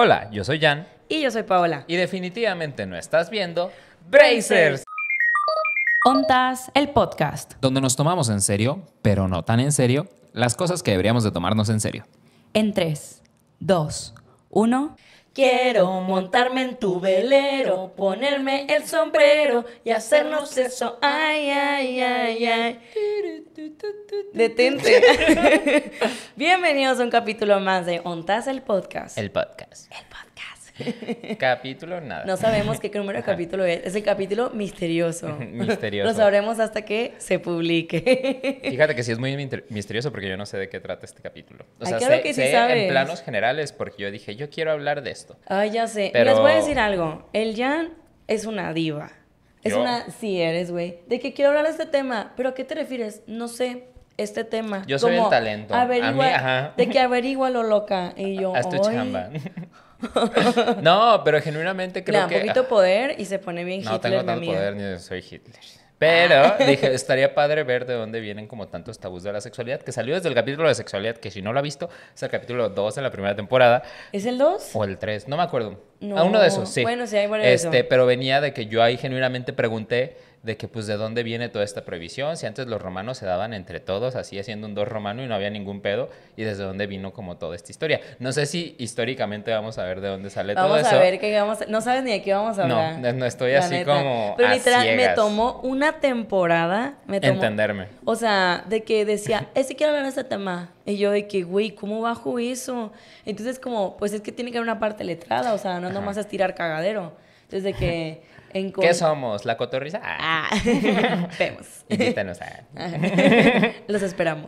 Hola, yo soy Jan. Y yo soy Paola. Y definitivamente no estás viendo Brazers. Ontas, el podcast. Donde nos tomamos en serio, pero no tan en serio, las cosas que deberíamos de tomarnos en serio. En 3, 2, 1. Quiero montarme en tu velero, ponerme el sombrero y hacernos eso. Ay, ay, ay, ay. Detente. Bienvenidos a un capítulo más de Ontas el podcast. El podcast. El podcast. capítulo, nada. No sabemos qué número de capítulo es. Es el capítulo misterioso. misterioso. Lo sabremos hasta que se publique. Fíjate que sí es muy misterioso porque yo no sé de qué trata este capítulo. O sea, sé, en planos generales porque yo dije, yo quiero hablar de esto. Ay, ya sé. Pero... Les voy a decir algo. El Jan es una diva. Es una... Sí eres, güey. De que quiero hablar de este tema. ¿Pero a qué te refieres? No sé este tema. Yo soy el talento. a mí, ajá. De que averigua lo loca. Y yo, Haz tu chamba. no, pero genuinamente creo Le que... un poquito ah, poder y se pone bien Hitler, No tengo tanto poder ni soy Hitler. Pero ah. dije, estaría padre ver de dónde vienen como tantos tabús de la sexualidad, que salió desde el capítulo de sexualidad, que si no lo ha visto, es el capítulo 2 en la primera temporada. ¿Es el 2? O el 3, no me acuerdo. A uno de esos, sí. Bueno, sí, hay varios. Este, pero venía de que yo ahí genuinamente pregunté de que pues de dónde viene toda esta prohibición, si antes los romanos se daban entre todos, así haciendo un dos romano y no había ningún pedo, y desde dónde vino como toda esta historia. No sé si históricamente vamos a ver de dónde sale todo eso. Vamos a ver qué vamos, a... no sabes ni de qué vamos a hablar. No, no estoy así como Pero literal, me tomó una temporada, me Entenderme. O sea, de que decía, es que quiero hablar de este tema, y yo de que, güey, ¿cómo bajo eso? Entonces como, pues es que tiene que haber una parte letrada, o sea, no nomás es tirar cagadero. Entonces de que... ¿Qué somos? ¿La cotorriza? Ah. ah vemos. Invítanos a... Los esperamos.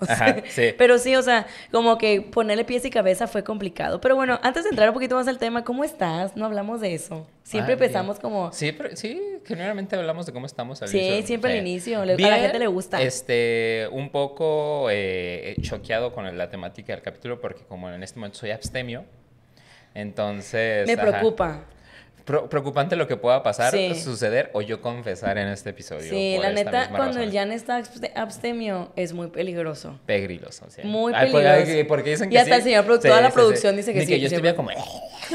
Pero sí, o sea, como que ponerle pies y cabeza fue complicado. Pero bueno, antes de entrar un poquito más al tema, ¿cómo estás? No hablamos de eso. Siempre ah, empezamos como... Sí, pero, sí, generalmente hablamos de cómo estamos al Sí, siempre al inicio. a la gente le gusta. Este, un poco eh, choqueado con la temática del capítulo porque como en este momento soy abstemio, entonces... Me preocupa preocupante lo que pueda pasar, suceder o yo confesar en este episodio. Sí, la neta, cuando el Jan está abstemio es muy peligroso. Peligroso, sí. Muy peligroso. porque dicen que y hasta el señor productor, toda la producción dice que sí. que yo estuviera como...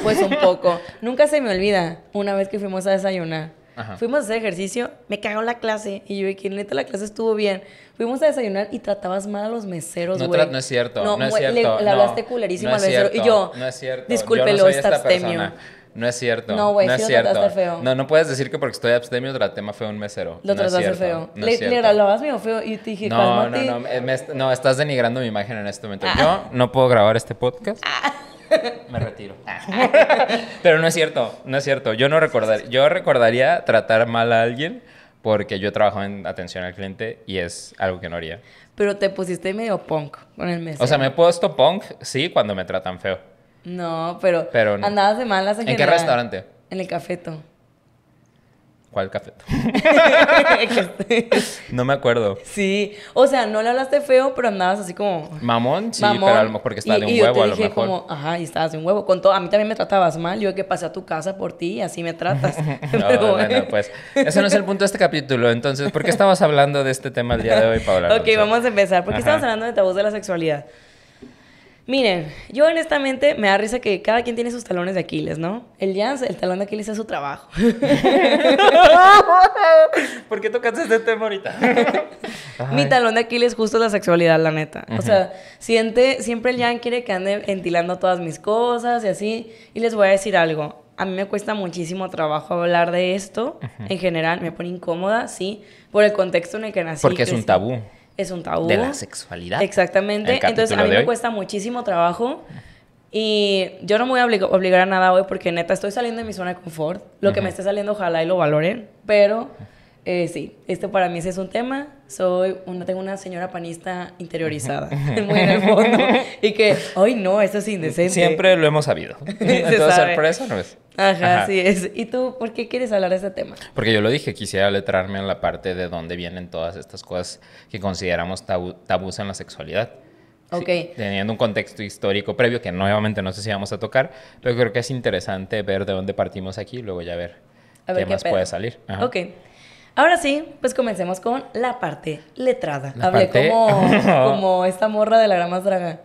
Pues un poco. Nunca se me olvida una vez que fuimos a desayunar. Fuimos a hacer ejercicio, me cagó la clase. Y yo, que neta, la clase estuvo bien. Fuimos a desayunar y tratabas mal a los meseros, güey. No, no, es cierto. No, es cierto. Le, hablaste no, culerísimo al mesero. y yo, no es cierto. Discúlpelo, está abstemio. No es cierto. No, güey, no es lo cierto. trataste feo. No, no puedes decir que porque estoy abstemio traté más feo un mesero. Lo no trataste feo. No le, grababas medio feo y te dije, no, no, no, no, estás denigrando mi imagen en este momento. Ah. Yo no puedo grabar este podcast. Ah. Me retiro. Ah. Pero no es cierto, no es cierto. Yo no recordar, yo recordaría tratar mal a alguien porque yo trabajo en atención al cliente y es algo que no haría. Pero te pusiste medio punk con el mesero. O sea, me he puesto punk, sí, cuando me tratan feo. No, pero, andabas de malas. En, ¿En qué restaurante? En el cafeto. ¿Cuál cafeto? no me acuerdo. Sí, o sea, no le hablaste feo, pero andabas así como... Mamón, sí, pero a lo porque estaba de un huevo a lo mejor. Como, Ajá, y estabas de un huevo. Con todo, a mí también me tratabas mal, yo que pasé a tu casa por ti y así me tratas. no, bueno, pues ese no es el punto de este capítulo. Entonces, ¿por qué estabas hablando de este tema el día de hoy, Paula? ok, vamos a empezar. ¿Por qué estamos hablando de tabús de la sexualidad? Miren, yo honestamente me da risa que cada quien tiene sus talones de Aquiles, ¿no? El Jan, el talón de Aquiles es su trabajo. ¿Por qué tocaste este tema ahorita? Mi talón de Aquiles justo es la sexualidad, la neta. O sea, siente, siempre el Jan quiere que ande ventilando todas mis cosas y así. Y les voy a decir algo. A mí me cuesta muchísimo trabajo hablar de esto. En general, me pone incómoda, sí, por el contexto en el que nací. Porque es un tabú es un tabú. De la sexualidad. Exactamente. Entonces a mí me cuesta muchísimo trabajo. Y yo no me voy a obligar a nada hoy porque neta estoy saliendo de mi zona de confort. Lo que me esté saliendo ojalá y lo valoren. Pero eh, sí, este para mí es un tema soy una, tengo una señora panista interiorizada, muy en el fondo, y que, ay no, eso es indecente. Siempre lo hemos sabido. Entonces, por sorpresa no es. Ajá, así es. ¿Y tú por qué quieres hablar de ese tema? Porque yo lo dije, quisiera letrarme en la parte de dónde vienen todas estas cosas que consideramos tabú, tabús en la sexualidad. Ok. teniendo un contexto histórico previo que nuevamente no sé si vamos a tocar, pero creo que es interesante ver de dónde partimos aquí y luego ya ver, a ver qué, más puede salir. Ajá. Ok. Ahora sí, pues comencemos con la parte letrada. Hablé Como, esta morra de la grama draga.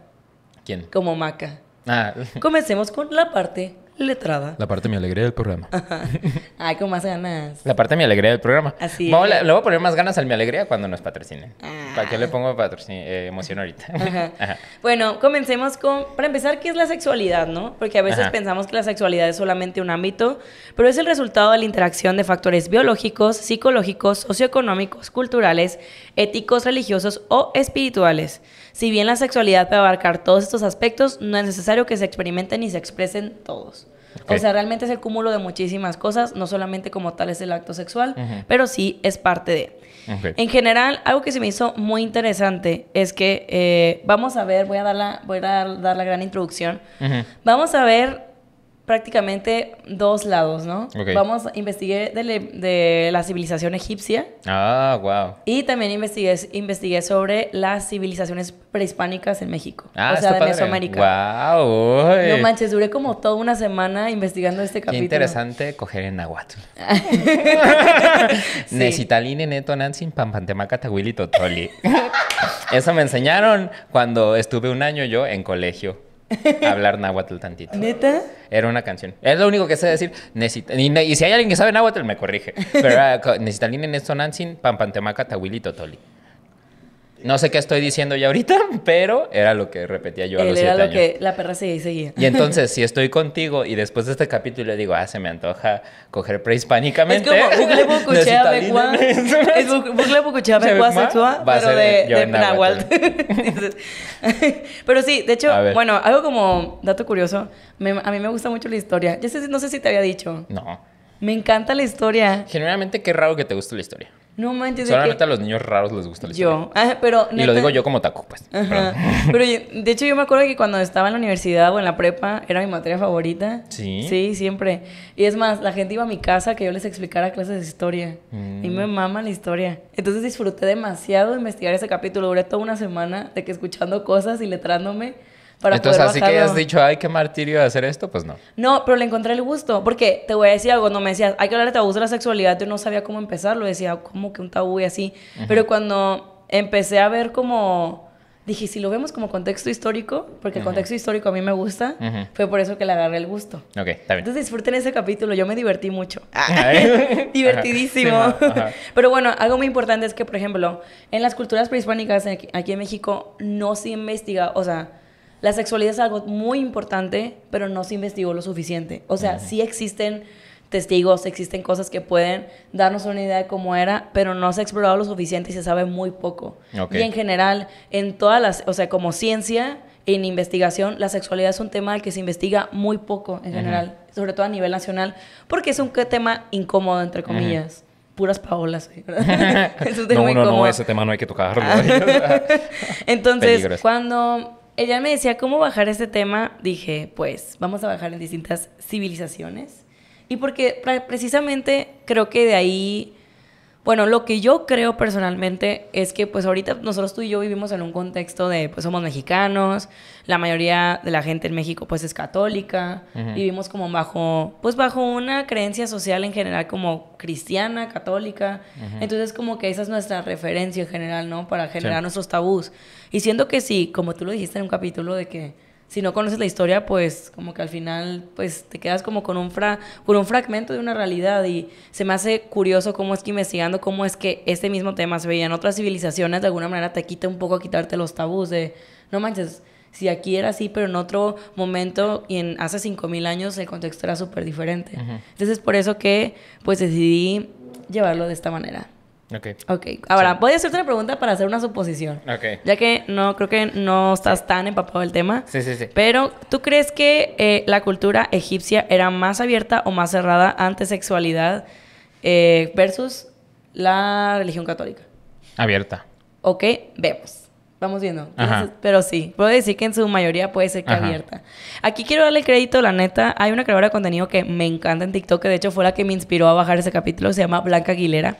¿Quién? Como maca. Ah. Comencemos con la parte letrada. La parte de mi alegría del programa. Ay, con más ganas. La parte de mi alegría del programa. Así le, voy a poner más ganas al mi alegría cuando nos patrocinen. Ah. ¿Para qué le pongo patrocinio, eh, emoción ahorita? Bueno, comencemos con, para empezar, ¿qué es la sexualidad, no? Porque a veces pensamos que la sexualidad es solamente un ámbito, pero es el resultado de la interacción de factores biológicos, psicológicos, socioeconómicos, culturales, éticos, religiosos o espirituales. Si bien la sexualidad puede abarcar todos estos aspectos, no es necesario que se experimenten y se expresen todos. O sea, realmente es el cúmulo de muchísimas cosas, no solamente como tal es el acto sexual, pero sí es parte de. En general, algo que se me hizo muy interesante es que eh, vamos a ver, voy a dar la, voy a dar, la gran introducción, vamos a ver prácticamente dos lados, ¿no? Vamos, investigué de, de, la civilización egipcia. Ah, wow. Y también investigué, sobre las civilizaciones prehispánicas en México. Ah, o sea, de Mesoamérica. Wow. No manches, duré como toda una semana investigando este capítulo. Qué interesante coger en nahuatl. Necitaline neto Nancy, pampantemaca totoli. Eso me enseñaron cuando estuve un año yo en colegio. hablar náhuatl tantito. ¿Neta? Era una canción. Es lo único que sé decir. y, si hay alguien que sabe náhuatl, me corrige. Pero necesitan en esto Nancy, pampantemaca, tahuili, totoli. No sé qué estoy diciendo ya ahorita, pero era lo que repetía yo a los siete Era lo que la perra seguía y seguía. Y entonces, si estoy contigo y después de este capítulo le digo, ah, se me antoja coger prehispánicamente. Es como bucle bucuchea Es bucle bucuchea pero de, de pero sí, de hecho, bueno, algo como dato curioso. a mí me gusta mucho la historia. Ya sé, no sé si te había dicho. No. Me encanta la historia. Generalmente, qué raro que te guste la historia. No manches. Solamente que... a los niños raros les gusta la Yo, ah, pero. Y lo digo yo como taco, pues. Pero de hecho, yo me acuerdo que cuando estaba en la universidad o en la prepa, era mi materia favorita. Sí. Sí, siempre. Y es más, la gente iba a mi casa que yo les explicara clases de historia. Y me mm. mama la historia. Entonces disfruté demasiado de investigar ese capítulo. Duré toda una semana de que escuchando cosas y letrándome. Entonces, así que que has dicho, ay, qué martirio hacer esto, pues no. No, pero le encontré el gusto, porque te voy a decir algo, no me decías, hay que hablar de tabú de la sexualidad, yo no sabía cómo empezarlo, decía, como que un tabú y así, pero cuando empecé a ver como dije, si lo vemos como contexto histórico, porque el contexto histórico a mí me gusta, fue por eso que le agarré el gusto. Ok, está Entonces disfruten ese capítulo, yo me divertí mucho. Ah. Divertidísimo. Pero bueno, algo muy importante es que, por ejemplo, en las culturas prehispánicas aquí en México no se investiga, o sea, la sexualidad es algo muy importante, pero no se investigó lo suficiente. O sea, sí existen testigos, existen cosas que pueden darnos una idea de cómo era, pero no se ha explorado lo suficiente y se sabe muy poco. Y en general, en todas las, o sea, como ciencia, en investigación, la sexualidad es un tema que se investiga muy poco en general, sobre todo a nivel nacional, porque es un tema incómodo, entre comillas. Puras paolas. no, no, ese tema no hay que tocarlo. Entonces, cuando ella me decía cómo bajar este tema, dije, pues vamos a bajar en distintas civilizaciones. Y porque precisamente creo que de ahí bueno, lo que yo creo personalmente es que pues ahorita nosotros tú y yo vivimos en un contexto de pues somos mexicanos, la mayoría de la gente en México pues es católica, vivimos como bajo pues bajo una creencia social en general como cristiana, católica, entonces como que esa es nuestra referencia en general, ¿no? Para generar nuestros tabús. Y siento que sí, como tú lo dijiste en un capítulo de que si no conoces la historia, pues como que al final pues te quedas como con un, fra con un fragmento de una realidad y se me hace curioso cómo es que investigando cómo es que este mismo tema se veía en otras civilizaciones, de alguna manera te quita un poco a quitarte los tabús de, no manches, si aquí era así, pero en otro momento y en hace 5.000 años el contexto era súper diferente. Entonces es por eso que pues decidí llevarlo de esta manera. Ok. Ok. Ahora, voy a hacerte una pregunta para hacer una suposición. Ok. Ya que no, creo que no estás tan empapado del tema. Sí, sí, sí. Pero, ¿tú crees que eh, la cultura egipcia era más abierta o más cerrada ante sexualidad eh, versus la religión católica? Abierta. Ok, vemos. Vamos viendo. pero sí, puedo decir que en su mayoría puede ser que abierta. Aquí quiero darle crédito, la neta. Hay una creadora de contenido que me encanta en TikTok, que de hecho fue la que me inspiró a bajar ese capítulo. Se llama Blanca Aguilera.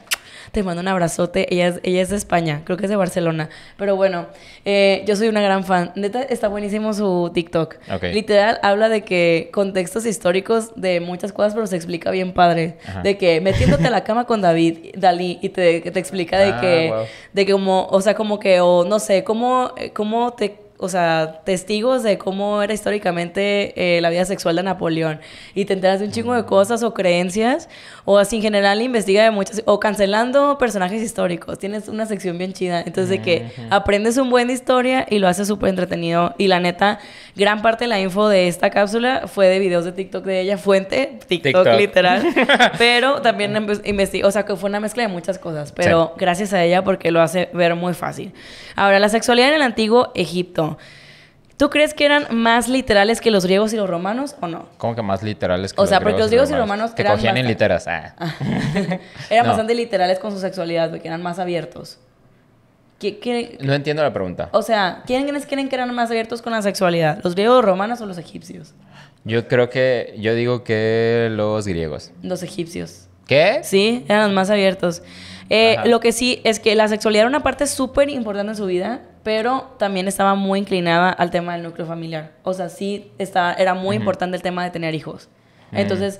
Te mando un abrazote. Ella es, ella es de España, creo que es de Barcelona. Pero bueno, eh, yo soy una gran fan. Neta, está buenísimo su TikTok. Literal, habla de que contextos históricos de muchas cosas, pero se explica bien padre. De que metiéndote a la cama con David, Dalí, y te, explica de ah, que, de que como, o sea, como que, o no sé, cómo, eh, cómo te o sea, testigos de cómo era históricamente eh, la vida sexual de Napoleón y te enteras de un chingo de cosas o creencias o así en general investiga de muchas o cancelando personajes históricos. Tienes una sección bien chida, entonces de que aprendes un buen historia y lo haces súper entretenido y la neta Gran parte de la info de esta cápsula fue de videos de TikTok de ella, fuente, TikTok, literal. pero también em, investigué, o sea, que fue una mezcla de muchas cosas, pero gracias a ella porque lo hace ver muy fácil. Ahora, la sexualidad en el antiguo Egipto. ¿Tú crees que eran más literales que los griegos y los romanos o no? ¿Cómo que más literales que los griegos? O sea, porque los griegos y los romanos. Que cogían en literas. Ah. Ah. eran bastante literales con su sexualidad, porque eran más abiertos no entiendo la pregunta. O sea, ¿quiénes creen que eran más abiertos con la sexualidad? ¿Los griegos romanos o los egipcios? Yo creo que, yo digo que los griegos. Los egipcios. ¿Qué? Sí, eran los más abiertos. Eh, lo que sí es que la sexualidad era una parte súper importante en su vida, pero también estaba muy inclinada al tema del núcleo familiar. O sea, sí estaba, era muy importante el tema de tener hijos. Entonces,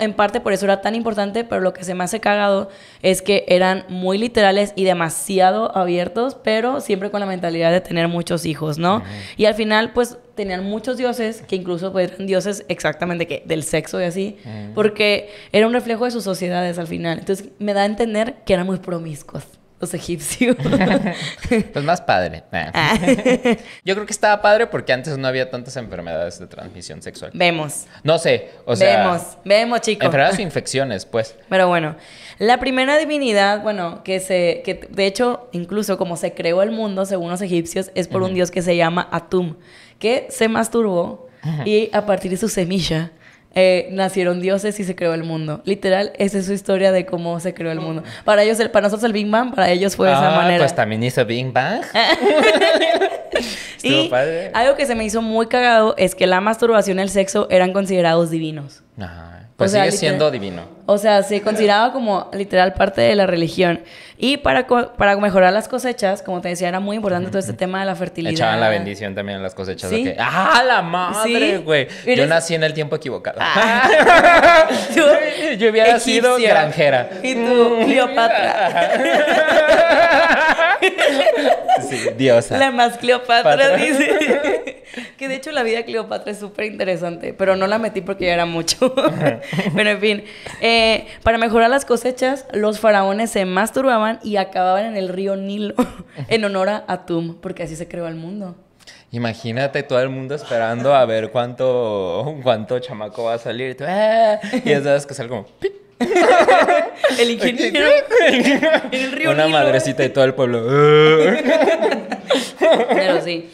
en parte por eso era tan importante, pero lo que se me hace cagado es que eran muy literales y demasiado abiertos, pero siempre con la mentalidad de tener muchos hijos, ¿no? Y al final, pues tenían muchos dioses, que incluso pues, eran dioses exactamente que del sexo y así, porque era un reflejo de sus sociedades al final. Entonces, me da a entender que eran muy promiscuos los egipcios. pues más padre. Ah. Yo creo que estaba padre porque antes no había tantas enfermedades de transmisión sexual. Vemos. No sé, o Vemos, vemos, chicos. Enfermedades o infecciones, pues. Pero bueno, la primera divinidad, bueno, que se, que de hecho, incluso como se creó el mundo, según los egipcios, es por un dios que se llama Atum, que se masturbó y a partir de su semilla eh, nacieron dioses y se creó el mundo. Literal, esa es su historia de cómo se creó el mundo. Para ellos, el, para nosotros el Big Bang, para ellos fue de esa ah, manera. Pues también hizo Big Bang. y algo que se me hizo muy cagado es que la masturbación y el sexo eran considerados divinos. Ajá o sea, sigue siendo divino. O sea, se consideraba como literal parte de la religión. Y para, para mejorar las cosechas, como te decía, era muy importante todo este tema de la fertilidad. Echaban la bendición también en las cosechas. ¡Ah, la madre, güey! Yo nací en el tiempo equivocado. Ah. Yo hubiera sido granjera. Y tú, mm. Cleopatra. sí, diosa. La más Cleopatra, dice. Que de hecho la vida de Cleopatra es súper interesante, pero no la metí porque ya era mucho. pero en fin, eh, para mejorar las cosechas, los faraones se masturbaban y acababan en el río Nilo en honor a Atum, porque así se creó el mundo. Imagínate todo el mundo esperando a ver cuánto, cuánto chamaco va a salir. Y, ah", es de que sale como... el ingeniero en el río Una madrecita de todo el pueblo. Ah". Pero sí.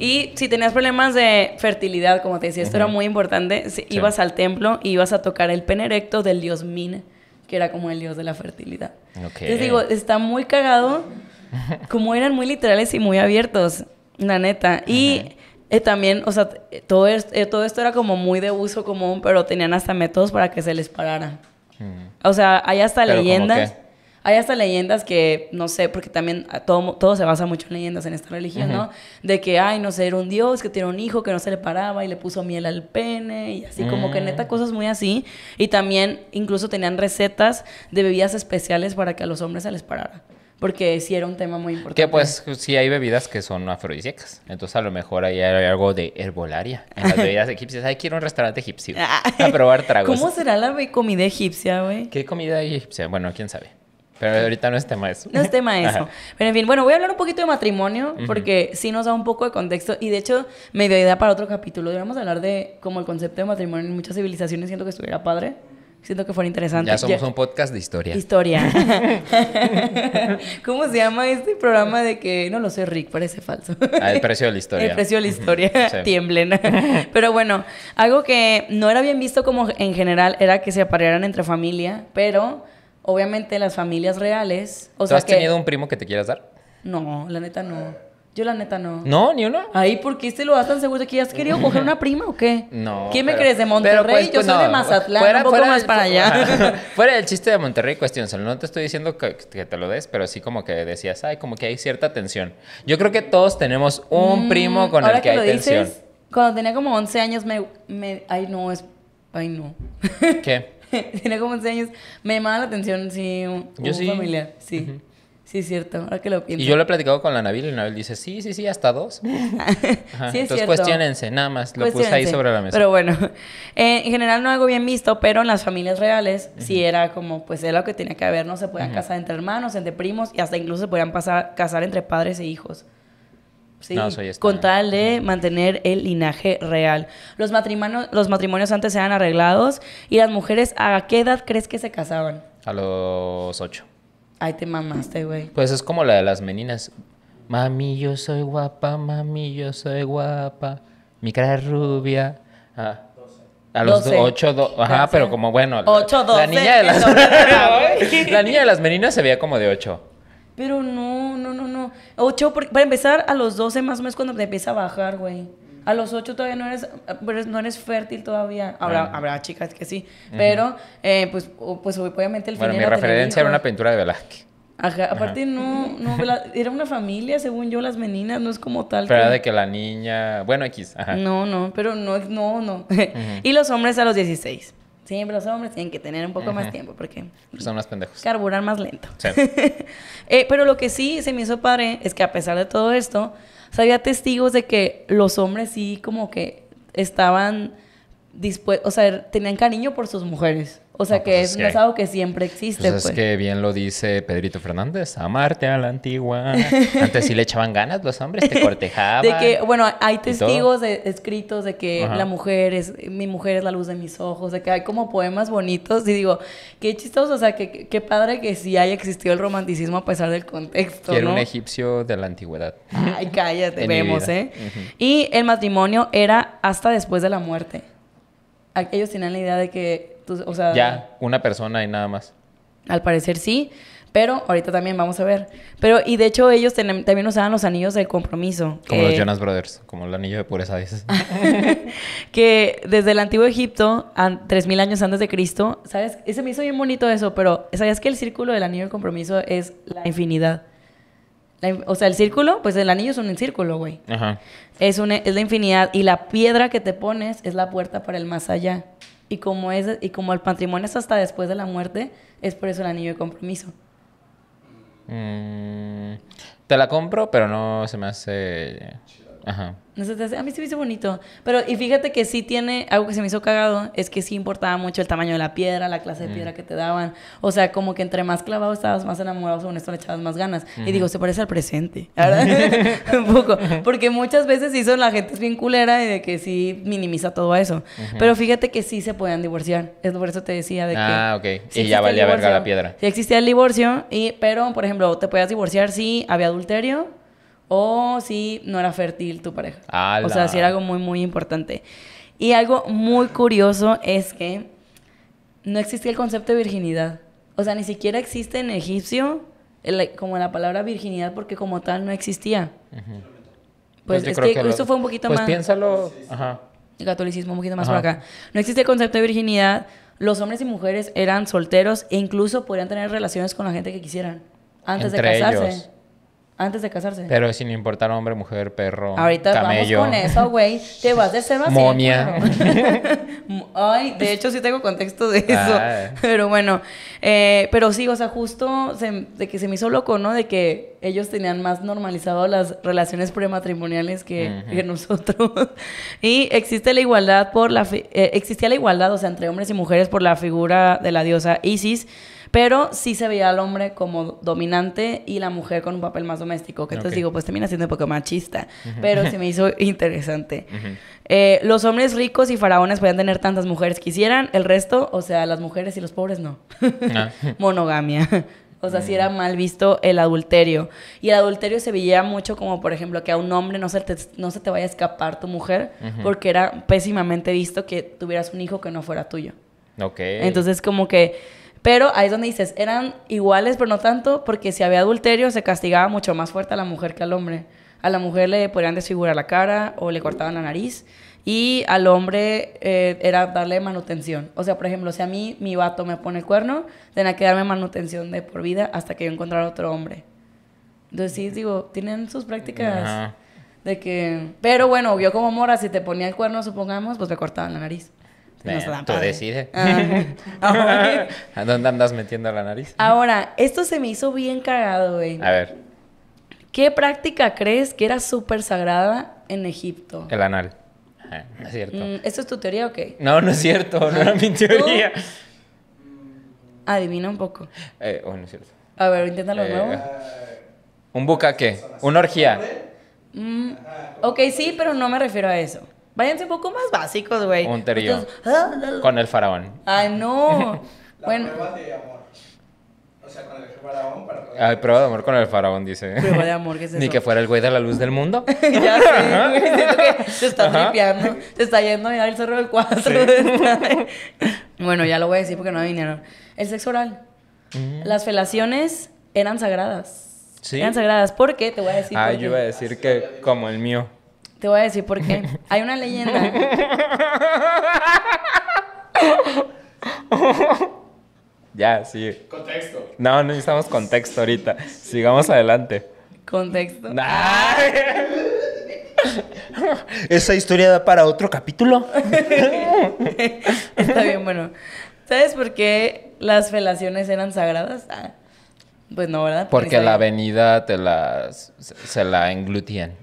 Y si tenías problemas de fertilidad, como te decía, esto era muy importante, ibas al templo y ibas a tocar el penerecto del dios Min, que era como el dios de la fertilidad. Okay. Les digo, está muy cagado, como eran muy literales y muy abiertos, la neta. Y... Eh, también, o sea, eh, todo, esto, era como muy de uso común, pero tenían hasta métodos para que se les parara. Mm. O sea, hay hasta leyendas. Hay hasta leyendas que, no sé, porque también ah, todo, todo se basa mucho en leyendas en esta religión, ¿no? De que, ay, no sé, era un dios que tiene un hijo que no se le paraba y le puso miel al pene y así, como que neta mm. cosas muy así. Y también incluso tenían recetas de bebidas especiales para que a los hombres se les parara. Porque sí era un tema muy importante. Que pues sí hay bebidas que son afrodisíacas. Entonces a lo mejor ahí hay algo de herbolaria en las bebidas egipcias. Ay, quiero un restaurante egipcio ah. a probar tragos. ¿Cómo será la comida egipcia, güey? ¿Qué comida egipcia? Bueno, quién sabe. Pero ahorita no es tema eso. No es tema eso. Pero en fin, bueno, voy a hablar un poquito de matrimonio porque sí nos da un poco de contexto y de hecho me dio idea para otro capítulo. Deberíamos hablar de como el concepto de matrimonio en muchas civilizaciones. Siento que estuviera padre. Siento que fuera interesante. Ya somos un podcast de historia. Historia. ¿Cómo se llama este programa de que no lo sé, Rick? Parece falso. Ah, el precio de la historia. El precio de la historia. Tiemblen. Pero bueno, algo que no era bien visto como en general era que se aparearan entre familia, pero Obviamente las familias reales. O ¿Tú has tenido un primo que te quieras dar? No, la neta no. Yo la neta no. ¿No? ¿Ni uno? Ahí, ¿por qué este lo vas tan seguro? ¿Que ya has querido coger una prima o qué? No. ¿Quién me crees? ¿De Monterrey? Pues, yo soy de Mazatlán, fuera, un poco más para allá. fuera del chiste de Monterrey, cuestión. No te estoy diciendo que, te lo des, pero sí como que decías, ay, como que hay cierta tensión. Yo creo que todos tenemos un mm, primo con el que, hay tensión. Cuando tenía como 11 años me, me... Ay, no, es... Ay, no. ¿Qué? tiene como 11 años, me llamaba la atención, sí, un, sí. familiar, sí. es cierto, ahora que lo pienso. Y yo lo he platicado con la Nabil y la Nabil dice, sí, sí, sí, hasta dos. Entonces cuestionense, nada más, lo puse ahí sobre la mesa. Pero bueno, eh, en general no algo bien visto, pero en las familias reales sí era como, pues es lo que tenía que haber, no se podían casar entre hermanos, entre primos y hasta incluso se podían pasar, casar entre padres e hijos. ¿sí? con tal de mantener el linaje real. Los matrimonios, los matrimonios antes eran arreglados y las mujeres, ¿a qué edad crees que se casaban? A los ocho. Ay, te mamaste, güey. Pues es como la de las meninas. Mami, yo soy guapa, mami, yo soy guapa. Mi cara es rubia. Ah. A los 8, ajá, pero como bueno. 8, 12. La niña de las, la niña de las meninas se veía como de ocho. Pero no, no, no, no. Ocho, para empezar, a los doce más o menos cuando te empieza a bajar, güey. A los ocho todavía no eres, no eres fértil todavía. Habrá, habrá chicas que sí. Pero, eh, pues, pues obviamente el Bueno, mi referencia era una pintura de Velázquez. Ajá, aparte no, no, era una familia, según yo, las meninas, no es como tal. Pero de que la niña, bueno, X. Ajá. No, no, pero no, no, no. y los hombres a los dieciséis. Siempre los hombres tienen que tener un poco más tiempo porque... Pues son más pendejos. Carburar más lento. Eh, pero lo que sí se me hizo padre es que a pesar de todo esto, había testigos de que los hombres sí como que estaban dispuestos, o sea, tenían cariño por sus mujeres. O sea, que, pues es, algo que siempre existe. Pues, sea, es pues. que bien lo dice Pedrito Fernández, amarte a la antigua. Antes sí le echaban ganas los hombres, te cortejaban. De que, bueno, hay testigos escritos de que la mujer es, mi mujer es la luz de mis ojos, de que hay como poemas bonitos. Y digo, qué chistoso, o sea, que, qué padre que sí haya existido el romanticismo a pesar del contexto. Quiero un egipcio de la antigüedad. Ay, cállate, vemos, ¿eh? Y el matrimonio era hasta después de la muerte. Ellos tenían la idea de que ya, una persona y nada más. Al parecer sí, pero ahorita también vamos a ver. Pero, y de hecho, ellos también usaban los anillos del compromiso. Como los Jonas Brothers, como el anillo de pureza que desde el antiguo Egipto, a 3000 años antes de Cristo, ¿sabes? se me hizo bien bonito eso, pero ¿sabías que el círculo del anillo del compromiso es la infinidad? o sea, el círculo, pues el anillo es un círculo, güey. Es, es la infinidad. Y la piedra que te pones es la puerta para el más allá. Y como, es, y como el patrimonio es hasta después de la muerte, es por eso el anillo de compromiso. Mm, te la compro, pero no se me hace Ajá. a mí se me hizo bonito. Pero, y fíjate que sí tiene, algo que se me hizo cagado, es que sí importaba mucho el tamaño de la piedra, la clase de piedra que te daban. O sea, como que entre más clavado estabas, más enamorado, según esto le echabas más ganas. Y digo, se parece al presente, Un poco. Porque muchas veces son la gente es bien culera y de que sí minimiza todo eso. Pero fíjate que sí se podían divorciar. Es por eso te decía de que. Ah, ok. y ya valía verga la piedra. Sí existía el divorcio, y, pero, por ejemplo, te podías divorciar si había adulterio o si no era fértil tu pareja. O sea, si era algo muy, muy importante. Y algo muy curioso es que no existía el concepto de virginidad. O sea, ni siquiera existe en egipcio como la palabra virginidad porque como tal no existía. Pues, pues es que, fue un poquito pues más... piénsalo... El catolicismo un poquito más por acá. No existe el concepto de virginidad. Los hombres y mujeres eran solteros e incluso podían tener relaciones con la gente que quisieran antes de casarse. Antes de casarse. Pero sin importar hombre, mujer, perro. Ahorita vamos con eso, güey. Te vas de ser Momia. Ay, de hecho sí tengo contexto de ah. eso. Pero bueno, eh, pero sí, o sea, justo de que se me hizo loco, ¿no? De que ellos tenían más normalizado las relaciones prematrimoniales que, nosotros. y existe la igualdad por la... Eh, existía la igualdad, o sea, entre hombres y mujeres por la figura de la diosa Isis. Pero sí se veía al hombre como dominante y la mujer con un papel más doméstico. Que entonces digo, pues termina siendo un poco machista. Pero se me hizo interesante. Eh, los hombres ricos y faraones podían tener tantas mujeres que quisieran. El resto, o sea, las mujeres y los pobres no. Ah. Monogamia. O sea, sí era mm. mal visto el adulterio. Y el adulterio se veía mucho como, por ejemplo, que a un hombre no se te, no se te vaya a escapar tu mujer, porque era pésimamente visto que tuvieras un hijo que no fuera tuyo. Ok. Entonces, como que pero ahí es donde dices, eran iguales, pero no tanto, porque si había adulterio se castigaba mucho más fuerte a la mujer que al hombre. A la mujer le podían desfigurar la cara o le cortaban la nariz y al hombre eh, era darle manutención. O sea, por ejemplo, si a mí mi vato me pone el cuerno, tenía que darme manutención de por vida hasta que yo encontrara otro hombre. Entonces sí, digo, tienen sus prácticas de que... Pero bueno, yo como mora, si te ponía el cuerno, supongamos, pues me cortaban la nariz tú decides. Ah, ¿A dónde andas metiendo la nariz? Ahora, esto se me hizo bien cagado, güey. A ver. ¿Qué práctica crees que era súper sagrada en Egipto? El anal. Ah, es cierto. Mm, ¿Esto es tu teoría o qué? No, no es cierto. No era mi teoría. Adivina un poco. Eh, oh, a ver, inténtalo eh, nuevo. Un qué? Una orgía. Mm, ok, sí, pero no me refiero a eso. Váyanse un poco más básicos, güey. Un ah, ah, ah, Con el faraón. Ay, no. La bueno. prueba de amor. O sea, con el faraón para Ay, prueba de amor con el faraón, dice. Prueba de amor, que es eso? Ni que fuera el güey de la luz del mundo. ya sé, se está tripeando. Se está yendo a mirar el cerro del cuatro. bueno, ya lo voy a decir porque no vinieron. El sexo oral. Mm. Las felaciones eran sagradas. Sí. Eran sagradas. ¿Por qué? Te voy a decir. Ah, yo iba a decir que como el mío. Te voy a decir por qué. Hay una leyenda. ya, sí. Contexto. No, necesitamos contexto ahorita. Sigamos adelante. Contexto. Esa historia da para otro capítulo. Está bien, bueno. ¿Sabes por qué las felaciones eran sagradas? Ah. Pues no, ¿verdad? Porque, la avenida te la, se, la englutían.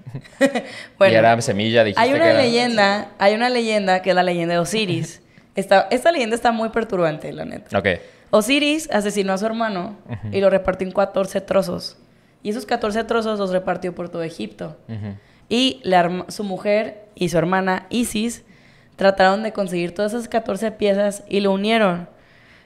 y era semilla, dijiste Hay una leyenda, hay una leyenda que es la leyenda de Osiris. esta, esta leyenda está muy perturbante, la neta. Ok. Osiris asesinó a su hermano y lo repartió en 14 trozos. Y esos 14 trozos los repartió por todo Egipto. Y su mujer y su hermana Isis trataron de conseguir todas esas 14 piezas y lo unieron.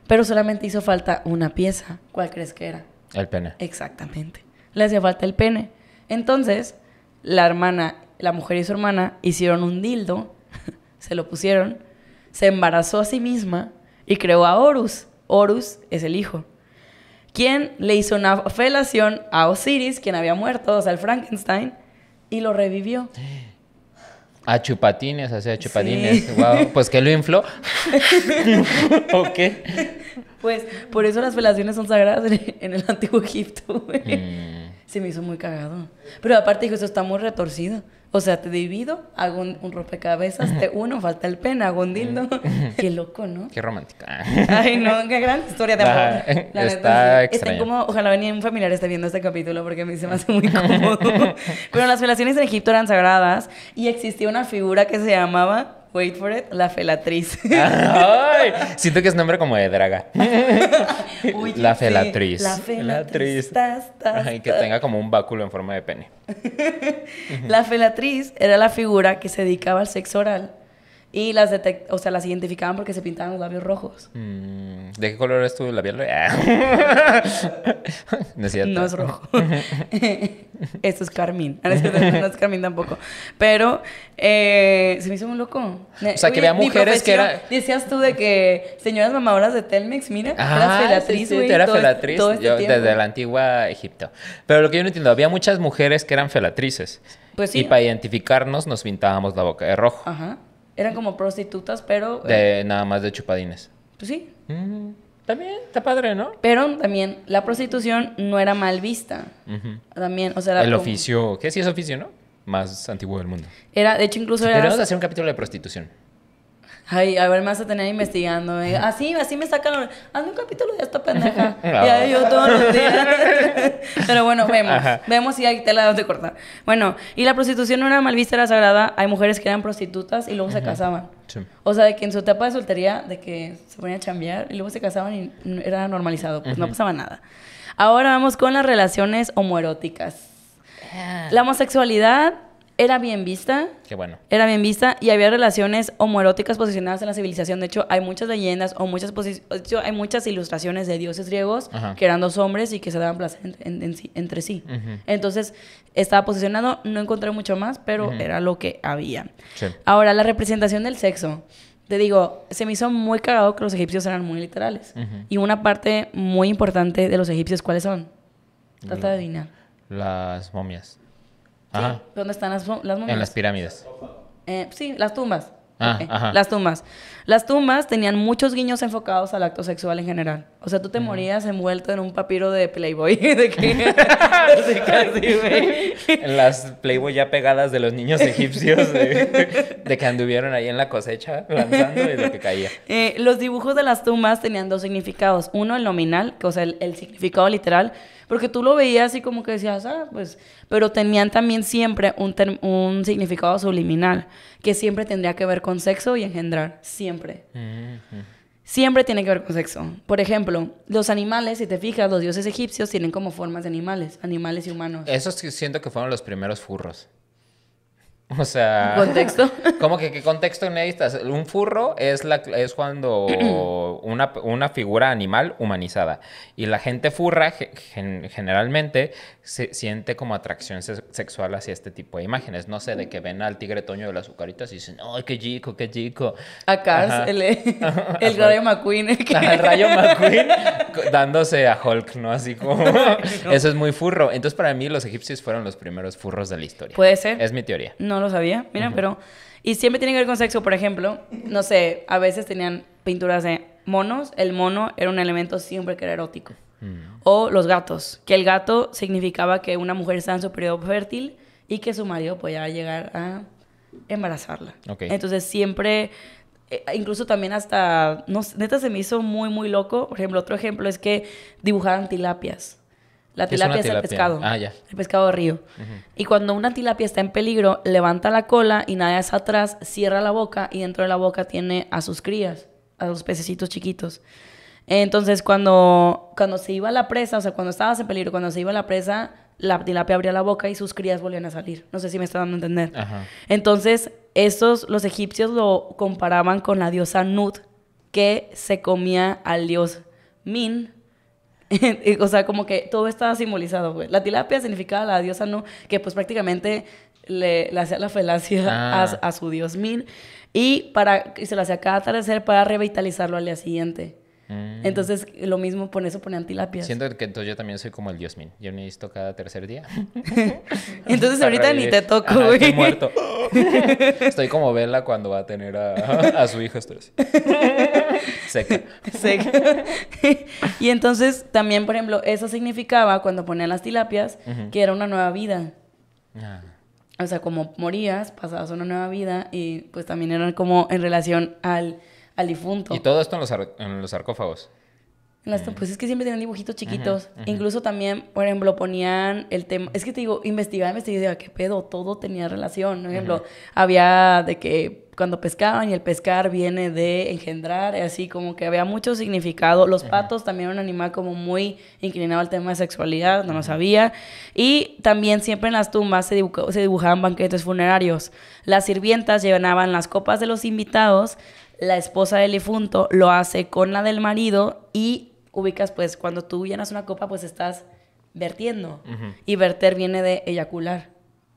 Pero solamente hizo falta una pieza. ¿Cuál crees que era? El pene. Exactamente. Le hacía falta el pene. Entonces, la hermana, la mujer y su hermana hicieron un dildo, se lo pusieron, se embarazó a sí misma y creó a Horus. Horus es el hijo. Quien le hizo una felación a Osiris, quien había muerto, o sea, el Frankenstein, y lo revivió. ¡Eh! A chupatines, así chupatines chupatines Wow, pues que lo infló. ¿O qué? Pues por eso las felaciones son sagradas en el, antiguo Egipto se me hizo muy cagado. Pero aparte dijo, eso está muy retorcido. O sea, te divido, hago un, rompecabezas, te uno, falta el pen, hago un dildo. qué loco, ¿no? Qué romántica. Ay, no, qué gran historia de ah, amor. La está ojalá venía un familiar esté viendo este capítulo porque a mí se me hace muy cómodo. Pero las relaciones en Egipto eran sagradas y existía una figura que se llamaba Wait for it, la felatriz. siento que es nombre como de draga. la felatriz. La felatriz. que tenga como un báculo en forma de pene. la felatriz era la figura que se dedicaba al sexo oral y las, o sea, las identificaban porque se pintaban los labios rojos. Mm, ¿De qué color es tu labial? no es No rojo. Esto es carmín. No es, carmín tampoco. Pero eh, se me hizo muy loco. O sea, que había mujeres que eran... Decías tú de que señoras mamadoras de Telmex, mira, eran felatrices. felatriz, sí, era este felatriz este desde la antigua Egipto. Pero lo que yo no entiendo, había muchas mujeres que eran felatrices. Pues sí. Y para identificarnos nos pintábamos la boca de rojo. Ajá. Eran como prostitutas, pero... Eh, de, nada más de chupadines. Pues sí. Mm, también, está padre, ¿no? Pero también la prostitución no era mal vista. También, o sea... el oficio, que sí es oficio, ¿no? Más antiguo del mundo. Era, de hecho, incluso era... Deberíamos hacer un capítulo de prostitución. Ay, a ver, me vas a tener investigando. ¿eh? Así, así me sacan. Hazme un capítulo de esta pendeja. Y ahí yo todos los días. Pero bueno, vemos. Vemos si hay tela donde cortar. Bueno, y la prostitución no era mal vista, era sagrada. Hay mujeres que eran prostitutas y luego se casaban. O sea, de que en su etapa de soltería, de que se ponían a chambear y luego se casaban y era normalizado. Pues no pasaba nada. Ahora vamos con las relaciones homoeróticas. Ah. La homosexualidad era bien vista. Qué bueno. Era bien vista y había relaciones homoeróticas posicionadas en la civilización. De hecho, hay muchas leyendas o muchas posiciones. hay muchas ilustraciones de dioses griegos que eran dos hombres y que se daban placer entre sí. Entonces, estaba posicionado, no encontré mucho más, pero era lo que había. Ahora, la representación del sexo. Te digo, se me hizo muy cagado que los egipcios eran muy literales. Y una parte muy importante de los egipcios, ¿cuáles son? Trata de adivinar. Las momias. ¿Dónde están las, las En las pirámides. Eh, sí, las tumbas. Ah, las tumbas. Las tumbas tenían muchos guiños enfocados al acto sexual en general. O sea, tú te morías envuelto en un papiro de Playboy. de Las Playboy ya pegadas de los niños egipcios, de, que anduvieron ahí en la cosecha lanzando y de que caía. Eh, los dibujos de las tumbas tenían dos significados. Uno, el nominal, o sea, el significado literal porque tú lo veías y como que decías, ah, pues, pero tenían también siempre un, significado subliminal, que siempre tendría que ver con sexo y engendrar, siempre. Mm, mm. Siempre tiene que ver con sexo. Por ejemplo, los animales, si te fijas, los dioses egipcios tienen como formas de animales, animales y humanos. Esos siento que fueron los primeros furros. O sea. ¿Contexto? ¿Cómo que qué contexto necesitas? Un furro es, la, es cuando una, una figura animal humanizada. Y la gente furra, generalmente, se siente como atracción sexual hacia este tipo de imágenes. No sé, de que ven al tigre Toño de las azucaritas y dicen, ¡ay, qué chico, qué chico! A el, Rayo McQueen. El Rayo McQueen dándose a Hulk, ¿no? Así como... Eso es muy furro. Entonces, para mí, los egipcios fueron los primeros furros de la historia. Puede ser. Es mi teoría. No lo sabía, mira, pero... Y siempre tiene que ver con sexo, por ejemplo, no sé, a veces tenían pinturas de monos, el mono era un elemento siempre que era erótico. Mm. O los gatos, que el gato significaba que una mujer estaba en su periodo fértil y que su marido podía llegar a embarazarla. Entonces siempre, eh, incluso también hasta, no, neta se me hizo muy, muy loco. Por ejemplo, otro ejemplo es que dibujaban tilapias. La tilapia es, el pescado. Ah, el pescado de río. Y cuando una tilapia está en peligro, levanta la cola y nada es atrás, cierra la boca y dentro de la boca tiene a sus crías, a los pececitos chiquitos. Entonces, cuando, cuando se iba a la presa, o sea, cuando estabas en peligro, cuando se iba a la presa, la tilapia abría la boca y sus crías volvían a salir. No sé si me está dando a entender. Entonces, estos, los egipcios lo comparaban con la diosa Nut, que se comía al dios Min. o sea, como que todo estaba simbolizado, güey. La tilapia significaba la diosa Nut, que pues prácticamente le, hacía la felacia ah. a, su dios Min. Y, para, y se la hacía cada atardecer para revitalizarlo al día siguiente. Mm. Entonces, lo mismo, por eso ponían tilapias. Siento que entonces yo también soy como el Dios mío. Yo necesito cada tercer día. entonces, ahorita ni te toco, güey. Estoy muerto. estoy como Vela cuando va a tener a, su hijo Estoy así. Seca. Seca. y entonces, también, por ejemplo, eso significaba cuando ponían las tilapias que era una nueva vida. Ah. O sea, como morías, pasabas una nueva vida y pues también eran como en relación al al difunto. Y todo esto en los, en sarcófagos. Mm. Pues es que siempre tenían dibujitos chiquitos. Incluso también, por ejemplo, ponían el tema. Es que te digo, investigaba, investigaba, qué pedo, todo tenía relación. Por ejemplo, había de que cuando pescaban y el pescar viene de engendrar, así como que había mucho significado. Los patos también eran un animal como muy inclinado al tema de sexualidad, no lo sabía. Y también siempre en las tumbas se, se dibujaban banquetes funerarios. Las sirvientas llenaban las copas de los invitados la esposa del difunto lo hace con la del marido y ubicas, pues, cuando tú llenas una copa, pues estás vertiendo. Y verter viene de eyacular.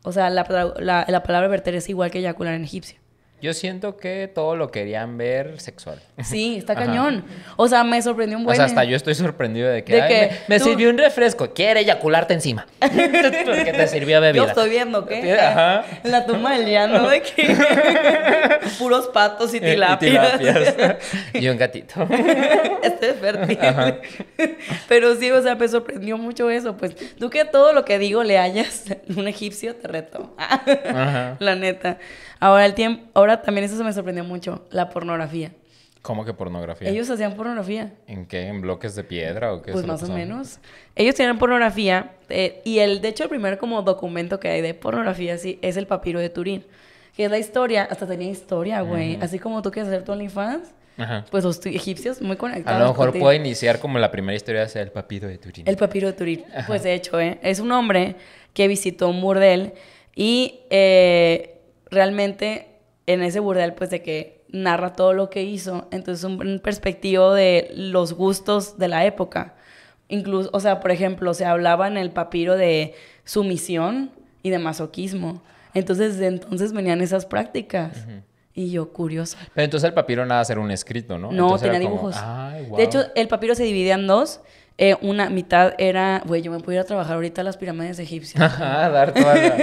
O sea, la palabra verter es igual que eyacular en egipcio. Yo siento que todo lo querían ver sexual. Sí, está cañón. O sea, me sorprendió un buen. O sea, hasta yo estoy sorprendido de que, de me, sirvió un refresco. Quiere eyacularte encima. que te sirvió bebida. Yo estoy viendo qué Ajá. la tumba del llano de que puros patos y eh, tilapias. Y un gatito. Este es fértil. Pero sí, o sea, me sorprendió mucho eso. Pues tú que todo lo que digo le hayas un egipcio, te reto. Ajá. La neta. Ahora, el tiempo, ahora también eso se me sorprendió mucho, la pornografía. ¿Cómo que pornografía? Ellos hacían pornografía. ¿En qué? ¿En bloques de piedra o qué? Pues más o menos. Ellos tenían pornografía eh, y el, de hecho, el primer como documento que hay de pornografía sí, es el papiro de Turín, que es la historia, hasta tenía historia, güey. Así como tú quieres hacer tu OnlyFans, Ajá. Pues los egipcios muy conectados. A lo mejor puede iniciar como la primera historia hacia el papiro de Turín. El papiro de Turín. Pues de hecho, ¿eh? es un hombre que visitó un burdel y eh, realmente en ese burdel, pues de que narra todo lo que hizo, entonces un, perspectiva perspectivo de los gustos de la época. Incluso, o sea, por ejemplo, se hablaba en el papiro de sumisión y de masoquismo. Entonces, desde entonces venían esas prácticas. Y yo, curioso. Pero entonces el papiro nada era un escrito, ¿no? No, tenía dibujos. De hecho, el papiro se dividía en dos. Eh, una mitad era, güey, yo me pudiera ir a trabajar ahorita a las pirámides egipcias. Ajá, dar toda la...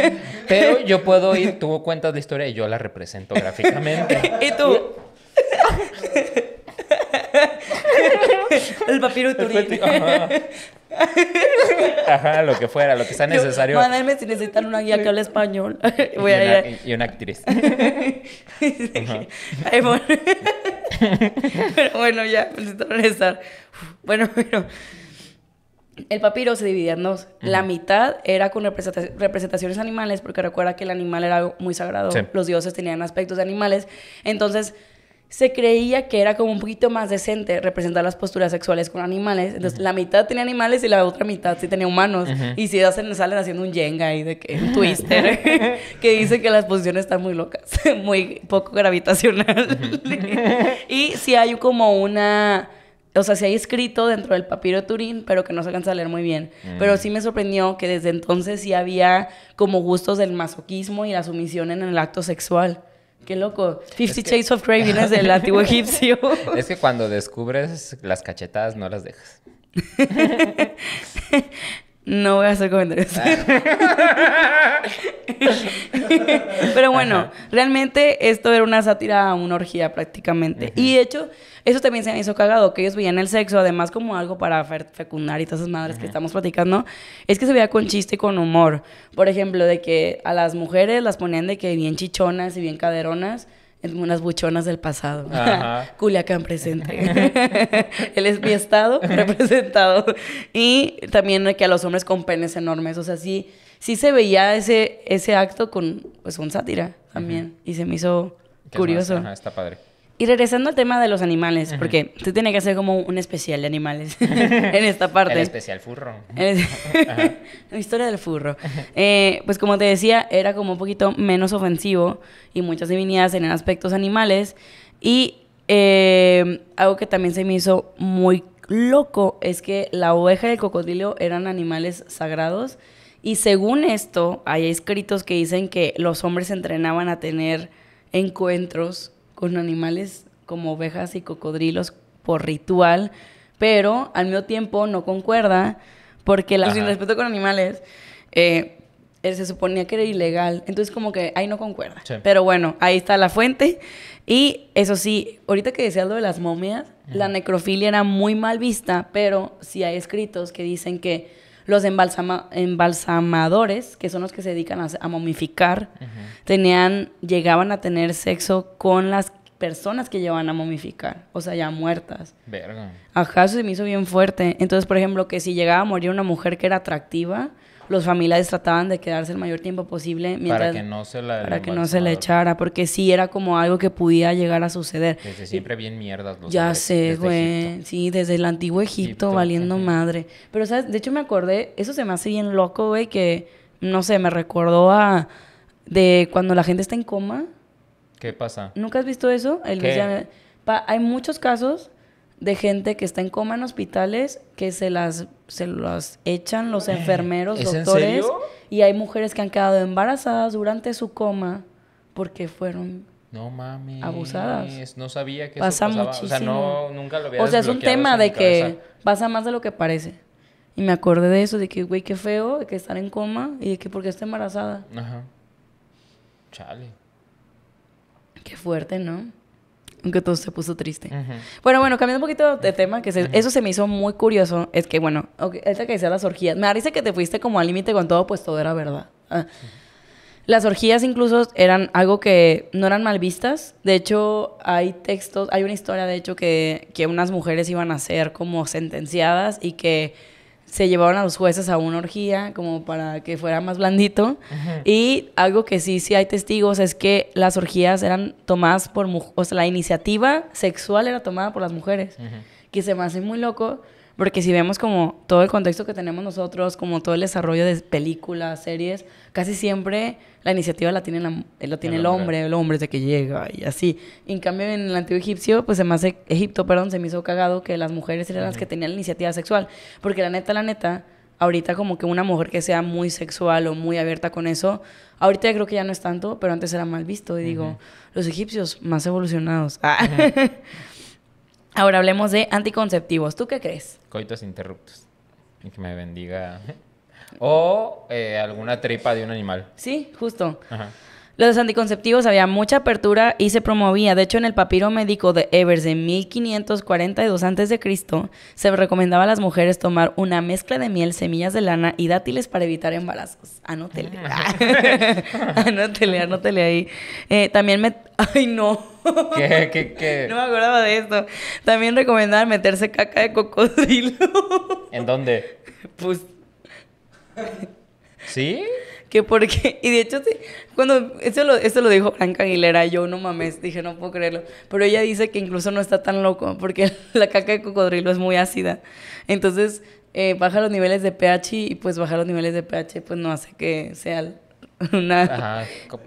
Pero yo puedo ir, tú cuentas la historia y yo la represento gráficamente. ¿Y tú? El papiro turín. Ajá, lo que fuera, lo que sea necesario. Mándenme si necesitan una guía que hable español. Voy y, una, y una actriz. bueno. pero bueno, ya, necesito regresar. Bueno, pero el papiro se dividía en dos. La mitad era con representaciones animales, porque recuerda que el animal era algo muy sagrado. Los dioses tenían aspectos de animales. Entonces, se creía que era como un poquito más decente representar las posturas sexuales con animales. Entonces, la mitad tenía animales y la otra mitad sí tenía humanos. Y si hacen, salen haciendo un jenga ahí de que un twister que dice que las posiciones están muy locas, muy poco gravitacional. y si hay como una o sea, sí hay escrito dentro del papiro de Turín, pero que no se alcanza a leer muy bien. Mm. Pero sí me sorprendió que desde entonces sí había como gustos del masoquismo y la sumisión en el acto sexual. Qué loco. Fifty es of Grey vienes del antiguo egipcio. Es que cuando descubres las cachetadas no las dejas. No voy a hacer comentarios. Pero bueno, realmente esto era una sátira a una orgía prácticamente. Y de hecho, eso también se me hizo cagado, que ellos veían el sexo, además como algo para fecundar y todas esas madres que estamos platicando, es que se veía con chiste y con humor. Por ejemplo, de que a las mujeres las ponían de que bien chichonas y bien caderonas, unas buchonas del pasado. Culiacán presente. Él es mi estado representado. Y también que a los hombres con penes enormes. O sea, sí, sí se veía ese, ese acto con pues, un sátira también. Y se me hizo curioso. Ajá, está padre. Y regresando al tema de los animales, porque tú tienes que hacer como un especial de animales en esta parte. El especial furro. La historia del furro. Eh, pues como te decía, era como un poquito menos ofensivo y muchas divinidades tenían aspectos animales. Y eh, algo que también se me hizo muy loco es que la oveja y el cocodrilo eran animales sagrados. Y según esto, hay escritos que dicen que los hombres entrenaban a tener encuentros con animales como ovejas y cocodrilos por ritual, pero al mismo tiempo no concuerda porque la, sin respeto con animales eh, eh, se suponía que era ilegal. Entonces como que ahí no concuerda. Pero bueno, ahí está la fuente. Y eso sí, ahorita que decía lo de las momias, la necrofilia era muy mal vista, pero sí hay escritos que dicen que los embalsamadores, que son los que se dedican a, momificar, tenían, llegaban a tener sexo con las personas que llevan a momificar, o sea, ya muertas. Verga. Ajá, eso se me hizo bien fuerte. Entonces, por ejemplo, que si llegaba a morir una mujer que era atractiva, los familiares trataban de quedarse el mayor tiempo posible para que no se la para que no se la echara porque sí era como algo que podía llegar a suceder desde siempre bien mierdas los ya sé güey sí desde el antiguo Egipto, valiendo madre pero sabes de hecho me acordé eso se me hace bien loco güey que no sé me recordó a de cuando la gente está en coma qué pasa nunca has visto eso hay muchos casos de gente que está en coma en hospitales, que se las, echan los enfermeros, doctores. Y hay mujeres que han quedado embarazadas durante su coma porque fueron no Abusadas. No sabía que pasa eso pasaba. O sea, nunca lo había O sea, es un tema de que pasa más de lo que parece. Y me acordé de eso, de que, güey, qué feo, de que estar en coma y de que porque está embarazada. Ajá. Chale. Qué fuerte, ¿no? aunque todo se puso triste. Bueno, bueno, cambiando un poquito de tema, que eso se me hizo muy curioso. Es que, bueno, esta que decía las orgías, me dice que te fuiste como al límite con todo, pues todo era verdad. Ah. Las orgías incluso eran algo que no eran mal vistas. De hecho, hay textos, hay una historia de hecho que, que unas mujeres iban a ser como sentenciadas y que se llevaron a los jueces a una orgía como para que fuera más blandito. Y algo que sí, sí hay testigos es que las orgías eran tomadas por, o sea, la iniciativa sexual era tomada por las mujeres, que se me hace muy loco porque si vemos como todo el contexto que tenemos nosotros, como todo el desarrollo de películas, series, casi siempre la iniciativa la tiene, la, tiene el, hombre. el hombre, es el que llega y así. En cambio, en el antiguo egipcio, pues se me Egipto, perdón, se me hizo cagado que las mujeres eran las que tenían la iniciativa sexual. Porque la neta, la neta, ahorita como que una mujer que sea muy sexual o muy abierta con eso, ahorita creo que ya no es tanto, pero antes era mal visto. Y digo, los egipcios más evolucionados. Ahora hablemos de anticonceptivos. ¿Tú qué crees? Coitos interruptos. Y que me bendiga. O eh, alguna tripa de un animal. Sí, justo. Ajá. Los anticonceptivos había mucha apertura y se promovía. De hecho, en el papiro médico de Evers de 1542 a.C., se recomendaba a las mujeres tomar una mezcla de miel, semillas de lana y dátiles para evitar embarazos. Anótele. Mm. anótele, anótele ahí. Eh, también me... ¡Ay, no! ¿Qué, qué, qué? No me acordaba de esto. También recomendaban meterse caca de cocodrilo. ¿En dónde? Pues... ¿Sí? que porque, y de hecho, sí, cuando, esto lo, lo dijo Franca Aguilera, yo no mames, dije, no puedo creerlo, pero ella dice que incluso no está tan loco, porque la caca de cocodrilo es muy ácida, entonces eh, baja los niveles de pH y pues bajar los niveles de pH pues no hace que sea un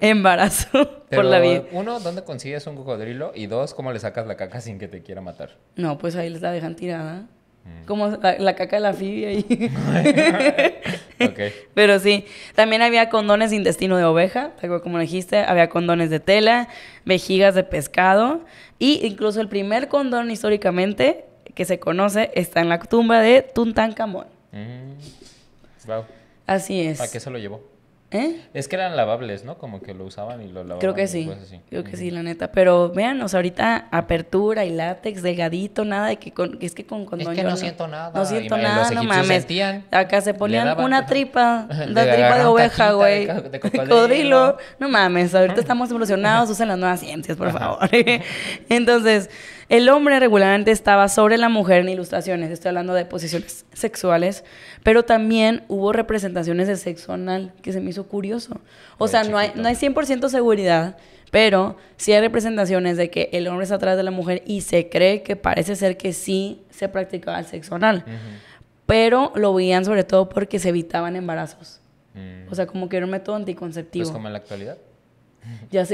embarazo por la vida. Uno, ¿dónde consigues un cocodrilo? Y dos, ¿cómo le sacas la caca sin que te quiera matar? No, pues ahí les la dejan tirada. Como la, caca de la fibia y... Pero sí, también había condones de intestino de oveja, como dijiste, había condones de tela, vejigas de pescado y incluso el primer condón históricamente que se conoce está en la tumba de Tutankamón. Mm. Así es. ¿Para qué se lo llevó? ¿Eh? Es que eran lavables, ¿no? Como que lo usaban y lo lavaban. Creo que sí. Creo que sí, la neta. Pero véanos, ahorita apertura y látex, delgadito, nada de que es que con condón. no, siento nada. No siento nada, no mames. Acá se ponían una tripa, una tripa de oveja, güey. De, cocodrilo. No mames, ahorita estamos evolucionados, usen las nuevas ciencias, por favor. Entonces, el hombre regularmente estaba sobre la mujer en ilustraciones. Estoy hablando de posiciones sexuales pero también hubo representaciones de sexo anal, que se me hizo curioso. O sea, no hay, no hay 100% seguridad, pero sí hay representaciones de que el hombre está atrás de la mujer y se cree que parece ser que sí se practicaba el sexo anal. Pero lo veían sobre todo porque se evitaban embarazos. Mm. O sea, como que era un método anticonceptivo. pues como en la actualidad?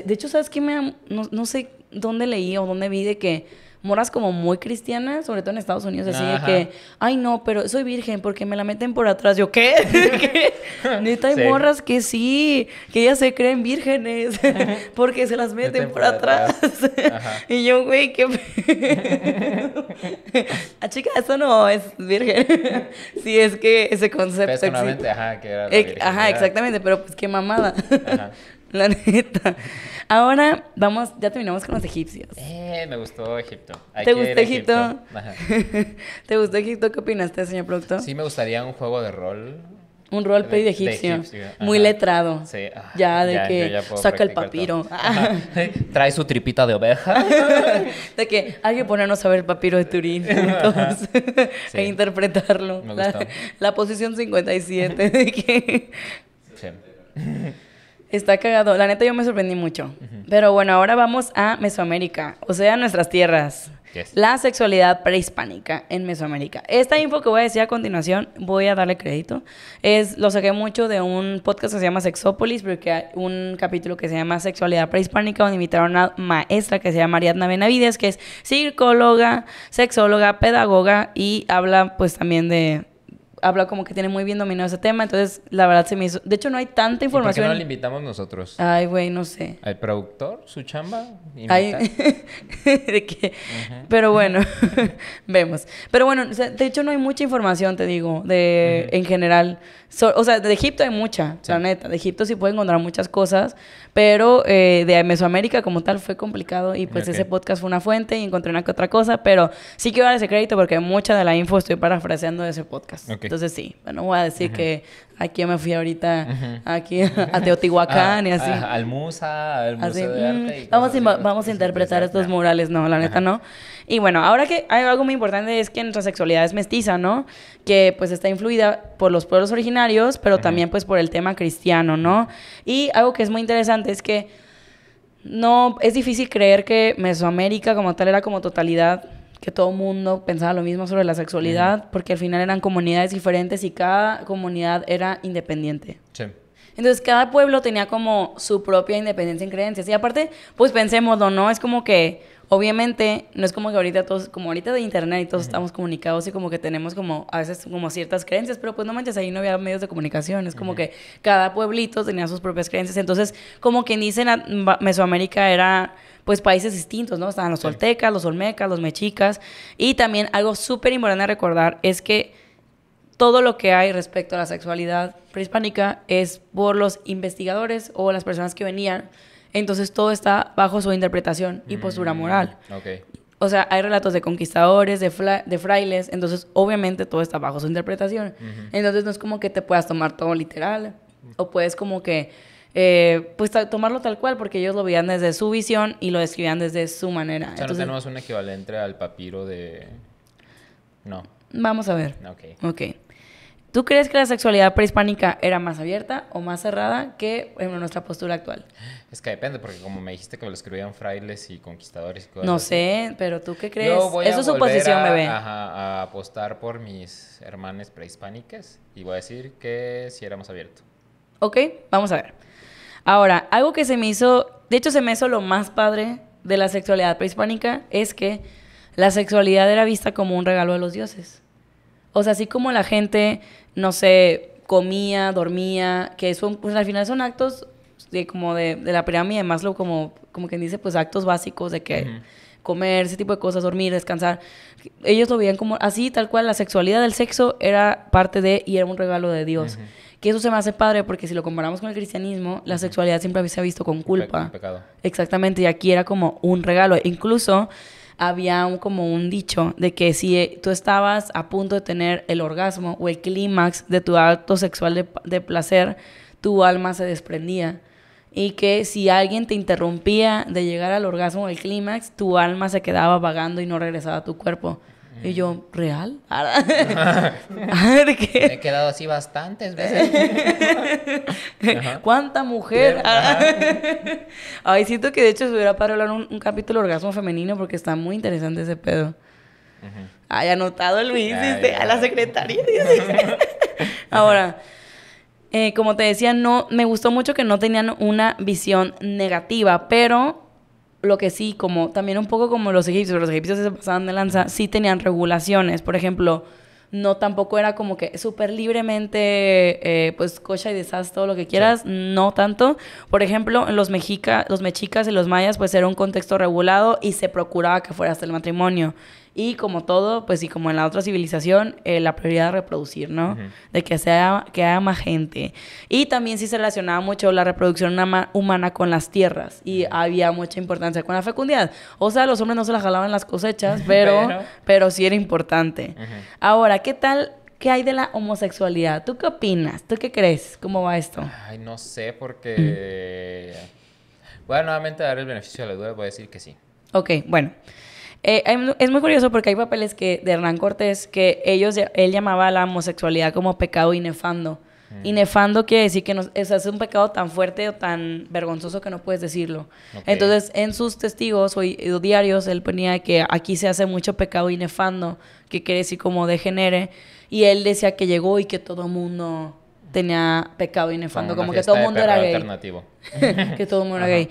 De hecho, ¿sabes qué? Me, no sé dónde leí o dónde vi de que moras como muy cristianas, sobre todo en Estados Unidos, así de que, ay no, pero soy virgen porque me la meten por atrás. Yo, ¿qué? ¿Qué? Neta hay morras que sí, que ellas se creen vírgenes porque se las meten, por, atrás. y yo, güey, qué... A ah, chica, eso no es virgen. Si es que ese concepto... Personalmente, ajá, que era Ajá, exactamente, pero pues qué mamada. La neta. Ahora vamos, ya terminamos con los egipcios. Eh, me gustó Egipto. ¿Te gustó Egipto? ¿Te gustó Egipto? ¿Qué opinaste, señor producto? Sí, me gustaría un juego de rol. Un rol de, de egipcio. Muy letrado. Sí. Ah, ya de que saca el papiro. Trae su tripita de oveja. de que hay que ponernos a ver el papiro de Turín juntos e interpretarlo. Me gustó. La, posición 57 de que... Está cagado. La neta yo me sorprendí mucho. Pero bueno, ahora vamos a Mesoamérica, o sea, nuestras tierras. La sexualidad prehispánica en Mesoamérica. Esta info que voy a decir a continuación, voy a darle crédito. Es, lo saqué mucho de un podcast que se llama Sexópolis, porque hay un capítulo que se llama Sexualidad prehispánica, donde invitaron a una maestra que se llama Ariadna Benavides, que es psicóloga, sexóloga, pedagoga y habla pues también de, habla como que tiene muy bien dominado ese tema, entonces la verdad se me hizo... De hecho, no hay tanta información... por no le invitamos nosotros? Ay, güey, no sé. ¿Al productor? ¿Su chamba? Pero bueno, vemos. Pero bueno, de hecho no hay mucha información, te digo, de en general. o sea, de Egipto hay mucha, O la neta. De Egipto sí puede encontrar muchas cosas, pero eh, de Mesoamérica como tal fue complicado y pues ese podcast fue una fuente y encontré una que otra cosa, pero sí quiero dar ese crédito porque mucha de la info estoy parafraseando de ese podcast. Ok. Entonces sí, bueno, voy a decir que aquí me fui ahorita, aquí a Teotihuacán y ah, así. Ah, al Musa, al de mm, Arte. vamos, vamos a interpretar estos murales, no, la neta no. Y bueno, ahora que hay algo muy importante es que nuestra sexualidad es mestiza, ¿no? Que pues está influida por los pueblos originarios, pero también pues por el tema cristiano, ¿no? Y algo que es muy interesante es que no, es difícil creer que Mesoamérica como tal era como totalidad que todo el mundo pensaba lo mismo sobre la sexualidad, porque al final eran comunidades diferentes y cada comunidad era independiente. Sí. Entonces cada pueblo tenía como su propia independencia en creencias. Y aparte, pues pensémoslo, ¿no? Es como que obviamente no es como que ahorita todos, como ahorita de internet y todos estamos comunicados y como que tenemos como a veces como ciertas creencias, pero pues no manches, ahí no había medios de comunicación, es como que cada pueblito tenía sus propias creencias, entonces como quien dicen Mesoamérica era pues países distintos, ¿no? Estaban los soltecas, los olmecas, los mexicas y también algo súper importante a recordar es que todo lo que hay respecto a la sexualidad prehispánica es por los investigadores o las personas que venían entonces todo está bajo su interpretación y postura mm, moral. Okay. O sea, hay relatos de conquistadores, de, frailes, entonces obviamente todo está bajo su interpretación. Entonces no es como que te puedas tomar todo literal mm. o puedes como que, eh, pues tomarlo tal cual porque ellos lo veían desde su visión y lo describían desde su manera. O sea, no tenemos un equivalente al papiro de... No. Vamos a ver. Ok. Ok. ¿Tú crees que la sexualidad prehispánica era más abierta o más cerrada que en nuestra postura actual? Es que depende, porque como me dijiste que me lo escribían frailes y conquistadores y cosas No sé, pero ¿tú qué crees? Yo voy Eso a es suposición, a, a apostar por mis hermanas prehispánicas y voy a decir que si éramos abiertos. abierto. Ok, vamos a ver. Ahora, algo que se me hizo, de hecho se me hizo lo más padre de la sexualidad prehispánica es que la sexualidad era vista como un regalo de los dioses. O sea, así como la gente, no sé, comía, dormía, que son, pues, al final son actos de como de, la pirámide más lo como, como quien dice, pues actos básicos de que comer, ese tipo de cosas, dormir, descansar. Ellos lo veían como así, tal cual, la sexualidad del sexo era parte de y era un regalo de Dios. Que eso se me hace padre porque si lo comparamos con el cristianismo, la sexualidad siempre se ha visto con culpa. pecado. Exactamente, y aquí era como un regalo. Incluso había un, como un dicho de que si eh, tú estabas a punto de tener el orgasmo o el clímax de tu acto sexual de, de placer, tu alma se desprendía y que si alguien te interrumpía de llegar al orgasmo o al clímax, tu alma se quedaba vagando y no regresaba a tu cuerpo. Y yo, ¿real? Ah, ¿Qué? Me he quedado así bastantes veces. ¿Cuánta mujer? Ay, siento que de hecho se hubiera para hablar un, un capítulo orgasmo femenino porque está muy interesante ese pedo. Ay, anotado Luis, dice, a la secretaria, Ahora, eh, como te decía, no, me gustó mucho que no tenían una visión negativa, pero lo que sí, como también un poco como los egipcios, los egipcios se pasaban de lanza, sí tenían regulaciones, por ejemplo, no tampoco era como que súper libremente, eh, pues cocha y deshaz todo lo que quieras, no tanto. Por ejemplo, los, mexica, los mexicas y los mayas, pues era un contexto regulado y se procuraba que fuera hasta el matrimonio. Y como todo, pues sí, como en la otra civilización, eh, la prioridad de reproducir, ¿no? De que, sea, que haya más gente. Y también sí se relacionaba mucho la reproducción humana con las tierras y había mucha importancia con la fecundidad. O sea, los hombres no se las jalaban las cosechas, pero, pero... sí era importante. Ahora, ¿qué tal? ¿Qué hay de la homosexualidad? ¿Tú qué opinas? ¿Tú qué crees? ¿Cómo va esto? Ay, no sé, porque... Voy a nuevamente dar el beneficio de la duda, voy a decir que sí. Ok, bueno. Eh, es muy curioso porque hay papeles que, de Hernán Cortés que ellos, él llamaba a la homosexualidad como pecado inefando. Mm. Inefando quiere decir que es, un pecado tan fuerte o tan vergonzoso que no puedes decirlo. Entonces, en sus testigos o, o, eh, diarios, él ponía que aquí se hace mucho pecado inefando, que quiere decir como degenere. Y él decía que llegó y que todo mundo tenía pecado y nefando, como, que todo el mundo era gay. Alternativo. que todo el mundo era gay.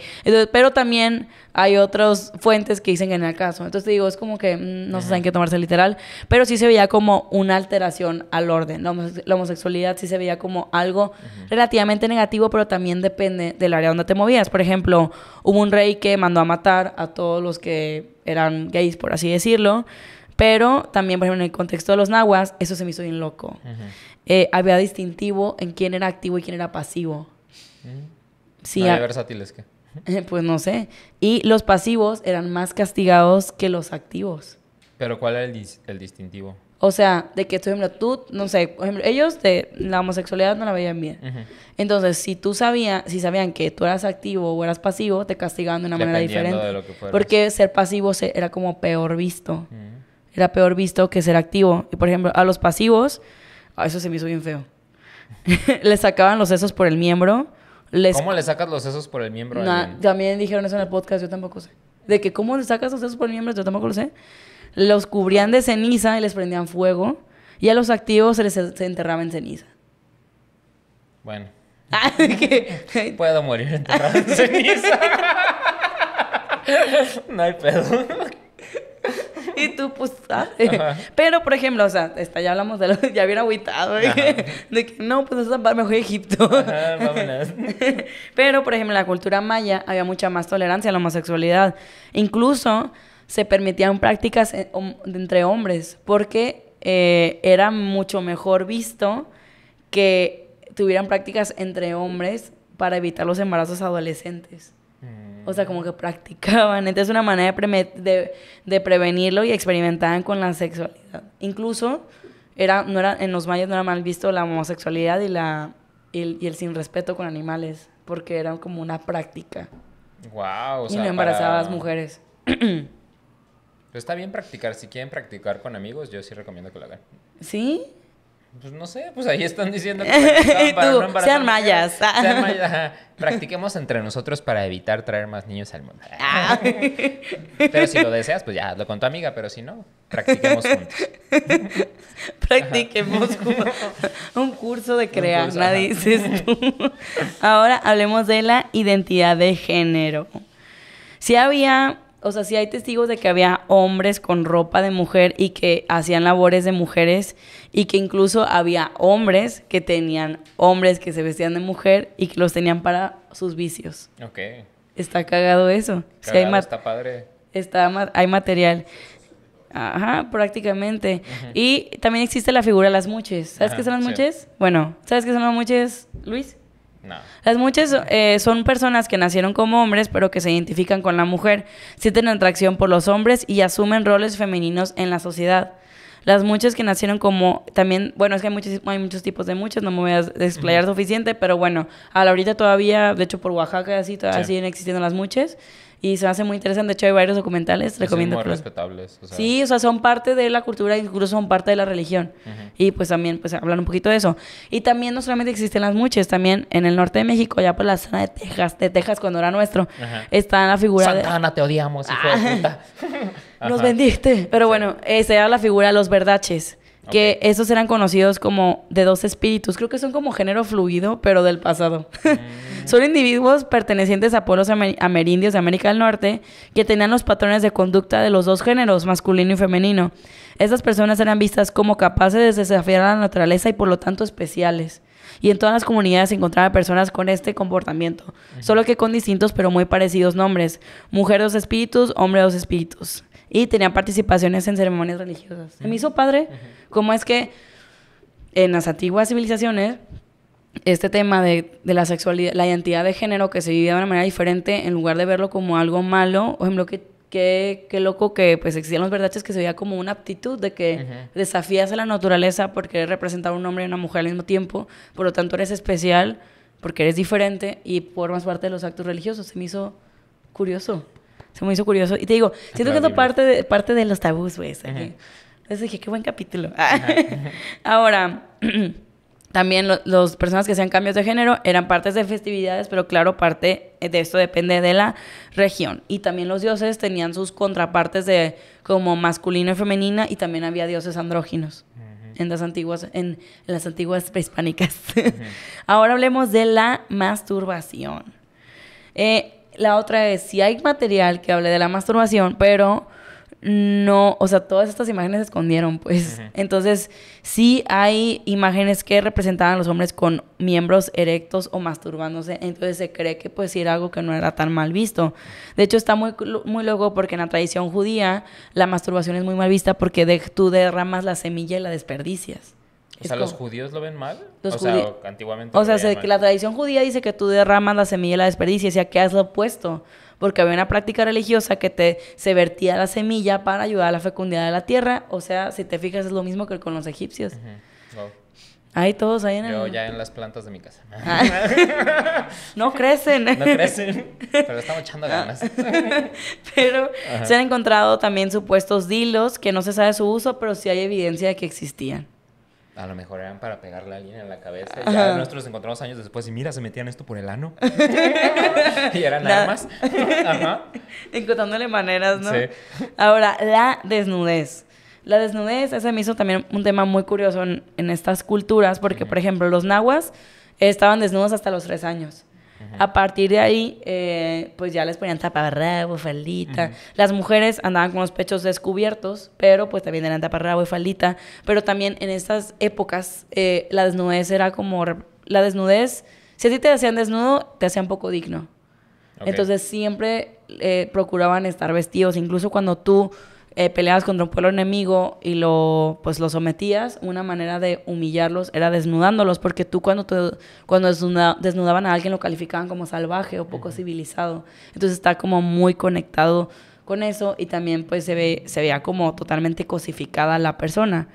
pero también hay otras fuentes que dicen que en el caso. Entonces te digo, es como que mm, no se saben qué tomarse literal, pero sí se veía como una alteración al orden. La, homosexualidad sí se veía como algo relativamente negativo, pero también depende del área donde te movías. Por ejemplo, hubo un rey que mandó a matar a todos los que eran gays, por así decirlo. Pero también, por ejemplo, en el contexto de los nahuas, eso se me hizo bien loco. Ajá. Eh, había distintivo en quién era activo y quién era pasivo. Mm. versátiles que. Pues no sé. Y los pasivos eran más castigados que los activos. Pero ¿cuál era el, distintivo? O sea, de que, por ejemplo, tú, no sé, ellos de la homosexualidad no la veían bien. Entonces, si tú sabías, si sabían que tú eras activo o eras pasivo, te castigaban de una manera diferente. porque ser pasivo era como peor visto. Era peor visto que ser activo. Y por ejemplo, a los pasivos Ah, eso se me hizo bien feo. le sacaban los sesos por el miembro. ¿Cómo le sacas los sesos por el miembro? también dijeron eso en el podcast, yo tampoco sé. De que cómo le sacas los sesos por el miembro, yo tampoco lo sé. Los cubrían de ceniza y les prendían fuego. Y a los activos se les enterraba en ceniza. Bueno. Ah, Puedo morir enterrado en ceniza. no hay pedo y tú, pues, ah, Pero, por ejemplo, o sea, ya hablamos de lo ya hubiera agüitado, ¿eh? de que no, pues esa es mejor Egipto. Pero, por ejemplo, en la cultura maya había mucha más tolerancia a la homosexualidad. Incluso se permitían prácticas eh, entre hombres, porque eh, era mucho mejor visto que tuvieran prácticas entre hombres para evitar los embarazos adolescentes. O sea, como que practicaban. Entonces, es una manera de, de, prevenirlo y experimentaban con la sexualidad. Incluso, era, no era, en los mayas no era mal visto la homosexualidad y, la, y el, y el sin respeto con animales, porque era como una práctica. Wow, y no embarazabas mujeres. Pero está bien practicar. Si quieren practicar con amigos, yo sí recomiendo que lo hagan. ¿Sí? Pues no sé, pues ahí están diciendo que Tú, sean mayas. Sean ah. Practiquemos entre nosotros para evitar traer más niños al mundo. Ah. pero si lo deseas, pues ya lo con tu amiga, pero si no, practiquemos juntos. Practiquemos juntos. Un curso de crear, dices tú. Ahora hablemos de la identidad de género. Si había o sea, sí hay testigos de que había hombres con ropa de mujer y que hacían labores de mujeres y que incluso había hombres que tenían hombres que se vestían de mujer y que los tenían para sus vicios. Ok. Está cagado eso. está padre. Está, hay material. Ajá, prácticamente. Y también existe la figura de las muches. ¿Sabes qué son las muches? Bueno, ¿sabes qué son las muches, Luis? Las muchas eh, son personas que nacieron como hombres pero que se identifican con la mujer, sienten atracción por los hombres y asumen roles femeninos en la sociedad. Las muchas que nacieron como también, bueno, es que hay muchos, hay muchos tipos de muchas, no me voy a desplayar suficiente, pero bueno, a la ahorita todavía, de hecho por Oaxaca así, todavía siguen existiendo las muchas y se hace muy interesante. De hecho, hay varios documentales, recomiendo. Son muy respetables. Sí, o sea, son parte de la cultura, incluso son parte de la religión. Y pues también, pues hablan un poquito de eso. Y también no solamente existen las muches, también en el norte de México, ya por la zona de Texas, de Texas cuando era nuestro, está la figura Santana, de... te odiamos, ah. Nos vendiste. Pero bueno, esa se la figura de los verdaches que esos eran conocidos como de dos espíritus. Creo que son como género fluido, pero del pasado. Mm. son individuos pertenecientes a pueblos amerindios de América del Norte que tenían los patrones de conducta de los dos géneros, masculino y femenino. Estas personas eran vistas como capaces de desafiar a la naturaleza y por lo tanto especiales. Y en todas las comunidades se encontraban personas con este comportamiento, solo que con distintos pero muy parecidos nombres. Mujer dos espíritus, hombre dos espíritus y tenía participaciones en ceremonias religiosas. Se me hizo padre cómo es que en las antiguas civilizaciones este tema de, la sexualidad, la identidad de género que se vivía de una manera diferente, en lugar de verlo como algo malo, O ejemplo, que, qué loco que pues existían los verdaches que se veía como una aptitud de que desafías a la naturaleza porque representaba a un hombre y una mujer al mismo tiempo, por lo tanto eres especial porque eres diferente y formas parte de los actos religiosos. Se me hizo curioso. Se me hizo curioso. Y te digo, ah, siento que es parte de, parte de los tabús, güey. Entonces dije, qué buen capítulo. Ahora, también las personas que hacían cambios de género eran partes de festividades, pero claro, parte de esto depende de la región. Y también los dioses tenían sus contrapartes de como masculino y femenina, y también había dioses andróginos en las antiguas, en las antiguas prehispánicas. Ahora hablemos de la masturbación. Eh, la otra es, si hay material que hable de la masturbación, pero no, o sea, todas estas imágenes se escondieron, pues. Entonces, sí hay imágenes que representaban a los hombres con miembros erectos o masturbándose, entonces se cree que pues era algo que no era tan mal visto. De hecho, está muy, muy loco porque en la tradición judía la masturbación es muy mal vista porque de, tú derramas la semilla y la desperdicias. O sea, ¿los judíos lo ven mal? o sea, antiguamente. O sea, que la tradición judía dice que tú derramas la semilla y la desperdicias, y que has lo opuesto. Porque había una práctica religiosa que te se vertía la semilla para ayudar a la fecundidad de la tierra. O sea, si te fijas, es lo mismo que con los egipcios. Ahí todos ahí en Yo ya en las plantas de mi casa. Ah. no crecen. No crecen, pero estamos echando ah. ganas. pero se han encontrado también supuestos dilos que no se sabe su uso, pero sí hay evidencia de que existían a lo mejor eran para pegarle a alguien en la cabeza. Y ya nosotros los encontramos años después y mira, se metían esto por el ano. y eran nada armas. Ajá. Encontrándole maneras, ¿no? Ahora, la desnudez. La desnudez, ese me hizo también un tema muy curioso en, estas culturas, porque, por ejemplo, los nahuas estaban desnudos hasta los tres años. A partir de ahí, eh, pues ya les ponían taparrabo, faldita. Las mujeres andaban con los pechos descubiertos, pero pues también eran taparrabo y faldita. Pero también en estas épocas, eh, la desnudez era como... La desnudez, si a ti te hacían desnudo, te hacían poco digno. Entonces siempre eh, procuraban estar vestidos, incluso cuando tú eh, peleabas contra un pueblo enemigo y lo, pues, lo sometías, una manera de humillarlos era desnudándolos, porque tú cuando, te, cuando desnudaban a alguien lo calificaban como salvaje o poco civilizado. Entonces está como muy conectado con eso y también pues se, ve, se veía como totalmente cosificada la persona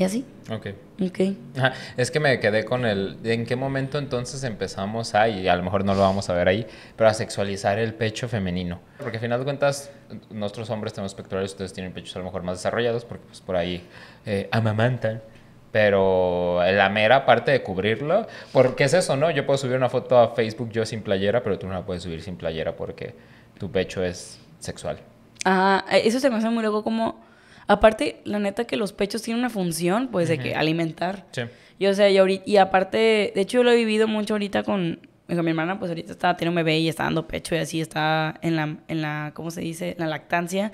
y así. Ok. Ok. Es que me quedé con el, ¿en qué momento entonces empezamos a, y a lo mejor no lo vamos a ver ahí, pero a sexualizar el pecho femenino? Porque al final de cuentas, nuestros hombres tenemos pectorales, ustedes tienen pechos a lo mejor más desarrollados, porque pues por ahí eh, amamantan pero la mera parte de cubrirlo, porque es eso, ¿no? Yo puedo subir una foto a Facebook yo sin playera, pero tú no la puedes subir sin playera porque tu pecho es sexual. Ajá, eso se me hace muy loco como Aparte, la neta que los pechos tienen una función, pues, de que alimentar. Sí. Y, sea, y, ahorita, y aparte, de hecho, yo lo he vivido mucho ahorita con, mi hermana, pues, ahorita está, tiene un bebé y está dando pecho y así está en la, en la ¿cómo se dice? la lactancia.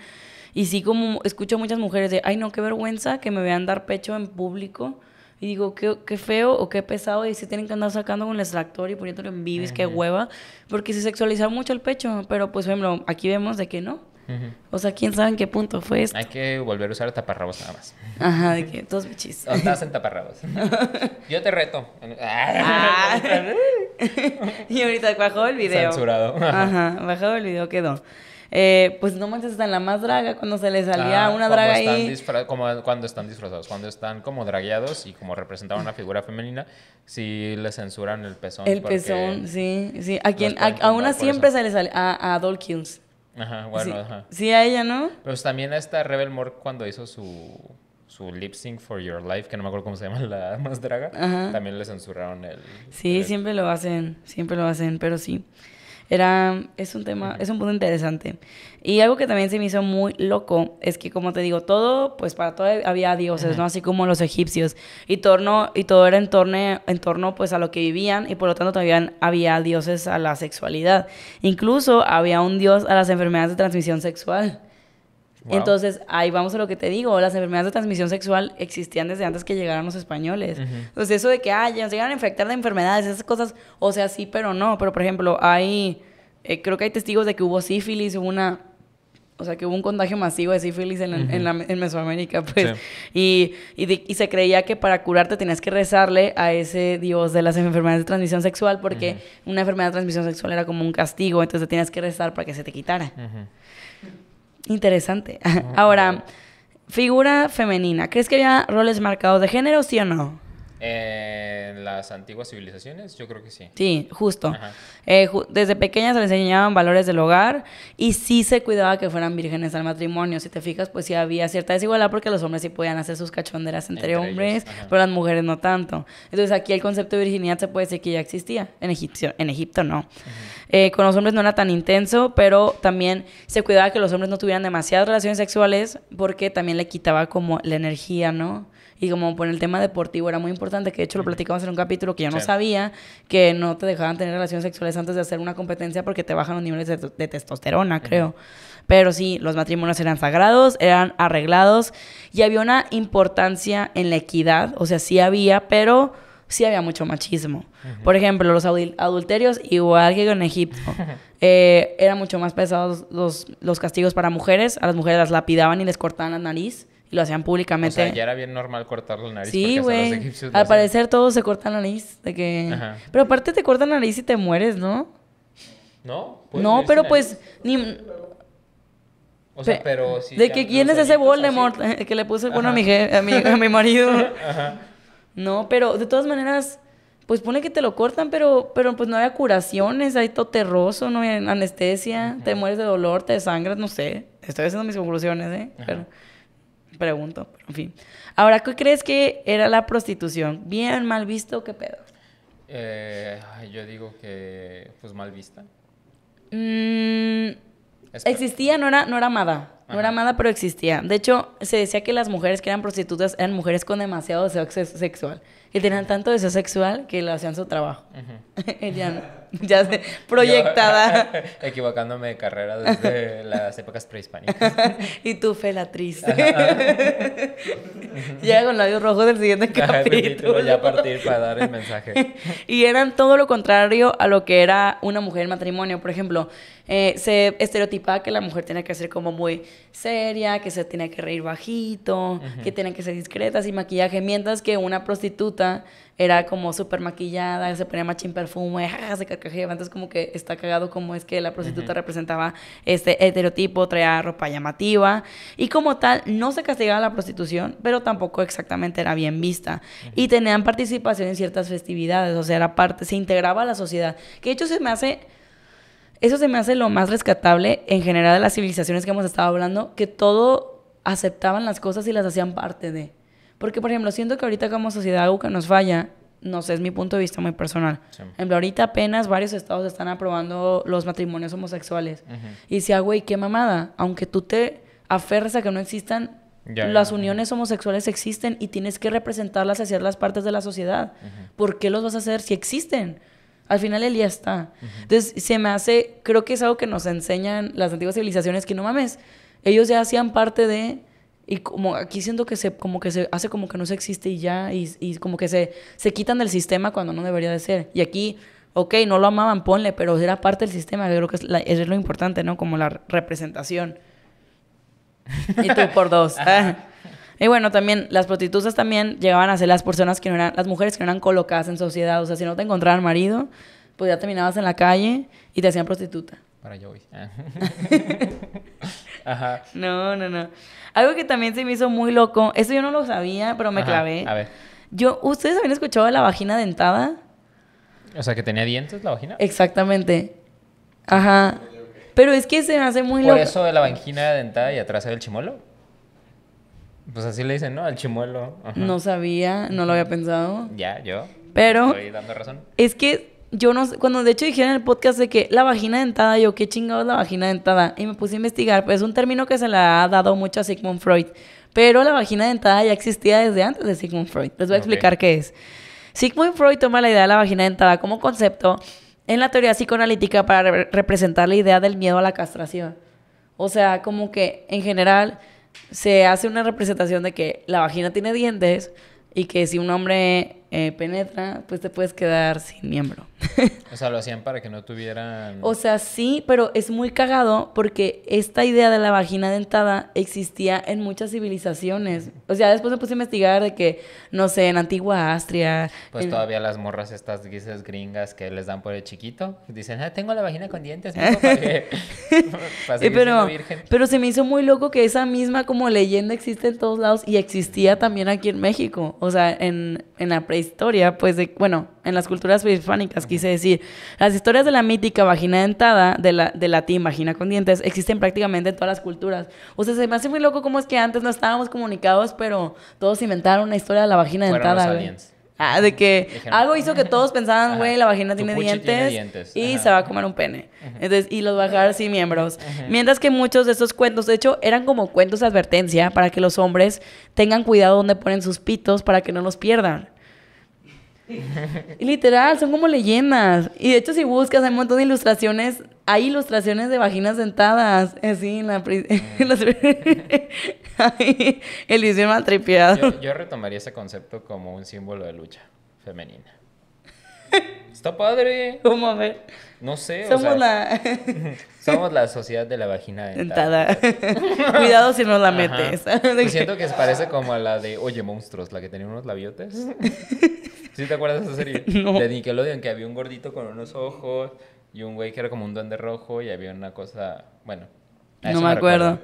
Y sí, como escucho muchas mujeres de, ay, no, qué vergüenza que me vean dar pecho en público. Y digo, qué, feo o qué pesado. Y se tienen que andar sacando con el extractor y poniéndolo en bibis, qué hueva. Porque se sexualiza mucho el pecho. Pero, pues, bueno, aquí vemos de que no. O sea, quién sabe en qué punto fue esto. Hay que volver a usar taparrabos nada más. Ajá, de que dos bichis. estás en taparrabos. Yo te reto. Ah. Ah. y ahorita bajó el video. Censurado. Ajá, bajado el video quedó. Eh, pues no manches, en la más draga, cuando se le salía ah, una draga ahí. cuando están disfrazados, cuando están como dragueados y como representaban una figura femenina, sí le censuran el pezón. El pezón, sí, sí. A, a, una siempre se le sale, a, a Dolkins. Ajá, bueno, sí, ajá. Sí, a ella, ¿no? Pues también esta Rebel Moore cuando hizo su, su lip sync for your life, que no me acuerdo cómo se llama la más draga, también le censuraron el... Sí, siempre lo hacen, siempre lo hacen, pero sí. Era, es un tema, es un punto interesante. Y algo que también se me hizo muy loco es que, como te digo, todo, pues para todo había dioses, ¿no? Así como los egipcios. Y, torno, y todo era en torno, en torno, pues, a lo que vivían y por lo tanto también había dioses a la sexualidad. Incluso había un dios a las enfermedades de transmisión sexual. Entonces, ahí vamos a lo que te digo, las enfermedades de transmisión sexual existían desde antes que llegaran los españoles. Entonces, eso de que, ah, ya nos llegan a infectar de enfermedades, esas cosas, o sea, sí, pero no. Pero, por ejemplo, hay, eh, creo que hay testigos de que hubo sífilis, hubo una, o sea, que hubo un contagio masivo de sífilis en, en, la, Mesoamérica, pues. Y, y, se creía que para curarte tenías que rezarle a ese dios de las enfermedades de transmisión sexual, porque una enfermedad de transmisión sexual era como un castigo, entonces tenías que rezar para que se te quitara. Interesante. Ah, Ahora, figura femenina. ¿Crees que había roles marcados de género, sí o no? En las antiguas civilizaciones, yo creo que sí. Sí, justo. Eh, desde pequeñas se les enseñaban valores del hogar y sí se cuidaba que fueran vírgenes al matrimonio. Si te fijas, pues sí había cierta desigualdad porque los hombres sí podían hacer sus cachonderas entre, hombres, pero las mujeres no tanto. Entonces aquí el concepto de virginidad se puede decir que ya existía. En Egipto, en Egipto no. Eh, con los hombres no era tan intenso, pero también se cuidaba que los hombres no tuvieran demasiadas relaciones sexuales porque también le quitaba como la energía, ¿no? Y como por el tema deportivo era muy importante, que de hecho lo platicamos en un capítulo que yo no sabía, que no te dejaban tener relaciones sexuales antes de hacer una competencia porque te bajan los niveles de, testosterona, creo. Pero sí, los matrimonios eran sagrados, eran arreglados y había una importancia en la equidad, o sea, sí había, pero sí había mucho machismo. Por ejemplo, los adulterios, igual que en Egipto, eh, eran mucho más pesados los, los, castigos para mujeres. A las mujeres las lapidaban y les cortaban la nariz y lo hacían públicamente. O sea, ya era bien normal cortar la nariz. Sí, güey. Al parecer todos se cortan la nariz. De que... Pero aparte te cortan la nariz y te mueres, ¿no? No, pues, no pero pues ni... O sea, pero si... De que quién es ese Voldemort que le puse el bueno a mi, a mi, a mi marido. Ajá. ¿no? Pero de todas maneras, pues pone que te lo cortan, pero, pero pues no había curaciones, hay terroso, no hay anestesia, te mueres de dolor, te desangras, no sé. Estoy haciendo mis conclusiones, ¿eh? Pero pregunto, pero en fin. Ahora, ¿qué crees que era la prostitución? ¿Bien, mal visto, o qué pedo? Eh, yo digo que, pues mal vista. Mmm Existía, no era, no era amada. No era amada, pero existía. De hecho, se decía que las mujeres que eran prostitutas eran mujeres con demasiado deseo sexual. Que tenían tanto deseo sexual que lo hacían su trabajo. Ya se proyectada. equivocándome de carrera desde las épocas prehispánicas. y tú, triste. ya con labios rojos del siguiente capítulo. ya a partir para dar el mensaje. y eran todo lo contrario a lo que era una mujer en matrimonio. Por ejemplo, eh, se estereotipaba que la mujer tiene que ser como muy seria, que se tiene que reír bajito, que tienen que ser discretas y maquillaje, mientras que una prostituta era como súper maquillada, se ponía machín perfume, se carcajeaba. Entonces, como que está cagado como es que la prostituta representaba este heterotipo, traía ropa llamativa. Y como tal, no se castigaba la prostitución, pero tampoco exactamente era bien vista. Y tenían participación en ciertas festividades, o sea, era parte, se integraba a la sociedad. Que de hecho se me hace. Eso se me hace lo más rescatable en general de las civilizaciones que hemos estado hablando, que todo aceptaban las cosas y las hacían parte de. Porque, por ejemplo, siento que ahorita como sociedad algo que nos falla, no sé, es mi punto de vista muy personal. ejemplo, ahorita apenas varios estados están aprobando los matrimonios homosexuales. Y decía, güey, qué mamada. Aunque tú te aferres a que no existan, las uniones homosexuales existen y tienes que representarlas hacia las partes de la sociedad. ¿Por qué los vas a hacer si existen? Al final el día está. Entonces, se me hace, creo que es algo que nos enseñan las antiguas civilizaciones, que no mames, ellos ya hacían parte de y como aquí siento que se, como que se hace como que no se existe y ya, y, y como que se, se quitan del sistema cuando no debería de ser. Y aquí, ok, no lo amaban, ponle, pero era parte del sistema, creo que es, es lo importante, ¿no? Como la representación. y tú por dos. y bueno, también las prostitutas también llegaban a ser las personas que no eran, las mujeres que no eran colocadas en sociedad. O sea, si no te encontraban marido, pues ya terminabas en la calle y te hacían prostituta. Para yo ah. Ajá. No, no, no. Algo que también se me hizo muy loco, eso yo no lo sabía, pero me clavé. A ver. Yo, ¿ustedes habían escuchado de la vagina dentada? O sea, que tenía dientes la vagina. Exactamente. Ajá. Pero es que se me hace muy Por eso de la vagina dentada y atrás del el Pues así le dicen, ¿no? Al chimuelo. No sabía, no lo había pensado. Ya, yo. Pero. Estoy dando razón. Es que yo no cuando de hecho dijeron en el podcast de que la vagina dentada, yo, ¿qué chingado es la vagina dentada? Y me puse a investigar, pues es un término que se le ha dado mucho a Sigmund Freud, pero la vagina dentada ya existía desde antes de Sigmund Freud. Les voy a explicar qué es. Sigmund Freud toma la idea de la vagina dentada como concepto en la teoría psicoanalítica para representar la idea del miedo a la castración. O sea, como que en general se hace una representación de que la vagina tiene dientes y que si un hombre eh, penetra, pues te puedes quedar sin miembro. o sea, lo hacían para que no tuvieran... O sea, sí, pero es muy cagado porque esta idea de la vagina dentada existía en muchas civilizaciones. O sea, después me puse a investigar de que, no sé, en antigua Astria... Pues todavía las morras estas guises gringas que les dan por el chiquito, dicen, ah, tengo la vagina con dientes, pero, Pero se me hizo muy loco que esa misma como leyenda existe en todos lados y existía también aquí en México. O sea, en, en la prehistoria, pues, de, bueno en las culturas prehispánicas, quise decir. Las historias de la mítica vagina dentada, de, la, de latín vagina con dientes, existen prácticamente en todas las culturas. O sea, se me hace muy loco cómo es que antes no estábamos comunicados, pero todos inventaron una historia de la vagina dentada. Ah, de que algo hizo que ah". todos pensaban, güey, la vagina tiene dientes, y se va a comer un pene. y los va a sin miembros. Mientras que muchos de esos cuentos, de hecho, eran como cuentos de advertencia para que los hombres tengan cuidado donde ponen sus pitos para que no los pierdan. literal, son como leyendas. Y de hecho, si buscas, hay un montón de ilustraciones. Hay ilustraciones de vaginas sentadas. Así, eh, en la. el idioma tripeado. Yo, retomaría ese concepto como un símbolo de lucha femenina. Está padre. ¿Cómo a ver? No sé. Somos o sea, la. somos la sociedad de la vagina dentada. Cuidado si no la metes. siento que se parece como a la de Oye Monstruos, la que tenía unos labiotes. ¿Sí te acuerdas de esa serie? De Nickelodeon, que había un gordito con unos ojos y un güey que era como un duende rojo y había una cosa, bueno. No me, acuerdo.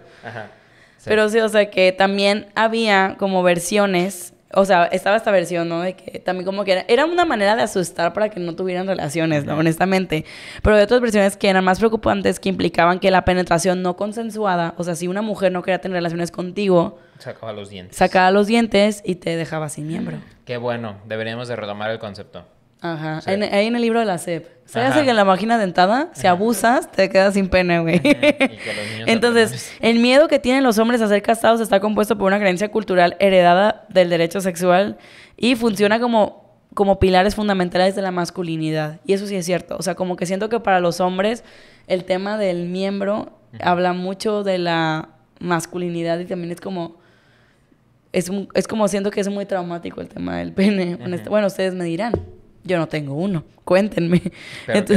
Pero sí, o sea que también había como versiones o sea, estaba esta versión, ¿no? De que también como que era, era una manera de asustar para que no tuvieran relaciones, ¿no? Honestamente. Pero hay otras versiones que eran más preocupantes, que implicaban que la penetración no consensuada, o sea, si una mujer no quería tener relaciones contigo... Sacaba los dientes. Sacaba los dientes y te dejaba sin miembro. Qué bueno, deberíamos de retomar el concepto. Ajá. ahí en el libro de la CEP. ¿Sabes que en la máquina dentada, si abusas, te quedas sin pene, güey? Entonces, el miedo que tienen los hombres a ser casados está compuesto por una creencia cultural heredada del derecho sexual y funciona como, como pilares fundamentales de la masculinidad. Y eso sí es cierto. O sea, como que siento que para los hombres el tema del miembro habla mucho de la masculinidad y también es como... Es, es como siento que es muy traumático el tema del pene. Bueno, ustedes me dirán. Yo no tengo uno. Cuéntenme. ¿Pero ¿qué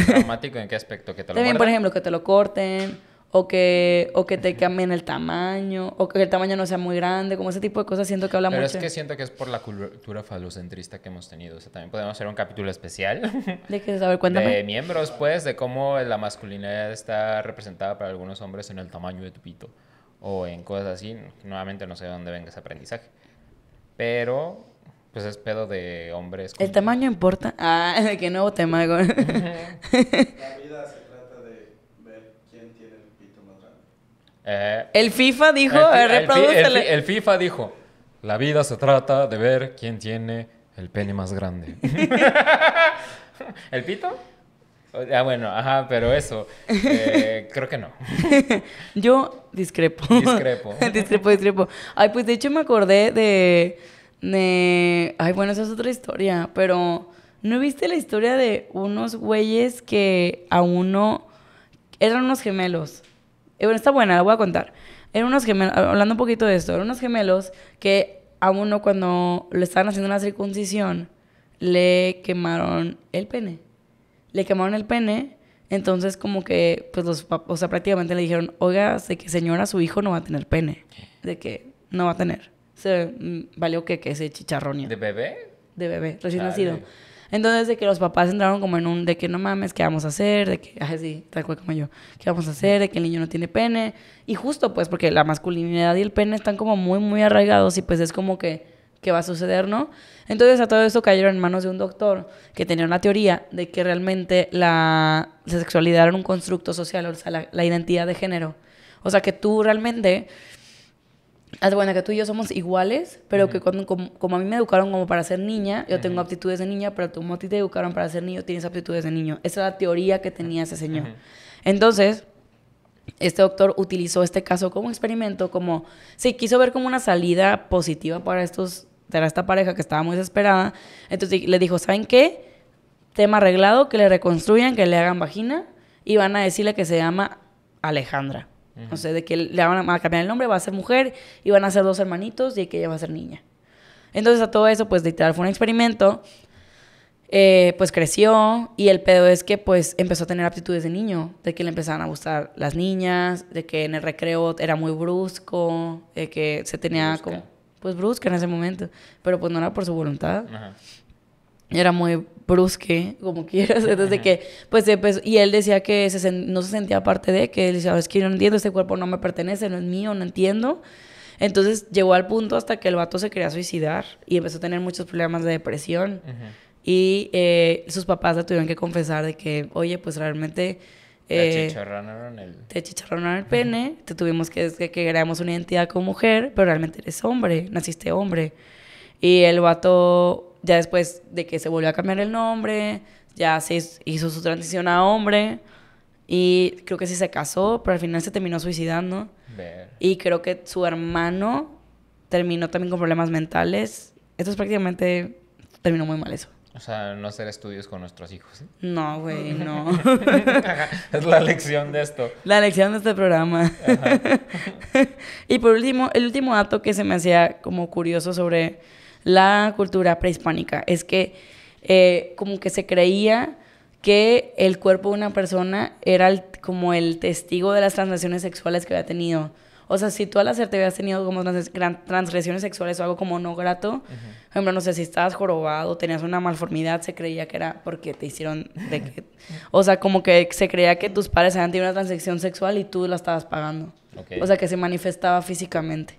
en qué aspecto? ¿Que te lo También, por ejemplo, que te lo corten o que, o que te cambien el tamaño, o que el tamaño no sea muy grande, como ese tipo de cosas siento que hablamos. Pero es que siento que es por la cultura falocentrista que hemos tenido. O sea, también podemos hacer un capítulo especial. ¿De qué? saber cuéntame. De miembros, pues, de cómo la masculinidad está representada para algunos hombres en el tamaño de tu pito, o en cosas así. Nuevamente no sé de dónde venga ese aprendizaje. Pero pues es pedo de hombres. ¿El tamaño importa? Ah, que qué nuevo tema. la vida se trata de ver quién tiene el pito más grande. Eh, el FIFA dijo, el, el, el FIFA dijo, la vida se trata de ver quién tiene el pene más grande. ¿El pito? Ah, bueno, ajá, pero eso. Eh, creo que no. Yo discrepo. Discrepo. discrepo, discrepo. Ay, pues de hecho me acordé de de... Ay, bueno, esa es otra historia, pero ¿no viste la historia de unos güeyes que a uno... Eran unos gemelos. Eh, bueno, está buena, la voy a contar. Eran unos gemelos, hablando un poquito de esto, eran unos gemelos que a uno cuando le estaban haciendo una circuncisión, le quemaron el pene. Le quemaron el pene, entonces como que, pues los papás, o sea, prácticamente le dijeron, oiga, que señora, su hijo no va a tener pene, de que no va a tener se mm, valió que, que ese chicharrón? ¿De bebé? De bebé, recién nacido. Entonces, de que los papás entraron como en un, de que no mames, ¿qué vamos a hacer? De que, sí, tal cual como yo, ¿qué vamos a hacer? De que el niño no tiene pene. Y justo, pues, porque la masculinidad y el pene están como muy, muy arraigados y pues es como que, ¿qué va a suceder, no? Entonces, a todo eso cayeron en manos de un doctor que tenía una teoría de que realmente la sexualidad era un constructo social, o sea, la, la identidad de género. O sea, que tú realmente Haz de que tú y yo somos iguales, pero que cuando, como, a mí me educaron como para ser niña, yo tengo aptitudes de niña, pero como a ti te educaron para ser niño, tienes aptitudes de niño. Esa es la teoría que tenía ese señor. Entonces, este doctor utilizó este caso como experimento, como, sí, quiso ver como una salida positiva para estos, para esta pareja que estaba muy desesperada. Entonces le dijo, ¿saben qué? Tema arreglado, que le reconstruyan, que le hagan vagina y van a decirle que se llama Alejandra sea, sé, de que le van a cambiar el nombre, va a ser mujer y van a ser dos hermanitos y que ella va a ser niña. Entonces a todo eso, pues literal, fue un experimento. Eh, pues creció y el pedo es que pues empezó a tener aptitudes de niño, de que le empezaban a gustar las niñas, de que en el recreo era muy brusco, de que se tenía como, pues brusca en ese momento, pero pues no era por su voluntad. Era muy brusque, como quieras, desde que, pues, pues, y él decía que no se sentía parte de, que él decía, es que no entiendo, este cuerpo no me pertenece, no es mío, no entiendo. Entonces llegó al punto hasta que el vato se quería suicidar y empezó a tener muchos problemas de depresión. Y eh, sus papás le tuvieron que confesar de que, oye, pues realmente... Eh, chicharronaron el... Te chicharronaron el pene, te tuvimos que, que, que creamos una identidad como mujer, pero realmente eres hombre, naciste hombre. Y el vato ya después de que se volvió a cambiar el nombre, ya se hizo su transición a hombre y creo que sí se casó, pero al final se terminó suicidando. Y creo que su hermano terminó también con problemas mentales. esto es prácticamente terminó muy mal eso. O sea, no hacer estudios con nuestros hijos. No, güey, no. es la lección de esto. La lección de este programa. y por último, el último dato que se me hacía como curioso sobre la cultura prehispánica. Es que eh, como que se creía que el cuerpo de una persona era como el testigo de las transacciones sexuales que había tenido. O sea, si tú al hacerte habías tenido como transgresiones sexuales o algo como no grato, por ejemplo, no sé, si estabas jorobado, tenías una malformidad, se creía que era porque te hicieron que... o sea, como que se creía que tus padres habían tenido una transacción sexual y tú la estabas pagando. O sea, que se manifestaba físicamente.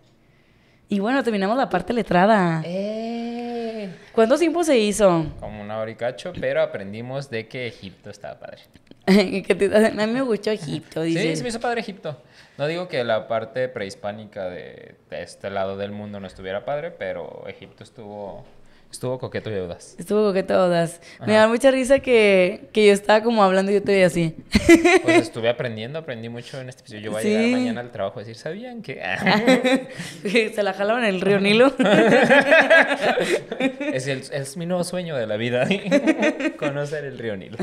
Y bueno, terminamos la parte letrada. Eh. ¿Cuánto tiempo se hizo? Como una hora pero aprendimos de que Egipto estaba padre. a mí me gustó Egipto. Sí, se me hizo padre Egipto. No digo que la parte prehispánica de este lado del mundo no estuviera padre, pero Egipto estuvo Estuvo coqueto y Estuvo coqueto y Me da mucha risa que, que, yo estaba como hablando y yo te veía así. Pues estuve aprendiendo, aprendí mucho en este episodio. Yo voy a llegar mañana al trabajo a decir, ¿sabían que...? Se la jalaban el río Nilo. es, mi nuevo sueño de la vida, conocer el río Nilo.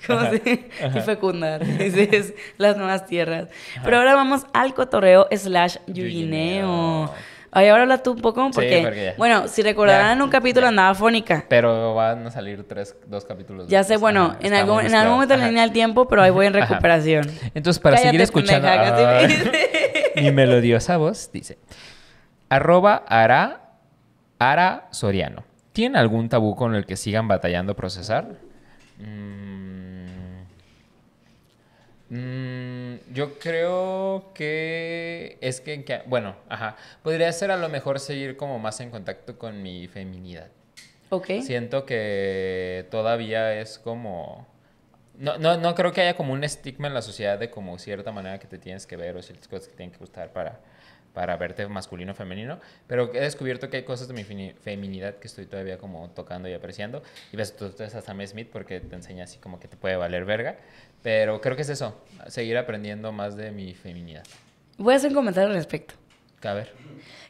Se... Y fecundar, dices, las nuevas tierras. Pero ahora vamos al cotorreo slash yugineo. Ay, ahora habla tú un poco porque, bueno, si recordarán un capítulo andaba fónica. Pero van a salir tres, dos capítulos. Ya sé, bueno, en, algún, momento le el tiempo, pero ahí voy en recuperación. Entonces, para seguir escuchando mi melodiosa voz dice, arroba ara, ara soriano. ¿Tiene algún tabú con el que sigan batallando procesar? Mmm... Yo creo que es que, bueno, ajá, podría ser a lo mejor seguir como más en contacto con mi feminidad. Ok. Siento que todavía es como... No, no, no creo que haya como un estigma en la sociedad de como cierta manera que te tienes que ver o ciertas cosas que tienen que gustar para para verte masculino o femenino, pero he descubierto que hay cosas de mi feminidad que estoy todavía como tocando y apreciando. Y ves, tú estás hasta Sam Smith porque te enseña así como que te puede valer verga, pero creo que es eso, seguir aprendiendo más de mi feminidad. Voy a hacer un comentario al respecto. A ver.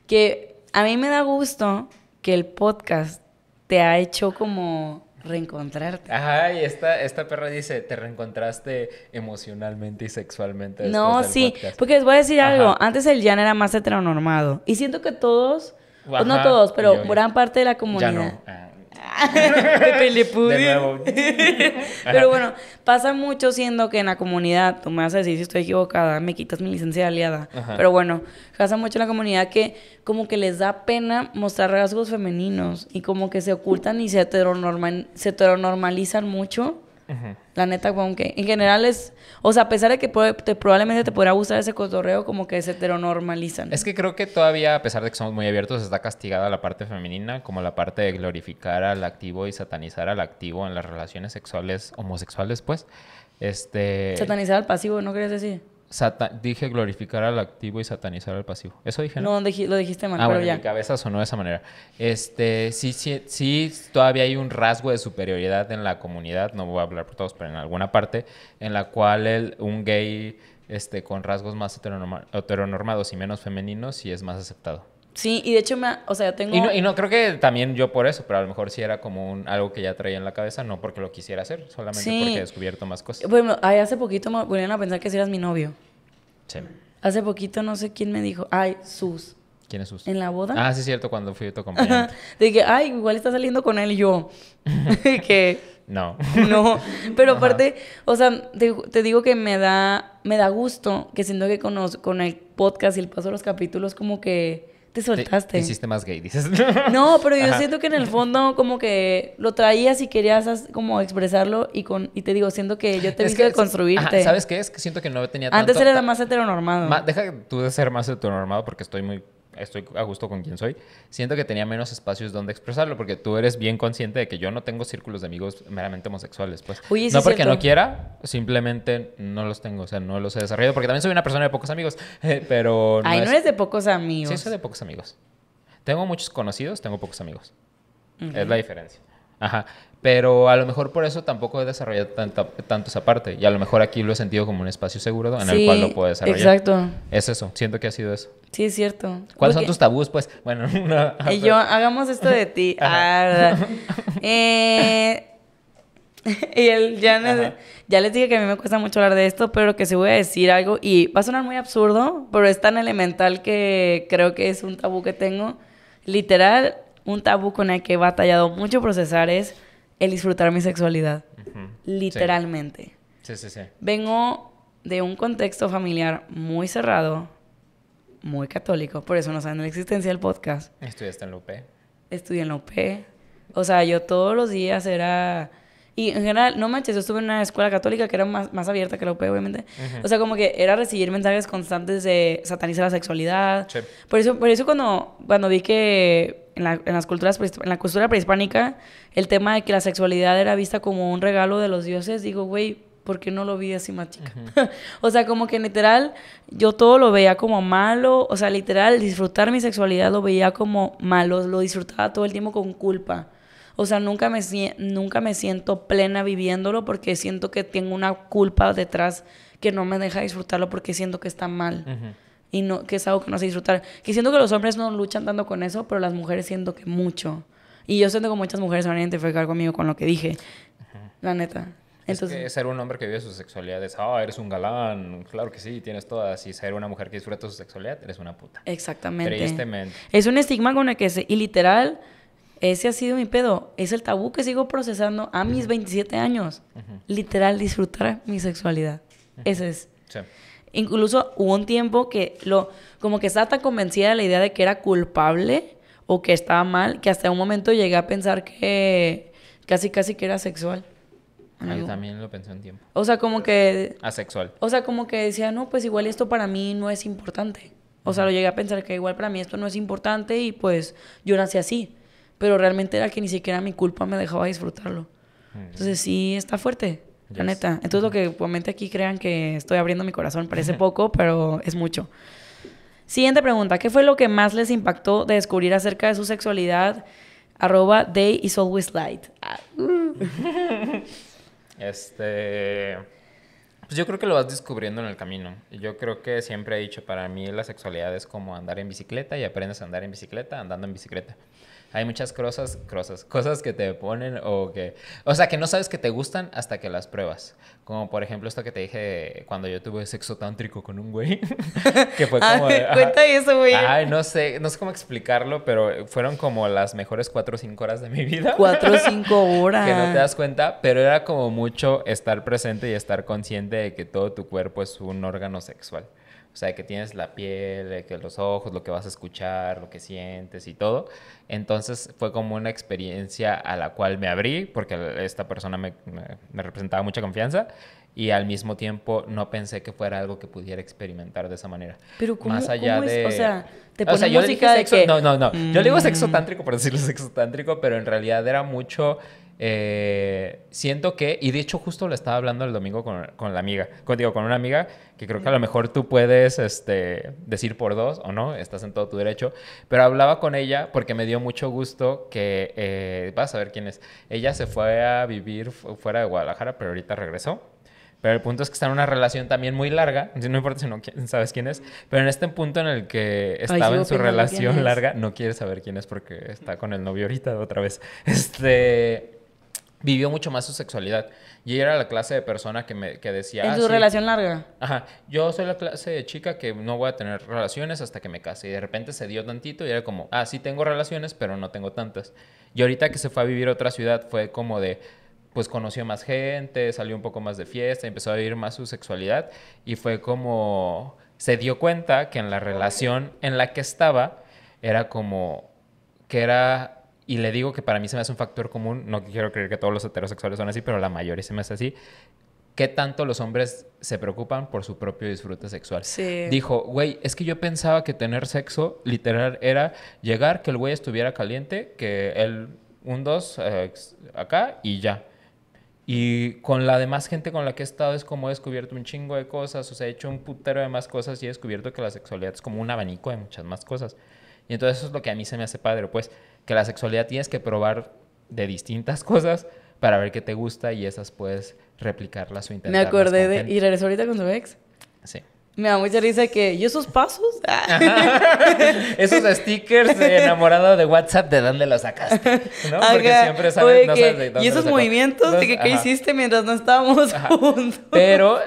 Que a mí me da gusto que el podcast te ha hecho como reencontrarte. Ajá, y esta, esta perra dice, te reencontraste emocionalmente y sexualmente. No, sí, porque les voy a decir algo, antes el Jan era más heteronormado y siento que todos, no todos, pero gran parte de la comunidad. Ah. Pero bueno, pasa mucho siendo que en la comunidad, tú me vas a decir si estoy equivocada, me quitas mi licencia de aliada. Pero bueno, pasa mucho en la comunidad que como que les da pena mostrar rasgos femeninos y como que se ocultan y se, se heteronormalizan mucho la neta, aunque que en general es, o sea, a pesar de que probablemente te podrá gustar ese cotorreo, como que se heteronormalizan. Es que creo que todavía, a pesar de que somos muy abiertos, está castigada la parte femenina, como la parte de glorificar al activo y satanizar al activo en las relaciones sexuales homosexuales, pues. Este... Satanizar al pasivo, ¿no crees decir? dije glorificar al activo y satanizar al pasivo. Eso dije, ¿no? lo dijiste mal, ah, pero mi cabeza sonó de esa manera. Este, sí, sí, sí, todavía hay un rasgo de superioridad en la comunidad, no voy a hablar por todos, pero en alguna parte, en la cual el, un gay este, con rasgos más heteronormados y menos femeninos sí es más aceptado. Sí, y de hecho, me, o sea, tengo... Y no, y no, creo que también yo por eso, pero a lo mejor sí era como un, algo que ya traía en la cabeza, no porque lo quisiera hacer, solamente porque he descubierto más cosas. Bueno, hace poquito me volvieron a pensar que si eras mi novio. Sí. Hace poquito no sé quién me dijo, ay, Sus. ¿Quién es Sus? En la boda. Ah, sí, es cierto, cuando fui tu compañero. Dije, ay, igual está saliendo con él yo. que... No. no, pero aparte, o sea, te, digo que me da, me da gusto que siento que con, con el podcast y el paso de los capítulos como que soltaste. hiciste más gay, dices. No, pero yo siento que en el fondo como que lo traías y querías como expresarlo y con y te digo, siento que yo te vi que construirte. ¿Sabes qué es? Que siento que no tenía Antes era más heteronormado. Deja deja tú de ser más heteronormado porque estoy muy estoy a gusto con quien soy, siento que tenía menos espacios donde expresarlo, porque tú eres bien consciente de que yo no tengo círculos de amigos meramente homosexuales, pues. no porque no quiera, simplemente no los tengo, o sea, no los he desarrollado, porque también soy una persona de pocos amigos, pero... No Ay, no eres de pocos amigos. Sí, soy de pocos amigos. Tengo muchos conocidos, tengo pocos amigos. Es la diferencia. Ajá. Pero a lo mejor por eso tampoco he desarrollado tanto, tanto esa parte. Y a lo mejor aquí lo he sentido como un espacio seguro en el cual lo puedo desarrollar. Exacto. Es eso. Siento que ha sido eso. Sí, es cierto. ¿Cuáles son tus tabús? Pues bueno. No, y yo, hagamos esto de ti. Ah, y ya, les dije que a mí me cuesta mucho hablar de esto, pero que si voy a decir algo. Y va a sonar muy absurdo, pero es tan elemental que creo que es un tabú que tengo. Literal, un tabú con el que he batallado mucho procesar es el disfrutar mi sexualidad. Literalmente. Sí. sí, sí, Vengo de un contexto familiar muy cerrado, muy católico, por eso no saben la existencia del podcast. ¿Estudiaste en la UP? Estudié en la UP. O sea, yo todos los días era... Y en general, no manches, yo estuve en una escuela católica que era más, más abierta que la UP, obviamente. O sea, como que era recibir mensajes constantes de satanizar la sexualidad. Por eso, por eso cuando, cuando vi que en, la, las culturas, en la cultura prehispánica, el tema de que la sexualidad era vista como un regalo de los dioses, digo, güey, ¿por qué no lo vi así más chica? o sea, como que literal, yo todo lo veía como malo, o sea, literal, disfrutar mi sexualidad lo veía como malo, lo disfrutaba todo el tiempo con culpa. O sea, nunca me, siento plena viviéndolo porque siento que tengo una culpa detrás que no me deja disfrutarlo porque siento que está mal y no, que es algo que no se disfrutar. Que siento que los hombres no luchan tanto con eso, pero las mujeres siento que mucho. Y yo siento que muchas mujeres se van a identificar conmigo con lo que dije. La neta. Entonces, es ser un hombre que vive su sexualidad es, ah, eres un galán, claro que sí, tienes todas. Y ser una mujer que disfruta su sexualidad, eres una puta. Exactamente. Tristemente. Es un estigma con el que se. Y literal, ese ha sido mi pedo. Es el tabú que sigo procesando a mis 27 años. Literal, disfrutar mi sexualidad. Ese es. Sí. Incluso hubo un tiempo que lo, como que estaba tan convencida de la idea de que era culpable o que estaba mal, que hasta un momento llegué a pensar que casi, casi que era sexual. Ah, yo también lo pensé un tiempo. O sea, como que... Asexual. O sea, como que decía, no, pues igual esto para mí no es importante. O sea, lo llegué a pensar que igual para mí esto no es importante y pues yo nací así. Pero realmente era que ni siquiera mi culpa me dejaba disfrutarlo. Entonces sí, está fuerte. La neta. Entonces, lo que comente aquí crean que estoy abriendo mi corazón parece poco, pero es mucho. Siguiente pregunta. ¿Qué fue lo que más les impactó de descubrir acerca de su sexualidad? Arroba day is always light. Ah, uh. este... Pues yo creo que lo vas descubriendo en el camino. Yo creo que siempre he dicho, para mí la sexualidad es como andar en bicicleta y aprendes a andar en bicicleta andando en bicicleta hay muchas cosas, cosas, cosas que te ponen o que, o sea, que no sabes que te gustan hasta que las pruebas. Como por ejemplo esto que te dije cuando yo tuve sexo tántrico con un güey, que fue ah, como... cuenta eso, güey. Ay, no sé, no sé cómo explicarlo, pero fueron como las mejores cuatro o cinco horas de mi vida. Cuatro o cinco horas. que no te das cuenta, pero era como mucho estar presente y estar consciente de que todo tu cuerpo es un órgano sexual. O sea, que tienes la piel, que los ojos, lo que vas a escuchar, lo que sientes y todo. Entonces fue como una experiencia a la cual me abrí porque esta persona me, representaba mucha confianza y al mismo tiempo no pensé que fuera algo que pudiera experimentar de esa manera. Pero ¿cómo, más allá de o sea, te yo música de que... no, no, no. Yo digo mm. sexo tántrico por decirlo sexo tántrico, pero en realidad era mucho eh, siento que, y de hecho justo le estaba hablando el domingo con, con la amiga, digo con una amiga, que creo que a lo mejor tú puedes este, decir por dos o no, estás en todo tu derecho, pero hablaba con ella porque me dio mucho gusto que, eh, vas a ver quién es, ella se fue a vivir fuera de Guadalajara, pero ahorita regresó. Pero el punto es que está en una relación también muy larga, no importa si no sabes quién es, pero en este punto en el que estaba en su relación larga, no quiere saber quién es porque está con el novio ahorita otra vez. Este, vivió mucho más su sexualidad. Y ella era la clase de persona que, me, que decía... En ah, su relación larga. Ajá. Yo soy la clase de chica que no voy a tener relaciones hasta que me case. Y de repente se dio tantito y era como, ah, sí tengo relaciones, pero no tengo tantas. Y ahorita que se fue a vivir a otra ciudad fue como de, pues conoció más gente, salió un poco más de fiesta, empezó a vivir más su sexualidad y fue como... Se dio cuenta que en la relación en la que estaba era como que era y le digo que para mí se me hace un factor común, no quiero creer que todos los heterosexuales son así, pero la mayoría se me hace así, qué tanto los hombres se preocupan por su propio disfrute sexual. Dijo, güey, es que yo pensaba que tener sexo literal era llegar, que el güey estuviera caliente, que él, un, dos, acá y ya. Y con la demás gente con la que he estado es como he descubierto un chingo de cosas, o sea, he hecho un putero de más cosas y he descubierto que la sexualidad es como un abanico de muchas más cosas. Y entonces eso es lo que a mí se me hace padre, pues que la sexualidad tienes que probar de distintas cosas para ver qué te gusta y esas puedes replicarlas o intentarlas. Me acordé de... ¿Y regresó ahorita con su ex? Sí. Me da mucha risa que... ¿Y esos pasos? Ah. esos stickers de enamorado de WhatsApp, ¿de dónde los sacaste? ¿No? Porque siempre sabes... ¿Y esos movimientos? ¿De que, qué hiciste mientras no estábamos juntos? Pero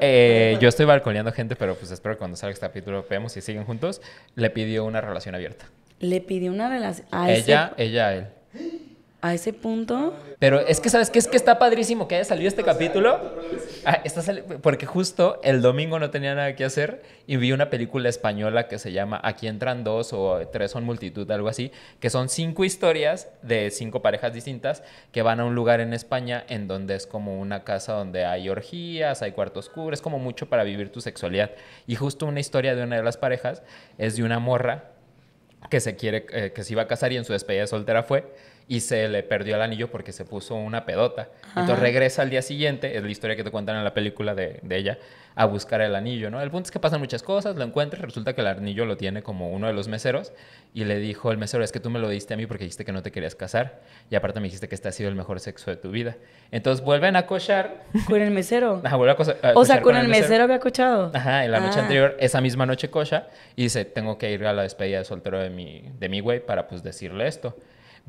eh, yo estoy balconeando gente, pero pues espero que cuando salga este capítulo veamos si siguen juntos. Le pidió una relación abierta. Le pidió una relación. A ella, ella, él. A ese punto. Pero es que, ¿sabes qué? Es que está padrísimo que haya salido este capítulo. Ah, porque justo el domingo no tenía nada que hacer y vi una película española que se llama Aquí entran dos o tres son multitud, algo así, que son cinco historias de cinco parejas distintas que van a un lugar en España en donde es como una casa donde hay orgías, hay cuartos cubres, como mucho para vivir tu sexualidad. Y justo una historia de una de las parejas es de una morra que se quiere, eh, que se iba a casar y en su despedida soltera fue y se le perdió el anillo porque se puso una pedota. Entonces regresa al día siguiente, es la historia que te cuentan en la película de, ella, a buscar el anillo, ¿no? El punto es que pasan muchas cosas, lo encuentra, resulta que el anillo lo tiene como uno de los meseros y le dijo el mesero, es que tú me lo diste a mí porque dijiste que no te querías casar y aparte me dijiste que este ha sido el mejor sexo de tu vida. Entonces vuelven a cochar. ¿Con el mesero? Ajá, a, cochar. O sea, con, el, mesero, que ha cochado. Ajá, en la noche ah. anterior, esa misma noche cocha y dice, tengo que ir a la despedida de soltero de mi, de mi güey para pues decirle esto.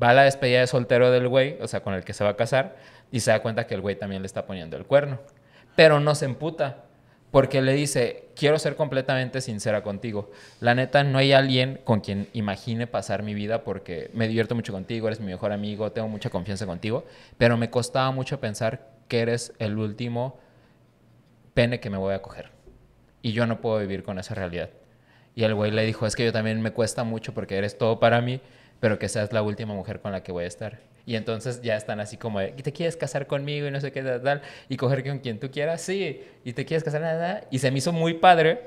Va a la despedida de soltero del güey, o sea, con el que se va a casar, y se da cuenta que el güey también le está poniendo el cuerno. Pero no se emputa, porque le dice, quiero ser completamente sincera contigo. La neta, no hay alguien con quien imagine pasar mi vida porque me divierto mucho contigo, eres mi mejor amigo, tengo mucha confianza contigo, pero me costaba mucho pensar que eres el último pene que me voy a coger. Y yo no puedo vivir con esa realidad. Y el güey le dijo, es que yo también me cuesta mucho porque eres todo para mí, pero que seas la última mujer con la que voy a estar. Y entonces ya están así como, ¿te quieres casar conmigo? Y no sé qué, tal, y coger con quien tú quieras, sí, y te quieres casar, nada. Y se me hizo muy padre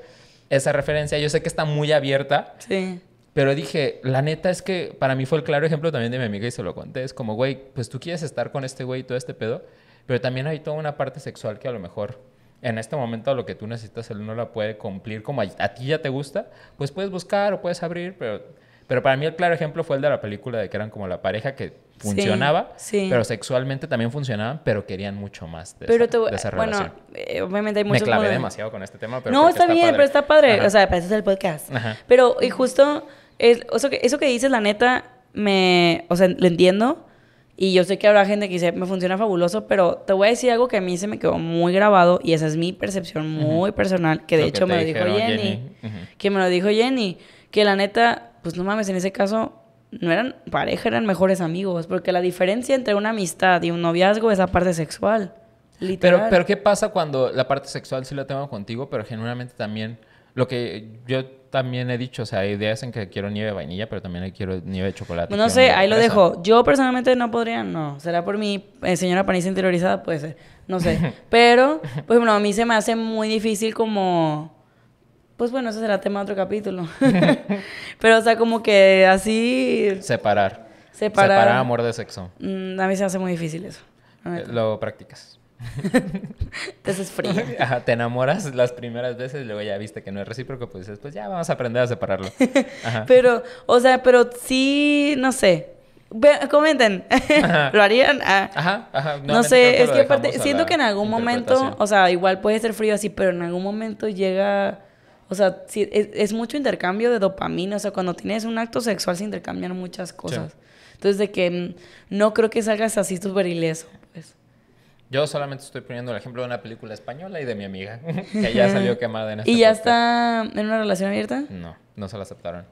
esa referencia. Yo sé que está muy abierta. Sí. Pero dije, la neta es que para mí fue el claro ejemplo también de mi amiga y se lo conté. Es como, güey, pues tú quieres estar con este güey y todo este pedo, pero también hay toda una parte sexual que a lo mejor en este momento lo que tú necesitas él no la puede cumplir como a ti ya te gusta, pues puedes buscar o puedes abrir, pero pero para mí el claro ejemplo fue el de la película de que eran como la pareja que funcionaba, pero sexualmente también funcionaban, pero querían mucho más de, pero esa, bueno, eh, obviamente hay muchos... Me clavé demasiado con este tema, pero... No, está, bien, pero está padre. O sea, para eso es el podcast. Ajá. Pero, y justo, eso, que, eso que dices, la neta, me... O sea, lo entiendo. Y yo sé que habrá gente que dice, me funciona fabuloso, pero te voy a decir algo que a mí se me quedó muy grabado y esa es mi percepción muy personal, que de hecho me lo dijo Jenny, que me lo dijo Jenny, que la neta pues no mames, en ese caso no eran pareja, eran mejores amigos, porque la diferencia entre una amistad y un noviazgo es la parte sexual. Literal. Pero, pero ¿qué pasa cuando la parte sexual sí la tengo contigo, pero generalmente también lo que yo también he dicho, o sea, hay ideas en que quiero nieve de vainilla, pero también quiero nieve de chocolate. No sé, ahí lo dejo. Yo personalmente no podría, no. Será por mi eh, señora paniza interiorizada, puede ser. No sé. pero, pues bueno, a mí se me hace muy difícil como pues bueno, eso será tema de otro capítulo. Pero, o sea, como que así... Separar. Separar. Separar amor de sexo. Mm, a mí se hace muy difícil eso. lo practicas. te haces frío. Ajá, te enamoras las primeras veces, y luego ya viste que no es recíproco, pues dices pues ya vamos a aprender a separarlo. pero, o sea, pero sí, no sé. comenten, ¿lo harían? Ah. Ajá, ajá. No sé, es que aparte, siento que en algún momento, o sea, igual puede ser frío así, pero en algún momento llega o sea, es, mucho intercambio de dopamina. O sea, cuando tienes un acto sexual se intercambian muchas cosas. Entonces, de que mm, no creo que salgas así súper ileso. Pues. Yo solamente estoy poniendo el ejemplo de una película española y de mi amiga, que ya salió quemada en este ¿Y ya está en una relación abierta? No, no se la aceptaron.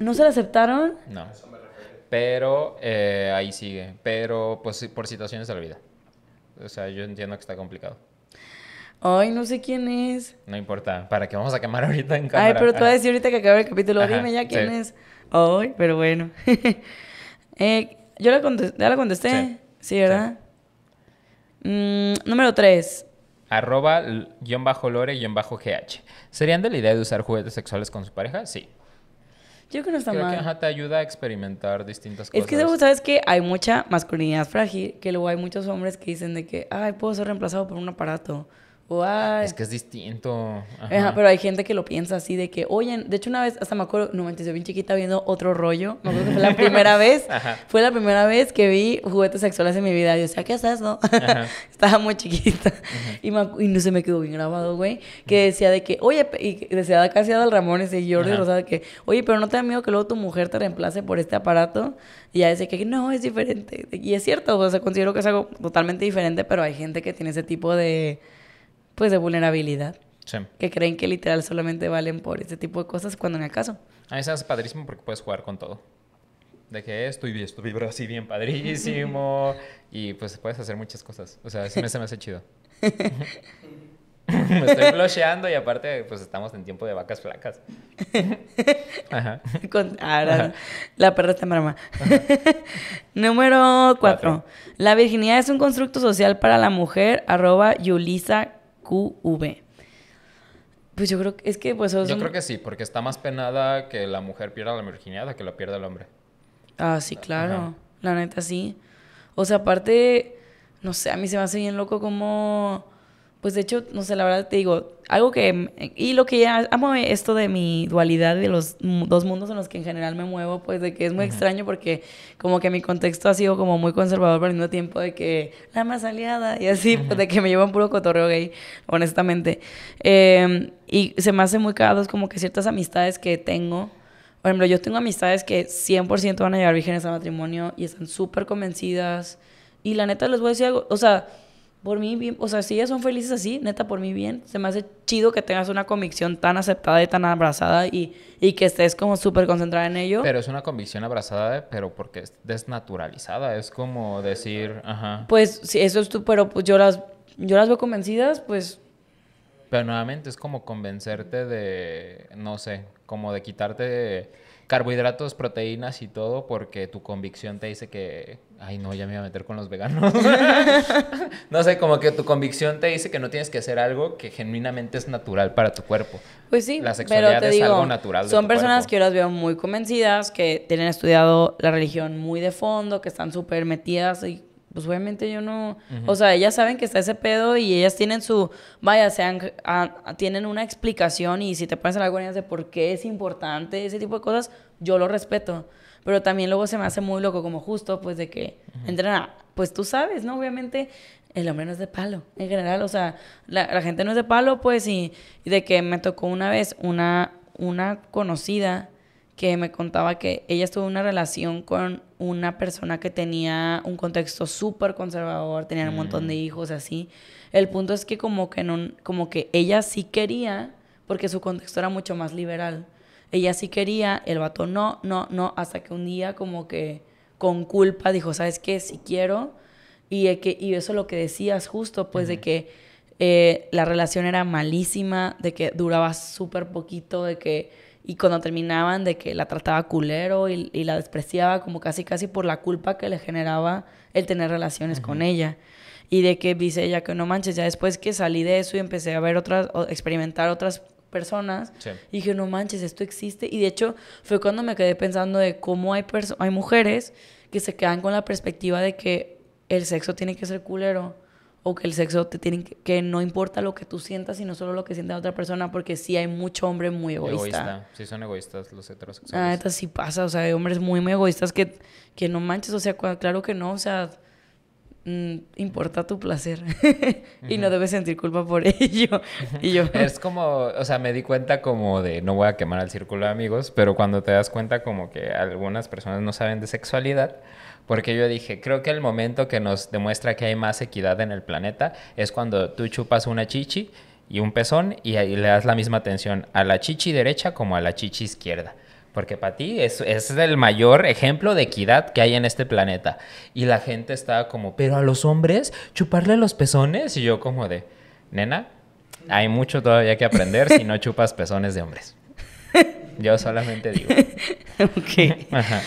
¿No se la aceptaron? No. Pero eh, ahí sigue. Pero pues por situaciones de la vida. O sea, yo entiendo que está complicado. Ay, no sé quién es. No importa, para qué vamos a quemar ahorita en cámara. Ay, pero te voy a decir ahorita que acaba el capítulo, dime ya quién es. Ay, pero bueno. Eh, yo la contesté, ya la contesté, sí, ¿verdad? Mm, número 3. Arroba guión bajo lore guión bajo GH. ¿Serían de la idea de usar juguetes sexuales con su pareja? Sí. Yo creo que no está creo mal. Que, te ayuda a experimentar distintas cosas. Es que sabes que hay mucha masculinidad frágil, que luego hay muchos hombres que dicen de que, ay, puedo ser reemplazado por un aparato es que es distinto. pero hay gente que lo piensa así de que, oye, de hecho una vez, hasta me acuerdo, no me bien chiquita viendo otro rollo. que fue la primera vez. Fue la primera vez que vi juguetes sexuales en mi vida. yo decía, ¿qué es eso? Estaba muy chiquita. Y, no se me quedó bien grabado, güey. Que decía de que, oye, y decía casi a Dal Ramón, y Jordi Rosado que, oye, pero no te da miedo que luego tu mujer te reemplace por este aparato. Y ya decía que no, es diferente. Y es cierto, o sea, considero que es algo totalmente diferente, pero hay gente que tiene ese tipo de pues de vulnerabilidad. Sí. Que creen que literal solamente valen por ese tipo de cosas cuando en acaso. caso. A mí se hace padrísimo porque puedes jugar con todo. De que esto y esto vibra así bien padrísimo. y pues puedes hacer muchas cosas. O sea, sí me, se me hace chido. me estoy blocheando y aparte pues estamos en tiempo de vacas flacas. Ajá. ahora, La perra está en mamá. Número cuatro. La virginidad es un constructo social para la mujer, arroba Yulisa QV. Pues yo creo que es que pues... Yo creo que sí, porque está más penada que la mujer pierda la virginidad que la pierda el hombre. Ah, sí, claro. La neta, sí. O sea, aparte, no sé, a mí se me hace bien loco como pues de hecho, no sé, la verdad te digo, algo que... Y lo que ya amo esto de mi dualidad, de los dos mundos en los que en general me muevo, pues de que es muy extraño porque como que mi contexto ha sido como muy conservador perdiendo tiempo de que la más aliada y así, pues, de que me llevan puro cotorreo gay, honestamente. Em, y se me hace muy es como que ciertas amistades que tengo, por ejemplo, yo tengo amistades que 100% van a llevar vírgenes a matrimonio y están súper convencidas. Y la neta les voy a decir algo, o sea por mí bien, o sea, si ellas son felices así, neta, por mí bien, se me hace chido que tengas una convicción tan aceptada y tan abrazada y, que estés como súper concentrada en ello. Pero es una convicción abrazada, pero porque es desnaturalizada, es como decir, ajá. Pues sí, eso es tú, pero pues yo las, yo las veo convencidas, pues... Pero nuevamente es como convencerte de, no sé, como de quitarte... De carbohidratos, proteínas y todo porque tu convicción te dice que, ay no, ya me iba a meter con los veganos. no sé, como que tu convicción te dice que no tienes que hacer algo que genuinamente es natural para tu cuerpo. Pues sí, la sexualidad pero es algo natural. son personas que yo las veo muy convencidas, que tienen estudiado la religión muy de fondo, que están súper metidas y pues obviamente yo no, o sea, ellas saben que está ese pedo y ellas tienen su, vaya, sean, tienen una explicación y si te pones algo en de por qué es importante ese tipo de cosas, yo lo respeto. Pero también luego se me hace muy loco, como justo, pues de que entren pues tú sabes, ¿no? Obviamente el hombre no es de palo, en general, o sea, la, gente no es de palo, pues, y, de que me tocó una vez una, una conocida que me contaba que ella en una relación con una persona que tenía un contexto súper conservador, tenía un montón de mm. hijos, así. El punto es que como que, no, como que ella sí quería, porque su contexto era mucho más liberal. Ella sí quería, el vato no, no, no, hasta que un día como que con culpa dijo, ¿sabes qué? Si quiero. Y, que, eso lo que decías justo, pues de que eh, la relación era malísima, de que duraba súper poquito, de que y cuando terminaban de que la trataba culero y, la despreciaba como casi casi por la culpa que le generaba el tener relaciones con ella. Y de que dice ella que no manches, ya después que salí de eso y empecé a ver otras, experimentar otras personas, dije, no manches, esto existe. Y de hecho fue cuando me quedé pensando de cómo hay, hay mujeres que se quedan con la perspectiva de que el sexo tiene que ser culero o que el sexo te tienen que, no importa lo que tú sientas, sino solo lo que sienta otra persona, porque sí hay mucho hombre muy egoísta. egoísta. Sí son egoístas los heterosexuales. Ah, esto sí pasa, o sea, hay hombres muy, muy egoístas que, que no manches, o sea, claro que no, o sea, mm, importa tu placer y no debes sentir culpa por ello. es como, o sea, me di cuenta como de, no voy a quemar el círculo de amigos, pero cuando te das cuenta como que algunas personas no saben de sexualidad, porque yo dije, creo que el momento que nos demuestra que hay más equidad en el planeta es cuando tú chupas una chichi y un pezón y, le das la misma atención a la chichi derecha como a la chichi izquierda. Porque para ti es, es, el mayor ejemplo de equidad que hay en este planeta. Y la gente estaba como, pero a los hombres, chuparle los pezones. Y yo como de, nena, hay mucho todavía que aprender si no chupas pezones de hombres. Yo solamente digo. ok. Ajá.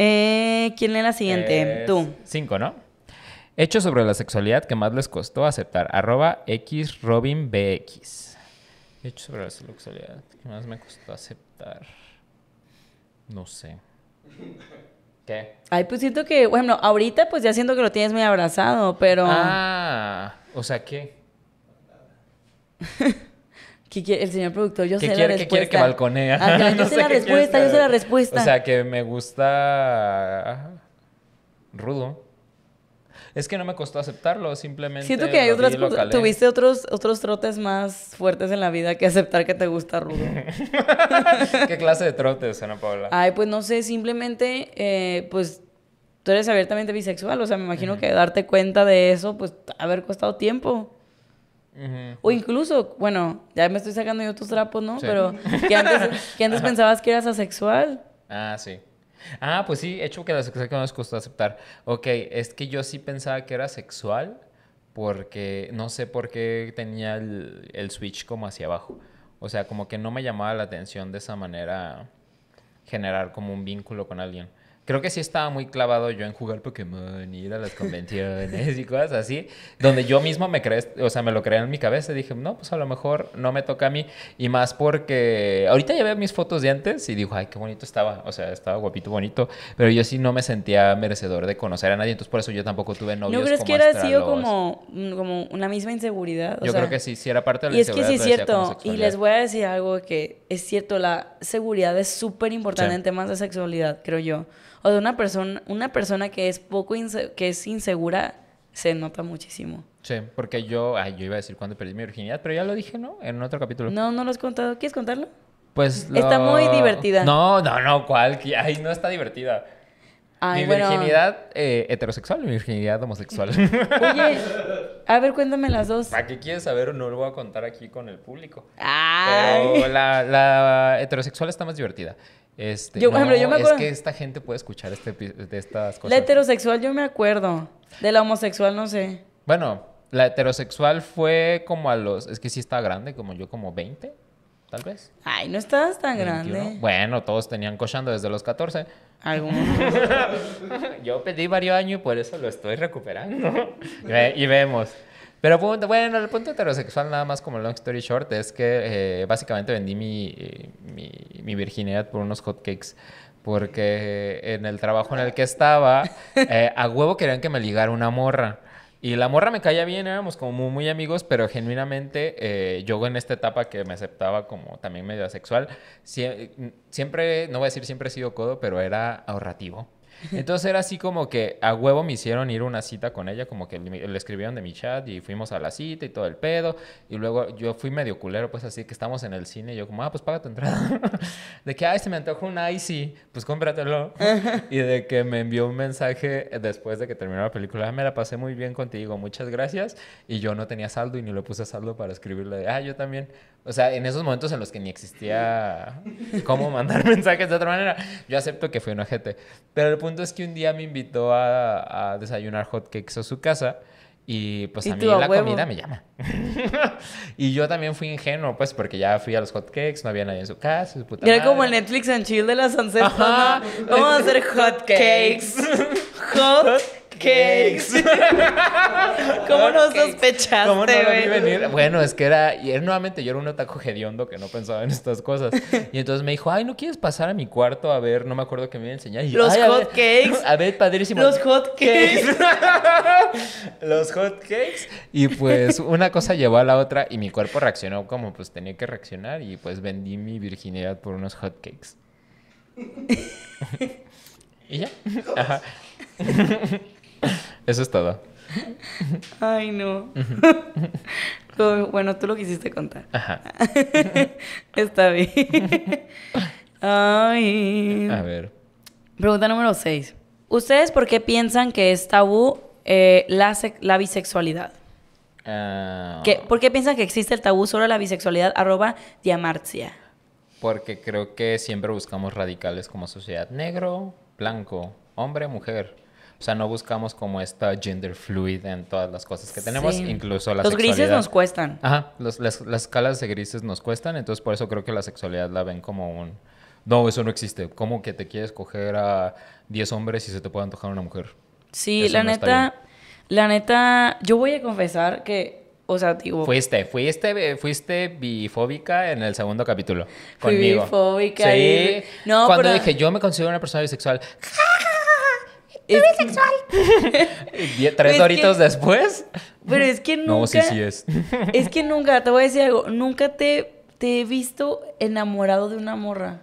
Eh, ¿Quién lee la siguiente? Tú. Cinco, ¿no? Hecho sobre la sexualidad que más les costó aceptar. Arroba xrobinbx. Hecho sobre la sexualidad que más me costó aceptar. No sé. ¿Qué? Ay, pues siento que, bueno, ahorita pues ya siento que lo tienes muy abrazado, pero... Ah, o sea, ¿qué? el señor productor, yo sé la respuesta. Que quiere que balconea. yo sé, la respuesta, yo sé la respuesta. O sea, que me gusta... Rudo. Es que no me costó aceptarlo, simplemente. Siento que hay otras tuviste otros, otros trotes más fuertes en la vida que aceptar que te gusta rudo. ¿Qué clase de trotes, Ana Paula? Ay, pues no sé, simplemente, eh, pues tú eres abiertamente bisexual, o sea, me imagino que darte cuenta de eso, pues haber costado tiempo. O incluso, bueno, ya me estoy sacando yo tus trapos, ¿no? Pero que antes, pensabas que eras asexual. Ah, sí. Ah, pues sí, hecho que la no nos costó aceptar. Ok, es que yo sí pensaba que era sexual porque no sé por qué tenía el switch como hacia abajo. O sea, como que no me llamaba la atención de esa manera generar como un vínculo con alguien creo que sí estaba muy clavado yo en jugar Pokémon, ir a las convenciones y cosas así, donde yo mismo me creé, o sea, me lo creé en mi cabeza y dije, no, pues a lo mejor no me toca a mí. Y más porque ahorita ya veo mis fotos de antes y digo, ay, qué bonito estaba, o sea, estaba guapito, bonito, pero yo sí no me sentía merecedor de conocer a nadie, entonces por eso yo tampoco tuve novios. Yo creo que era sido como, mm, como una misma inseguridad? yo creo que sí, sí era parte de la y Y es que sí es cierto, y les voy a decir algo que es cierto, la seguridad es súper importante en temas de sexualidad, creo yo. O de una persona, una persona que es poco que es insegura se nota muchísimo. Sí, porque yo, yo iba a decir cuando perdí mi virginidad, pero ya lo dije, ¿no? En otro capítulo. No, no lo has contado. ¿Quieres contarlo? Pues Está muy divertida. No, no, no, cuál. Ay, no está divertida mi virginidad eh, heterosexual mi virginidad homosexual. Oye, a ver, cuéntame las dos. ¿Para qué quieres saber? No lo voy a contar aquí con el público. Pero la, heterosexual está más divertida. Este, yo, me acuerdo. Es que esta gente puede escuchar este, de estas cosas. La heterosexual yo me acuerdo. De la homosexual no sé. Bueno, la heterosexual fue como a los... Es que sí estaba grande, como yo, como 20, tal vez. Ay, no estabas tan grande. Bueno, todos tenían cochando desde los 14. Yo pedí varios años y por eso lo estoy recuperando. y vemos. Pero bueno, el punto heterosexual, nada más como long story short, es que eh, básicamente vendí eh, mi, mi, virginidad por unos hotcakes. Porque en el trabajo en el que estaba, eh, a huevo querían que me ligara una morra. Y la morra me caía bien, éramos como muy, amigos, pero genuinamente eh, yo en esta etapa que me aceptaba como también medio asexual, siempre, no voy a decir siempre he sido codo, pero era ahorrativo. Entonces era así como que a huevo me hicieron ir una cita con ella, como que le, escribieron de mi chat y fuimos a la cita y todo el pedo. Y luego yo fui medio culero, pues así que estamos en el cine y yo como, ah, pues paga tu entrada. de que, ay, se me antojó un Icy, pues cómpratelo. y de que me envió un mensaje después de que terminó la película, ah, me la pasé muy bien contigo, muchas gracias. Y yo no tenía saldo y ni le puse saldo para escribirle, ah, yo también. O sea, en esos momentos en los que ni existía cómo mandar mensajes de otra manera, yo acepto que fui un ojete. Pero el punto es que un día me invitó a, desayunar desayunar hotcakes a su casa. Y pues a mí la comida me llama. y yo también fui ingenuo, pues, porque ya fui a los hotcakes, no había nadie en su casa. Era como el Netflix en Chill de las 11. Vamos a hacer hotcakes. hotcakes. ¿Cómo no sospechaste, ¿Cómo no vi venir? Bueno, es que era, y nuevamente yo era un otaku hediondo que no pensaba en estas cosas. Y entonces me dijo, ay, ¿no quieres pasar a mi cuarto a ver? No me acuerdo qué me iba a enseñar. Los hotcakes. a ver, cakes. A ver, padrísimo. Los hot Los hot cakes. Y pues una cosa llevó a la otra y mi cuerpo reaccionó como pues tenía que reaccionar y pues vendí mi virginidad por unos hot cakes. ¿Y ya? Eso es todo. Ay, no. bueno, tú lo quisiste contar. Ajá. Está bien. Ay. A ver. Pregunta número 6. ¿Ustedes por qué piensan que es tabú eh, la, bisexualidad? Ah. ¿Por qué piensan que existe el tabú sobre la bisexualidad? Arroba Porque creo que siempre buscamos radicales como sociedad negro, blanco, hombre, mujer o sea, no buscamos como esta gender fluid en todas las cosas que tenemos, incluso la Los grises nos cuestan. Ajá, las, calas escalas de grises nos cuestan, entonces por eso creo que la sexualidad la ven como un... No, eso no existe. ¿Cómo que te quieres coger a 10 hombres y se te puede antojar una mujer? Sí, la neta, la neta, yo voy a confesar que o sea, digo. Fuiste, fuiste, fuiste bifóbica en el segundo capítulo. Fui bifóbica. Y... No, Cuando dije, yo me considero una persona bisexual es sexual! ¿Tres pues horitos doritos después? Pero es que nunca... No, sí, sí es. Es que nunca, te voy a decir algo, nunca te, he visto enamorado de una morra.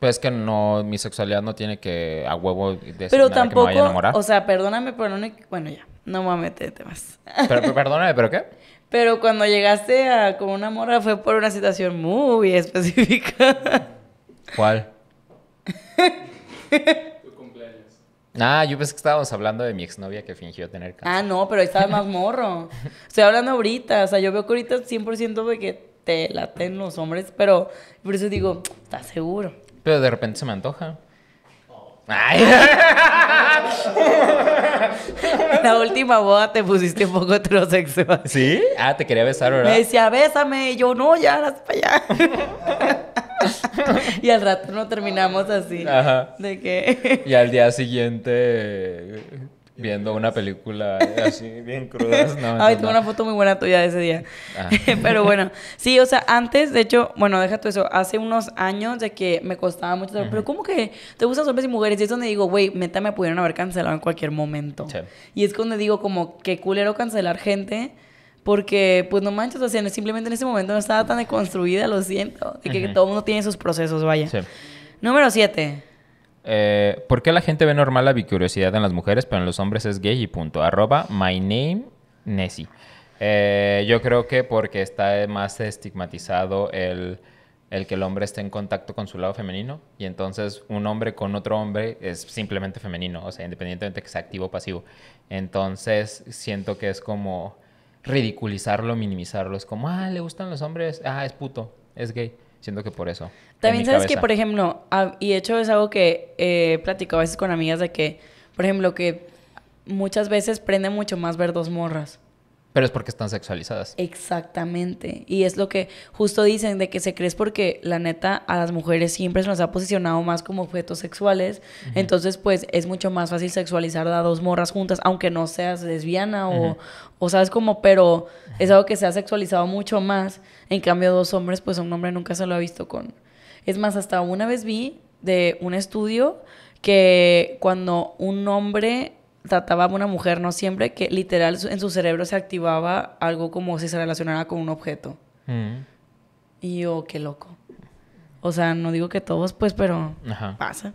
Pues es que no, mi sexualidad no tiene que a huevo de pero tampoco, que me vaya a enamorar. O sea, perdóname, pero no, bueno, ya, no mames, meter temas. Pero, perdóname, ¿pero qué? Pero cuando llegaste a con una morra fue por una situación muy específica. ¿Cuál? Ah, yo pensé que estábamos hablando de mi exnovia que fingió tener cáncer. Ah, no, pero ahí estaba más morro. Estoy hablando ahorita, o sea, yo veo que ahorita 100% de que te laten los hombres, pero por eso digo, ¿estás seguro? Pero de repente se me antoja. Ay. La última boda te pusiste un poco heterosexual. ¿Sí? Ah, te quería besar, ¿verdad? Me decía, bésame. Y yo, no, ya, para allá. y al rato no terminamos así. De que... y al día siguiente viendo una película así bien cruda... No, Ay, tengo una foto muy buena tuya de ese día. Ah. Pero bueno, sí, o sea, antes, de hecho, bueno, deja tú eso, hace unos años de que me costaba mucho pero ¿cómo que te gustan hombres y mujeres? Y es donde digo, güey, meta me pudieron haber cancelado en cualquier momento. Y es cuando digo como, qué culero cancelar gente porque pues no manches, o sea, simplemente en ese momento no estaba tan deconstruida, lo siento, de que todo el mundo tiene sus procesos, vaya. Número 7. Eh, ¿Por qué la gente ve normal la bicuriosidad en las mujeres, pero en los hombres es gay y punto? Arroba my name Nessie. Eh, yo creo que porque está más estigmatizado el, el, que el hombre esté en contacto con su lado femenino y entonces un hombre con otro hombre es simplemente femenino, o sea, independientemente que sea activo o pasivo. Entonces siento que es como ridiculizarlo, minimizarlo. Es como, ah, le gustan los hombres, ah, es puto, es gay. Siento que por eso. También sabes que, por ejemplo, ah, y de hecho es algo que he platicado a veces con amigas de que, por ejemplo, que muchas veces prende mucho más ver dos morras. Pero es porque están sexualizadas. Exactamente. Y es lo que justo dicen de que se crees porque la neta a las mujeres siempre se nos ha posicionado más como objetos sexuales. Entonces, pues es mucho más fácil sexualizar a dos morras juntas, aunque no seas lesbiana o, o sabes como, pero es algo que se ha sexualizado mucho más. En cambio, dos hombres, pues un hombre nunca se lo ha visto con... Es más, hasta una vez vi de un estudio que cuando un hombre trataba a una mujer, no siempre, que literal en su cerebro se activaba algo como si se relacionara con un objeto. Mm. Y yo, qué loco. O sea, no digo que todos, pues, pero pasa.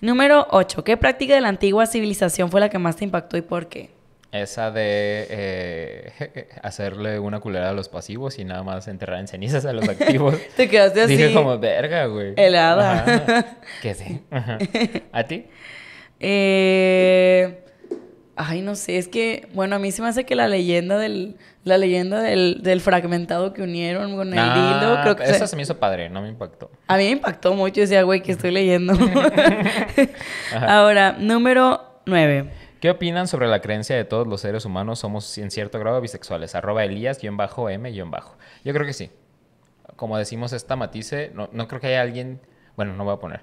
Número 8. ¿Qué práctica de la antigua civilización fue la que más te impactó y por qué? Esa de eh, hacerle una culera a los pasivos y nada más enterrar en cenizas a los activos. te quedaste así. Dije como, verga, güey. Helada. ¿Qué sé? ¿A ti? Eh, Ay, no sé, es que, bueno, a mí se me hace que la leyenda del, la leyenda del, fragmentado que unieron con el ah, lindo, creo que... Eso se me hizo padre, no me impactó. A mí me impactó mucho, ese decía, güey, que estoy leyendo. Ahora, número 9. ¿Qué opinan sobre la creencia de todos los seres humanos somos en cierto grado bisexuales? Arroba Elías-M-. bajo, Yo creo que sí. Como decimos esta matice, no, no creo que haya alguien, bueno, no voy a poner.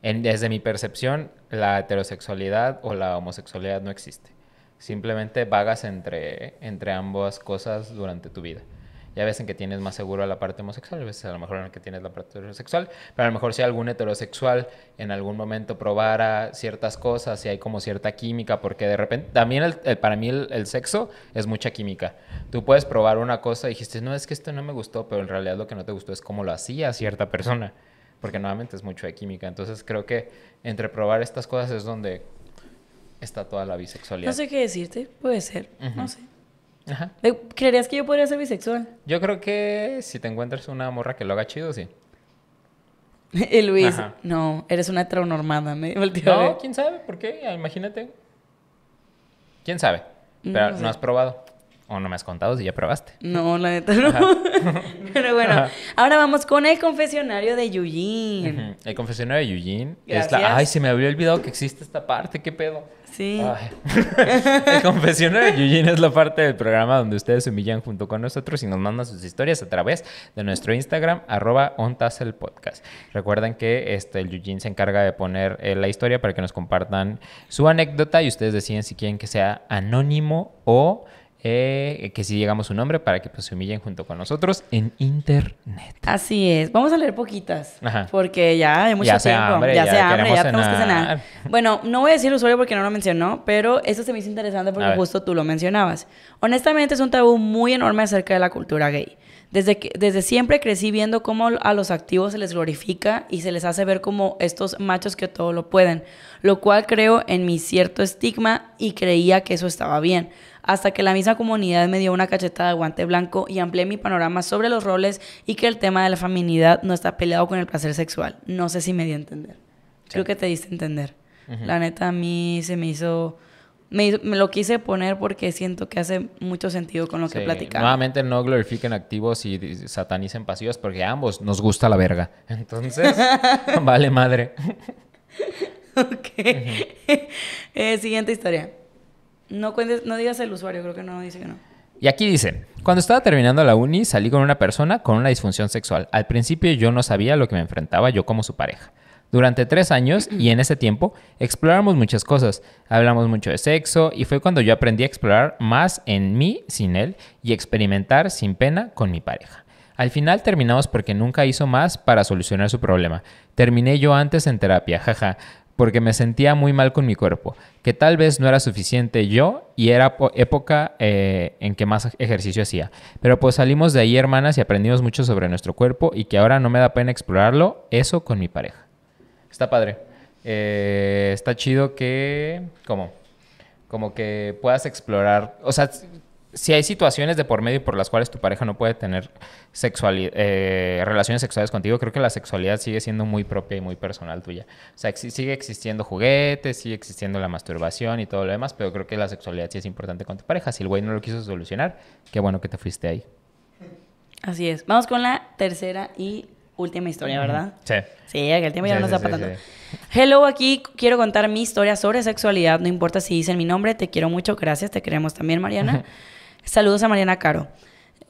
En, desde mi percepción, la heterosexualidad o la homosexualidad no existe. Simplemente vagas entre, entre ambas cosas durante tu vida. Ya ves en que tienes más seguro la parte homosexual, a veces a lo mejor en que tienes la parte heterosexual, pero a lo mejor si algún heterosexual en algún momento probara ciertas cosas, si hay como cierta química, porque de repente, también el, para mí el, el, sexo es mucha química. Tú puedes probar una cosa y dijiste, no, es que esto no me gustó, pero en realidad lo que no te gustó es cómo lo hacía cierta persona, porque nuevamente es mucho de química. Entonces creo que entre probar estas cosas es donde está toda la bisexualidad. No sé qué decirte, puede ser, no sé. ¿Creerías que yo podría ser bisexual? Yo creo que si te encuentras una morra que lo haga chido, sí. y Luis, no, eres una heteronormada, No, quién sabe, ¿por qué? Imagínate. ¿Quién sabe? Pero no, has probado. O no me has contado si ya probaste. No, la neta no. Pero bueno, ahora vamos con el confesionario de Eugene. El confesionario de Eugene es la. Ay, se me había olvidado que existe esta parte, qué pedo. Sí. el confesionario de Yujin es la parte del programa donde ustedes se humillan junto con nosotros y nos mandan sus historias a través de nuestro Instagram, arroba podcast. Recuerden que este, el Yujin se encarga de poner eh, la historia para que nos compartan su anécdota y ustedes deciden si quieren que sea anónimo o eh, que si llegamos un nombre para que pues, se humillen junto con nosotros en internet. Así es. Vamos a leer poquitas porque ya hay mucho tiempo. ya, se hambre, ya tenemos que cenar. Bueno, no voy a decir usuario porque no lo mencionó, pero eso se me hizo interesante porque justo tú lo mencionabas. Honestamente es un tabú muy enorme acerca de la cultura gay. Desde, que, desde siempre crecí viendo cómo a los activos se les glorifica y se les hace ver como estos machos que todo lo pueden, lo cual creo en mi cierto estigma y creía que eso estaba bien hasta que la misma comunidad me dio una cachetada de guante blanco y amplié mi panorama sobre los roles y que el tema de la feminidad no está peleado con el placer sexual. No sé si me dio a entender. Creo que te diste a entender. La neta a mí se me hizo... Me, lo quise poner porque siento que hace mucho sentido con lo que platicamos. Nuevamente no glorifiquen activos y satanicen pasivos porque a ambos nos gusta la verga. Entonces, vale madre. ok. Eh, siguiente historia. No, digas el usuario, creo que no dice que no. Y aquí dice, cuando estaba terminando la uni salí con una persona con una disfunción sexual. Al principio yo no sabía lo que me enfrentaba yo como su pareja. Durante tres años y en ese tiempo exploramos muchas cosas, hablamos mucho de sexo y fue cuando yo aprendí a explorar más en mí sin él y experimentar sin pena con mi pareja. Al final terminamos porque nunca hizo más para solucionar su problema. Terminé yo antes en terapia, jaja porque me sentía muy mal con mi cuerpo, que tal vez no era suficiente yo y era época eh, en que más ejercicio hacía. Pero pues salimos de ahí, hermanas, y aprendimos mucho sobre nuestro cuerpo y que ahora no me da pena explorarlo, eso con mi pareja. Está padre. Eh, está chido que... ¿Cómo? Como que puedas explorar, o sea, si hay situaciones de por medio por las cuales tu pareja no puede tener eh, relaciones sexuales contigo, creo que la sexualidad sigue siendo muy propia y muy personal tuya. O sea, sigue existiendo juguetes, sigue existiendo la masturbación y todo lo demás, pero creo que la sexualidad sí es importante con tu pareja. Si el güey no lo quiso solucionar, qué bueno que te fuiste ahí. Así es. Vamos con la tercera y última historia, ¿verdad? Sí. Sí, el tiempo ya no nos da pasando Hello, aquí quiero contar mi historia sobre sexualidad. No importa si dicen mi nombre, te quiero mucho, gracias, te queremos también, Mariana. Saludos a Mariana Caro.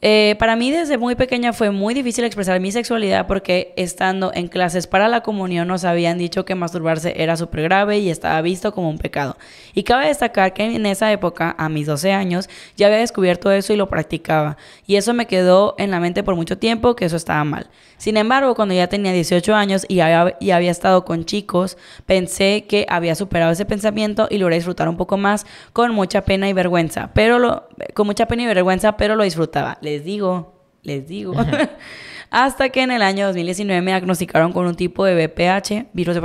Eh, para mí desde muy pequeña fue muy difícil expresar mi sexualidad porque estando en clases para la comunión nos habían dicho que masturbarse era súper grave y estaba visto como un pecado. Y cabe destacar que en esa época, a mis 12 años, ya había descubierto eso y lo practicaba. Y eso me quedó en la mente por mucho tiempo que eso estaba mal. Sin embargo, cuando ya tenía 18 años y había, estado con chicos, pensé que había superado ese pensamiento y logré disfrutar un poco más con mucha pena y vergüenza, pero lo, con mucha pena y vergüenza, pero lo disfrutaba les digo, les digo. Hasta que en el año 2019 me diagnosticaron con un tipo de VPH, virus de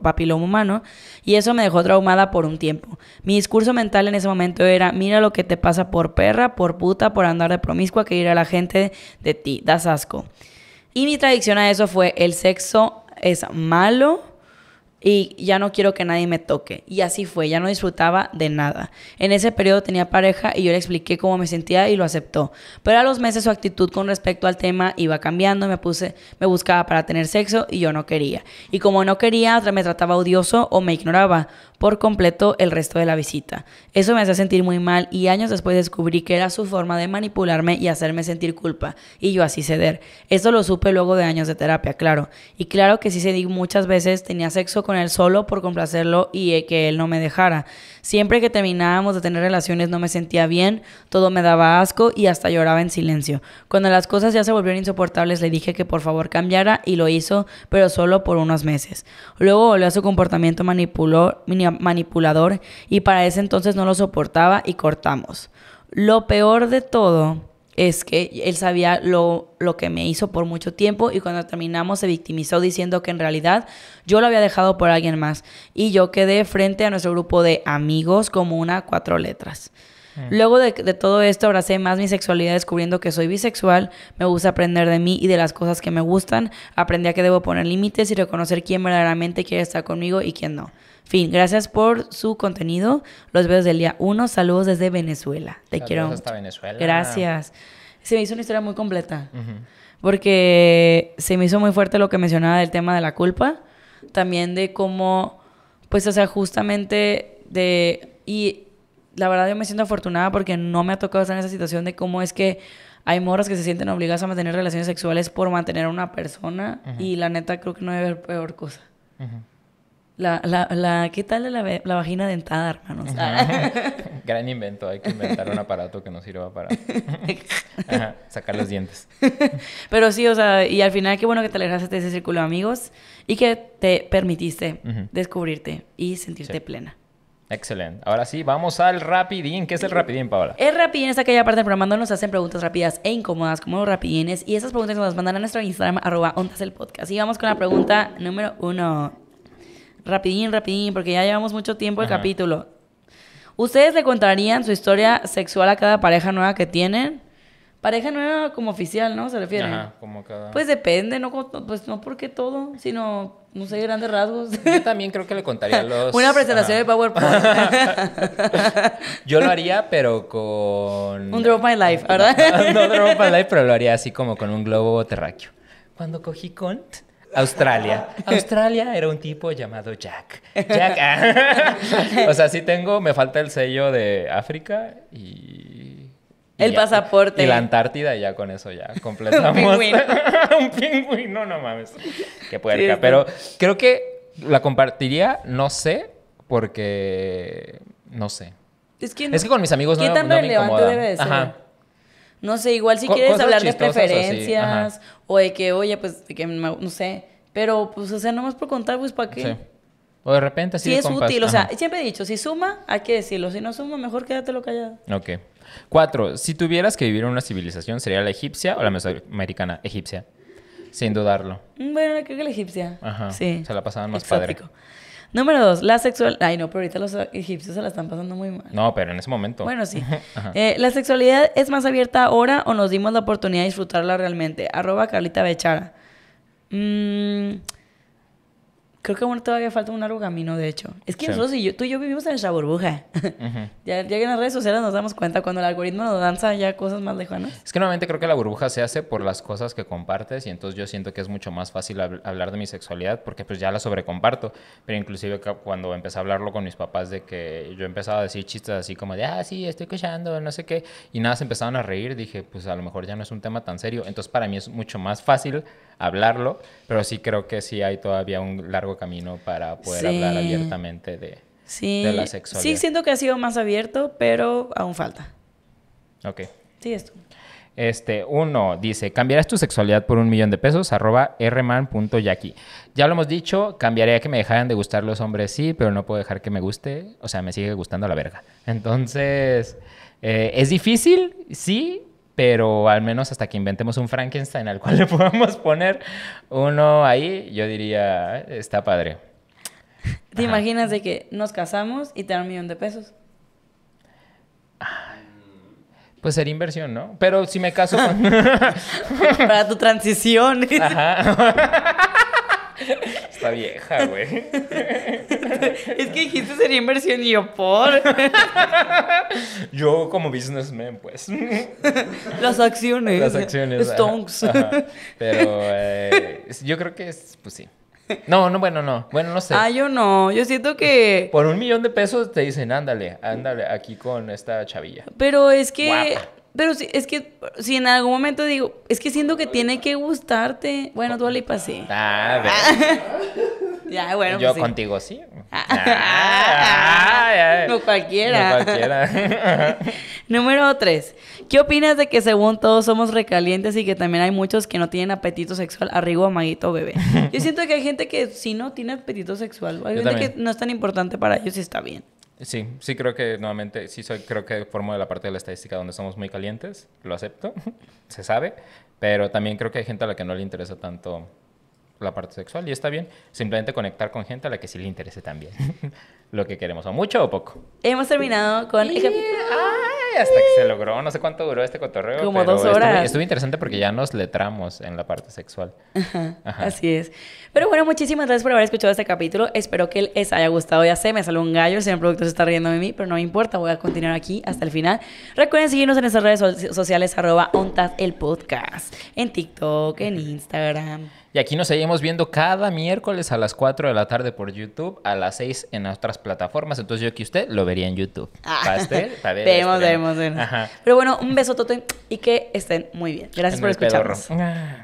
papiloma humano, y eso me dejó traumada por un tiempo. Mi discurso mental en ese momento era, mira lo que te pasa por perra, por puta, por andar de promiscua, que ir a la gente de ti, das asco. Y mi tradición a eso fue, el sexo es malo, y ya no quiero que nadie me toque. Y así fue, ya no disfrutaba de nada. En ese periodo tenía pareja y yo le expliqué cómo me sentía y lo aceptó. Pero a los meses su actitud con respecto al tema iba cambiando, me puse, me buscaba para tener sexo y yo no quería. Y como no quería, me trataba odioso o me ignoraba por completo el resto de la visita. Eso me hacía sentir muy mal y años después descubrí que era su forma de manipularme y hacerme sentir culpa y yo así ceder. Esto lo supe luego de años de terapia, claro. Y claro que sí se muchas veces, tenía sexo con con él solo por complacerlo y eh, que él no me dejara. Siempre que terminábamos de tener relaciones no me sentía bien, todo me daba asco y hasta lloraba en silencio. Cuando las cosas ya se volvieron insoportables le dije que por favor cambiara y lo hizo, pero solo por unos meses. Luego volvió a su comportamiento manipulador y para ese entonces no lo soportaba y cortamos. Lo peor de todo es que él sabía lo, que me hizo por mucho tiempo y cuando terminamos se victimizó diciendo que en realidad yo lo había dejado por alguien más y yo quedé frente a nuestro grupo de amigos como una cuatro letras. Eh. Luego de, de, todo esto abracé más mi sexualidad descubriendo que soy bisexual, me gusta aprender de mí y de las cosas que me gustan, aprendí a que debo poner límites y reconocer quién verdaderamente quiere estar conmigo y quién no. Fin, gracias por su contenido. Los veo desde el día 1. Saludos desde Venezuela. Te quiero. Hasta Venezuela. Gracias. Se me hizo una historia muy completa. Porque se me hizo muy fuerte lo que mencionaba del tema de la culpa. También de cómo, pues, o sea, justamente de. Y la verdad yo me siento afortunada porque no me ha tocado estar en esa situación de cómo es que hay morras que se sienten obligadas a mantener relaciones sexuales por mantener a una persona. Y la neta, creo que no debe haber peor cosa. La, la, la, ¿Qué tal la, la vagina dentada, hermanos? Gran invento, hay que inventar un aparato que nos sirva para sacar los dientes. Pero sí, o sea, y al final qué bueno que te alejaste de ese círculo amigos y que te permitiste descubrirte y sentirte plena. Excelente. Ahora sí, vamos al rapidín. ¿Qué es el rapidín, Paola? El rapidín es aquella parte del programa donde nos hacen preguntas rápidas e incómodas, como los rapidines. Y esas preguntas nos mandan a nuestro Instagram, arroba ondas el podcast. Y vamos con la pregunta número uno rapidín, rapidín, porque ya llevamos mucho tiempo el capítulo. ¿Ustedes le contarían su historia sexual a cada pareja nueva que tienen? Pareja nueva como oficial, ¿no? Se refiere. Ajá, como cada... Pues depende, no, pues no porque todo, sino, no sé, grandes rasgos. Yo también creo que le contaría los... Una presentación de PowerPoint. Yo lo haría, pero con... Un Drop My Life, ¿verdad? no, Drop My Life, pero lo haría así como con un globo terráqueo. Cuando cogí Cont... Australia. Australia era un tipo llamado Jack. Jack. Ah. o sea, sí tengo, me falta el sello de África y. el pasaporte. Y la Antártida, y ya con eso ya completamos. un pingüino. un pingüino, no mames. Qué puerca. Pero creo que la compartiría, no sé, porque. No sé. Es que, con mis amigos no, tan me Ajá. No sé, igual si quieres hablar de preferencias o de que, oye, pues, de que no sé. Pero, pues, o sea, nomás por contar, pues, ¿para qué? O de repente así Si es útil. O sea, siempre he dicho, si suma, hay que decirlo. Si no suma, mejor quédatelo callado. Ok. Cuatro, si tuvieras que vivir en una civilización, ¿sería la egipcia o la mesoamericana? Egipcia. Sin dudarlo. Mm, bueno, creo que la egipcia. Ajá. Sí. Se la pasaban más padre. Número dos, la sexual... Ay, no, pero ahorita los egipcios se la están pasando muy mal. No, pero en ese momento. Bueno, sí. Eh, la sexualidad es más abierta ahora o nos dimos la oportunidad de disfrutarla realmente. Arroba Carlita Bechara. Mmm... Creo que bueno, todavía falta un largo camino, de hecho. Es que nosotros y yo, tú y yo vivimos en esa burbuja. ya, ya, en las redes sociales nos damos cuenta cuando el algoritmo nos danza ya cosas más lejanas. Es que normalmente creo que la burbuja se hace por las cosas que compartes y entonces yo siento que es mucho más fácil hablar de mi sexualidad porque pues ya la sobrecomparto. Pero inclusive cuando empecé a hablarlo con mis papás de que yo empezaba a decir chistes así como de, ah, sí, estoy escuchando, no sé qué. Y nada, se empezaron a reír. Dije, pues a lo mejor ya no es un tema tan serio. Entonces para mí es mucho más fácil hablarlo, pero sí creo que sí hay todavía un largo camino para poder hablar abiertamente de, la sexualidad. Sí, siento que ha sido más abierto, pero aún falta. Ok. Sí, esto. Este, uno dice, ¿cambiarás tu sexualidad por un millón de pesos? Arroba rman.yaki. Ya lo hemos dicho, cambiaría que me dejaran de gustar los hombres, sí, pero no puedo dejar que me guste. O sea, me sigue gustando la verga. Entonces, eh, ¿es difícil? Sí, pero al menos hasta que inventemos un Frankenstein al cual le podamos poner uno ahí, yo diría, está padre. ¿Te imaginas de que nos casamos y te dan un millón de pesos? Pues sería inversión, ¿no? Pero si me caso con... Para tu transición. Está vieja, güey. es que dijiste sería inversión y yo por. yo como businessman, pues. Las acciones. Las acciones. Stonks. Pero eh, yo creo que es, pues sí. No, no, bueno, no. Bueno, no sé. Ah, yo no. Yo siento que. Por un millón de pesos te dicen, ándale, ándale, aquí con esta chavilla. Pero es que. Pero es que si en algún momento digo, es que siento que tiene que gustarte. Bueno, tú le pasé. Ah, ya, bueno. Yo pues contigo sí. Ah. Ah, no cualquiera. No cualquiera. Número tres. ¿Qué opinas de que según todos somos recalientes y que también hay muchos que no tienen apetito sexual Arrigo, amaguito bebé? Yo siento que hay gente que si no tiene apetito sexual. Hay gente que no es tan importante para ellos y está bien. Sí, sí creo que nuevamente, sí soy, creo que formo de la parte de la estadística donde somos muy calientes, lo acepto, se sabe, pero también creo que hay gente a la que no le interesa tanto la parte sexual y está bien, simplemente conectar con gente a la que sí le interese también. lo que queremos, o mucho o poco. Hemos terminado con el Ay, hasta que se logró, no sé cuánto duró este cotorreo. Como dos horas. Estuvo, interesante porque ya nos letramos en la parte sexual. Ajá, Así es. Pero bueno, muchísimas gracias por haber escuchado este capítulo. Espero que les haya gustado. Ya sé, me salió un gallo, el señor producto se está riendo de mí, pero no me importa, voy a continuar aquí hasta el final. Recuerden seguirnos en nuestras redes sociales, arroba ontas el podcast, en TikTok, en Instagram. Y aquí nos seguimos viendo cada miércoles a las 4 de la tarde por YouTube, a las 6 en otras plataformas. Entonces yo que usted lo vería en YouTube. Ah. Este. vemos, vemos, vemos. Pero bueno, un beso, Toto, y que estén muy bien. Gracias por escucharnos. Ah.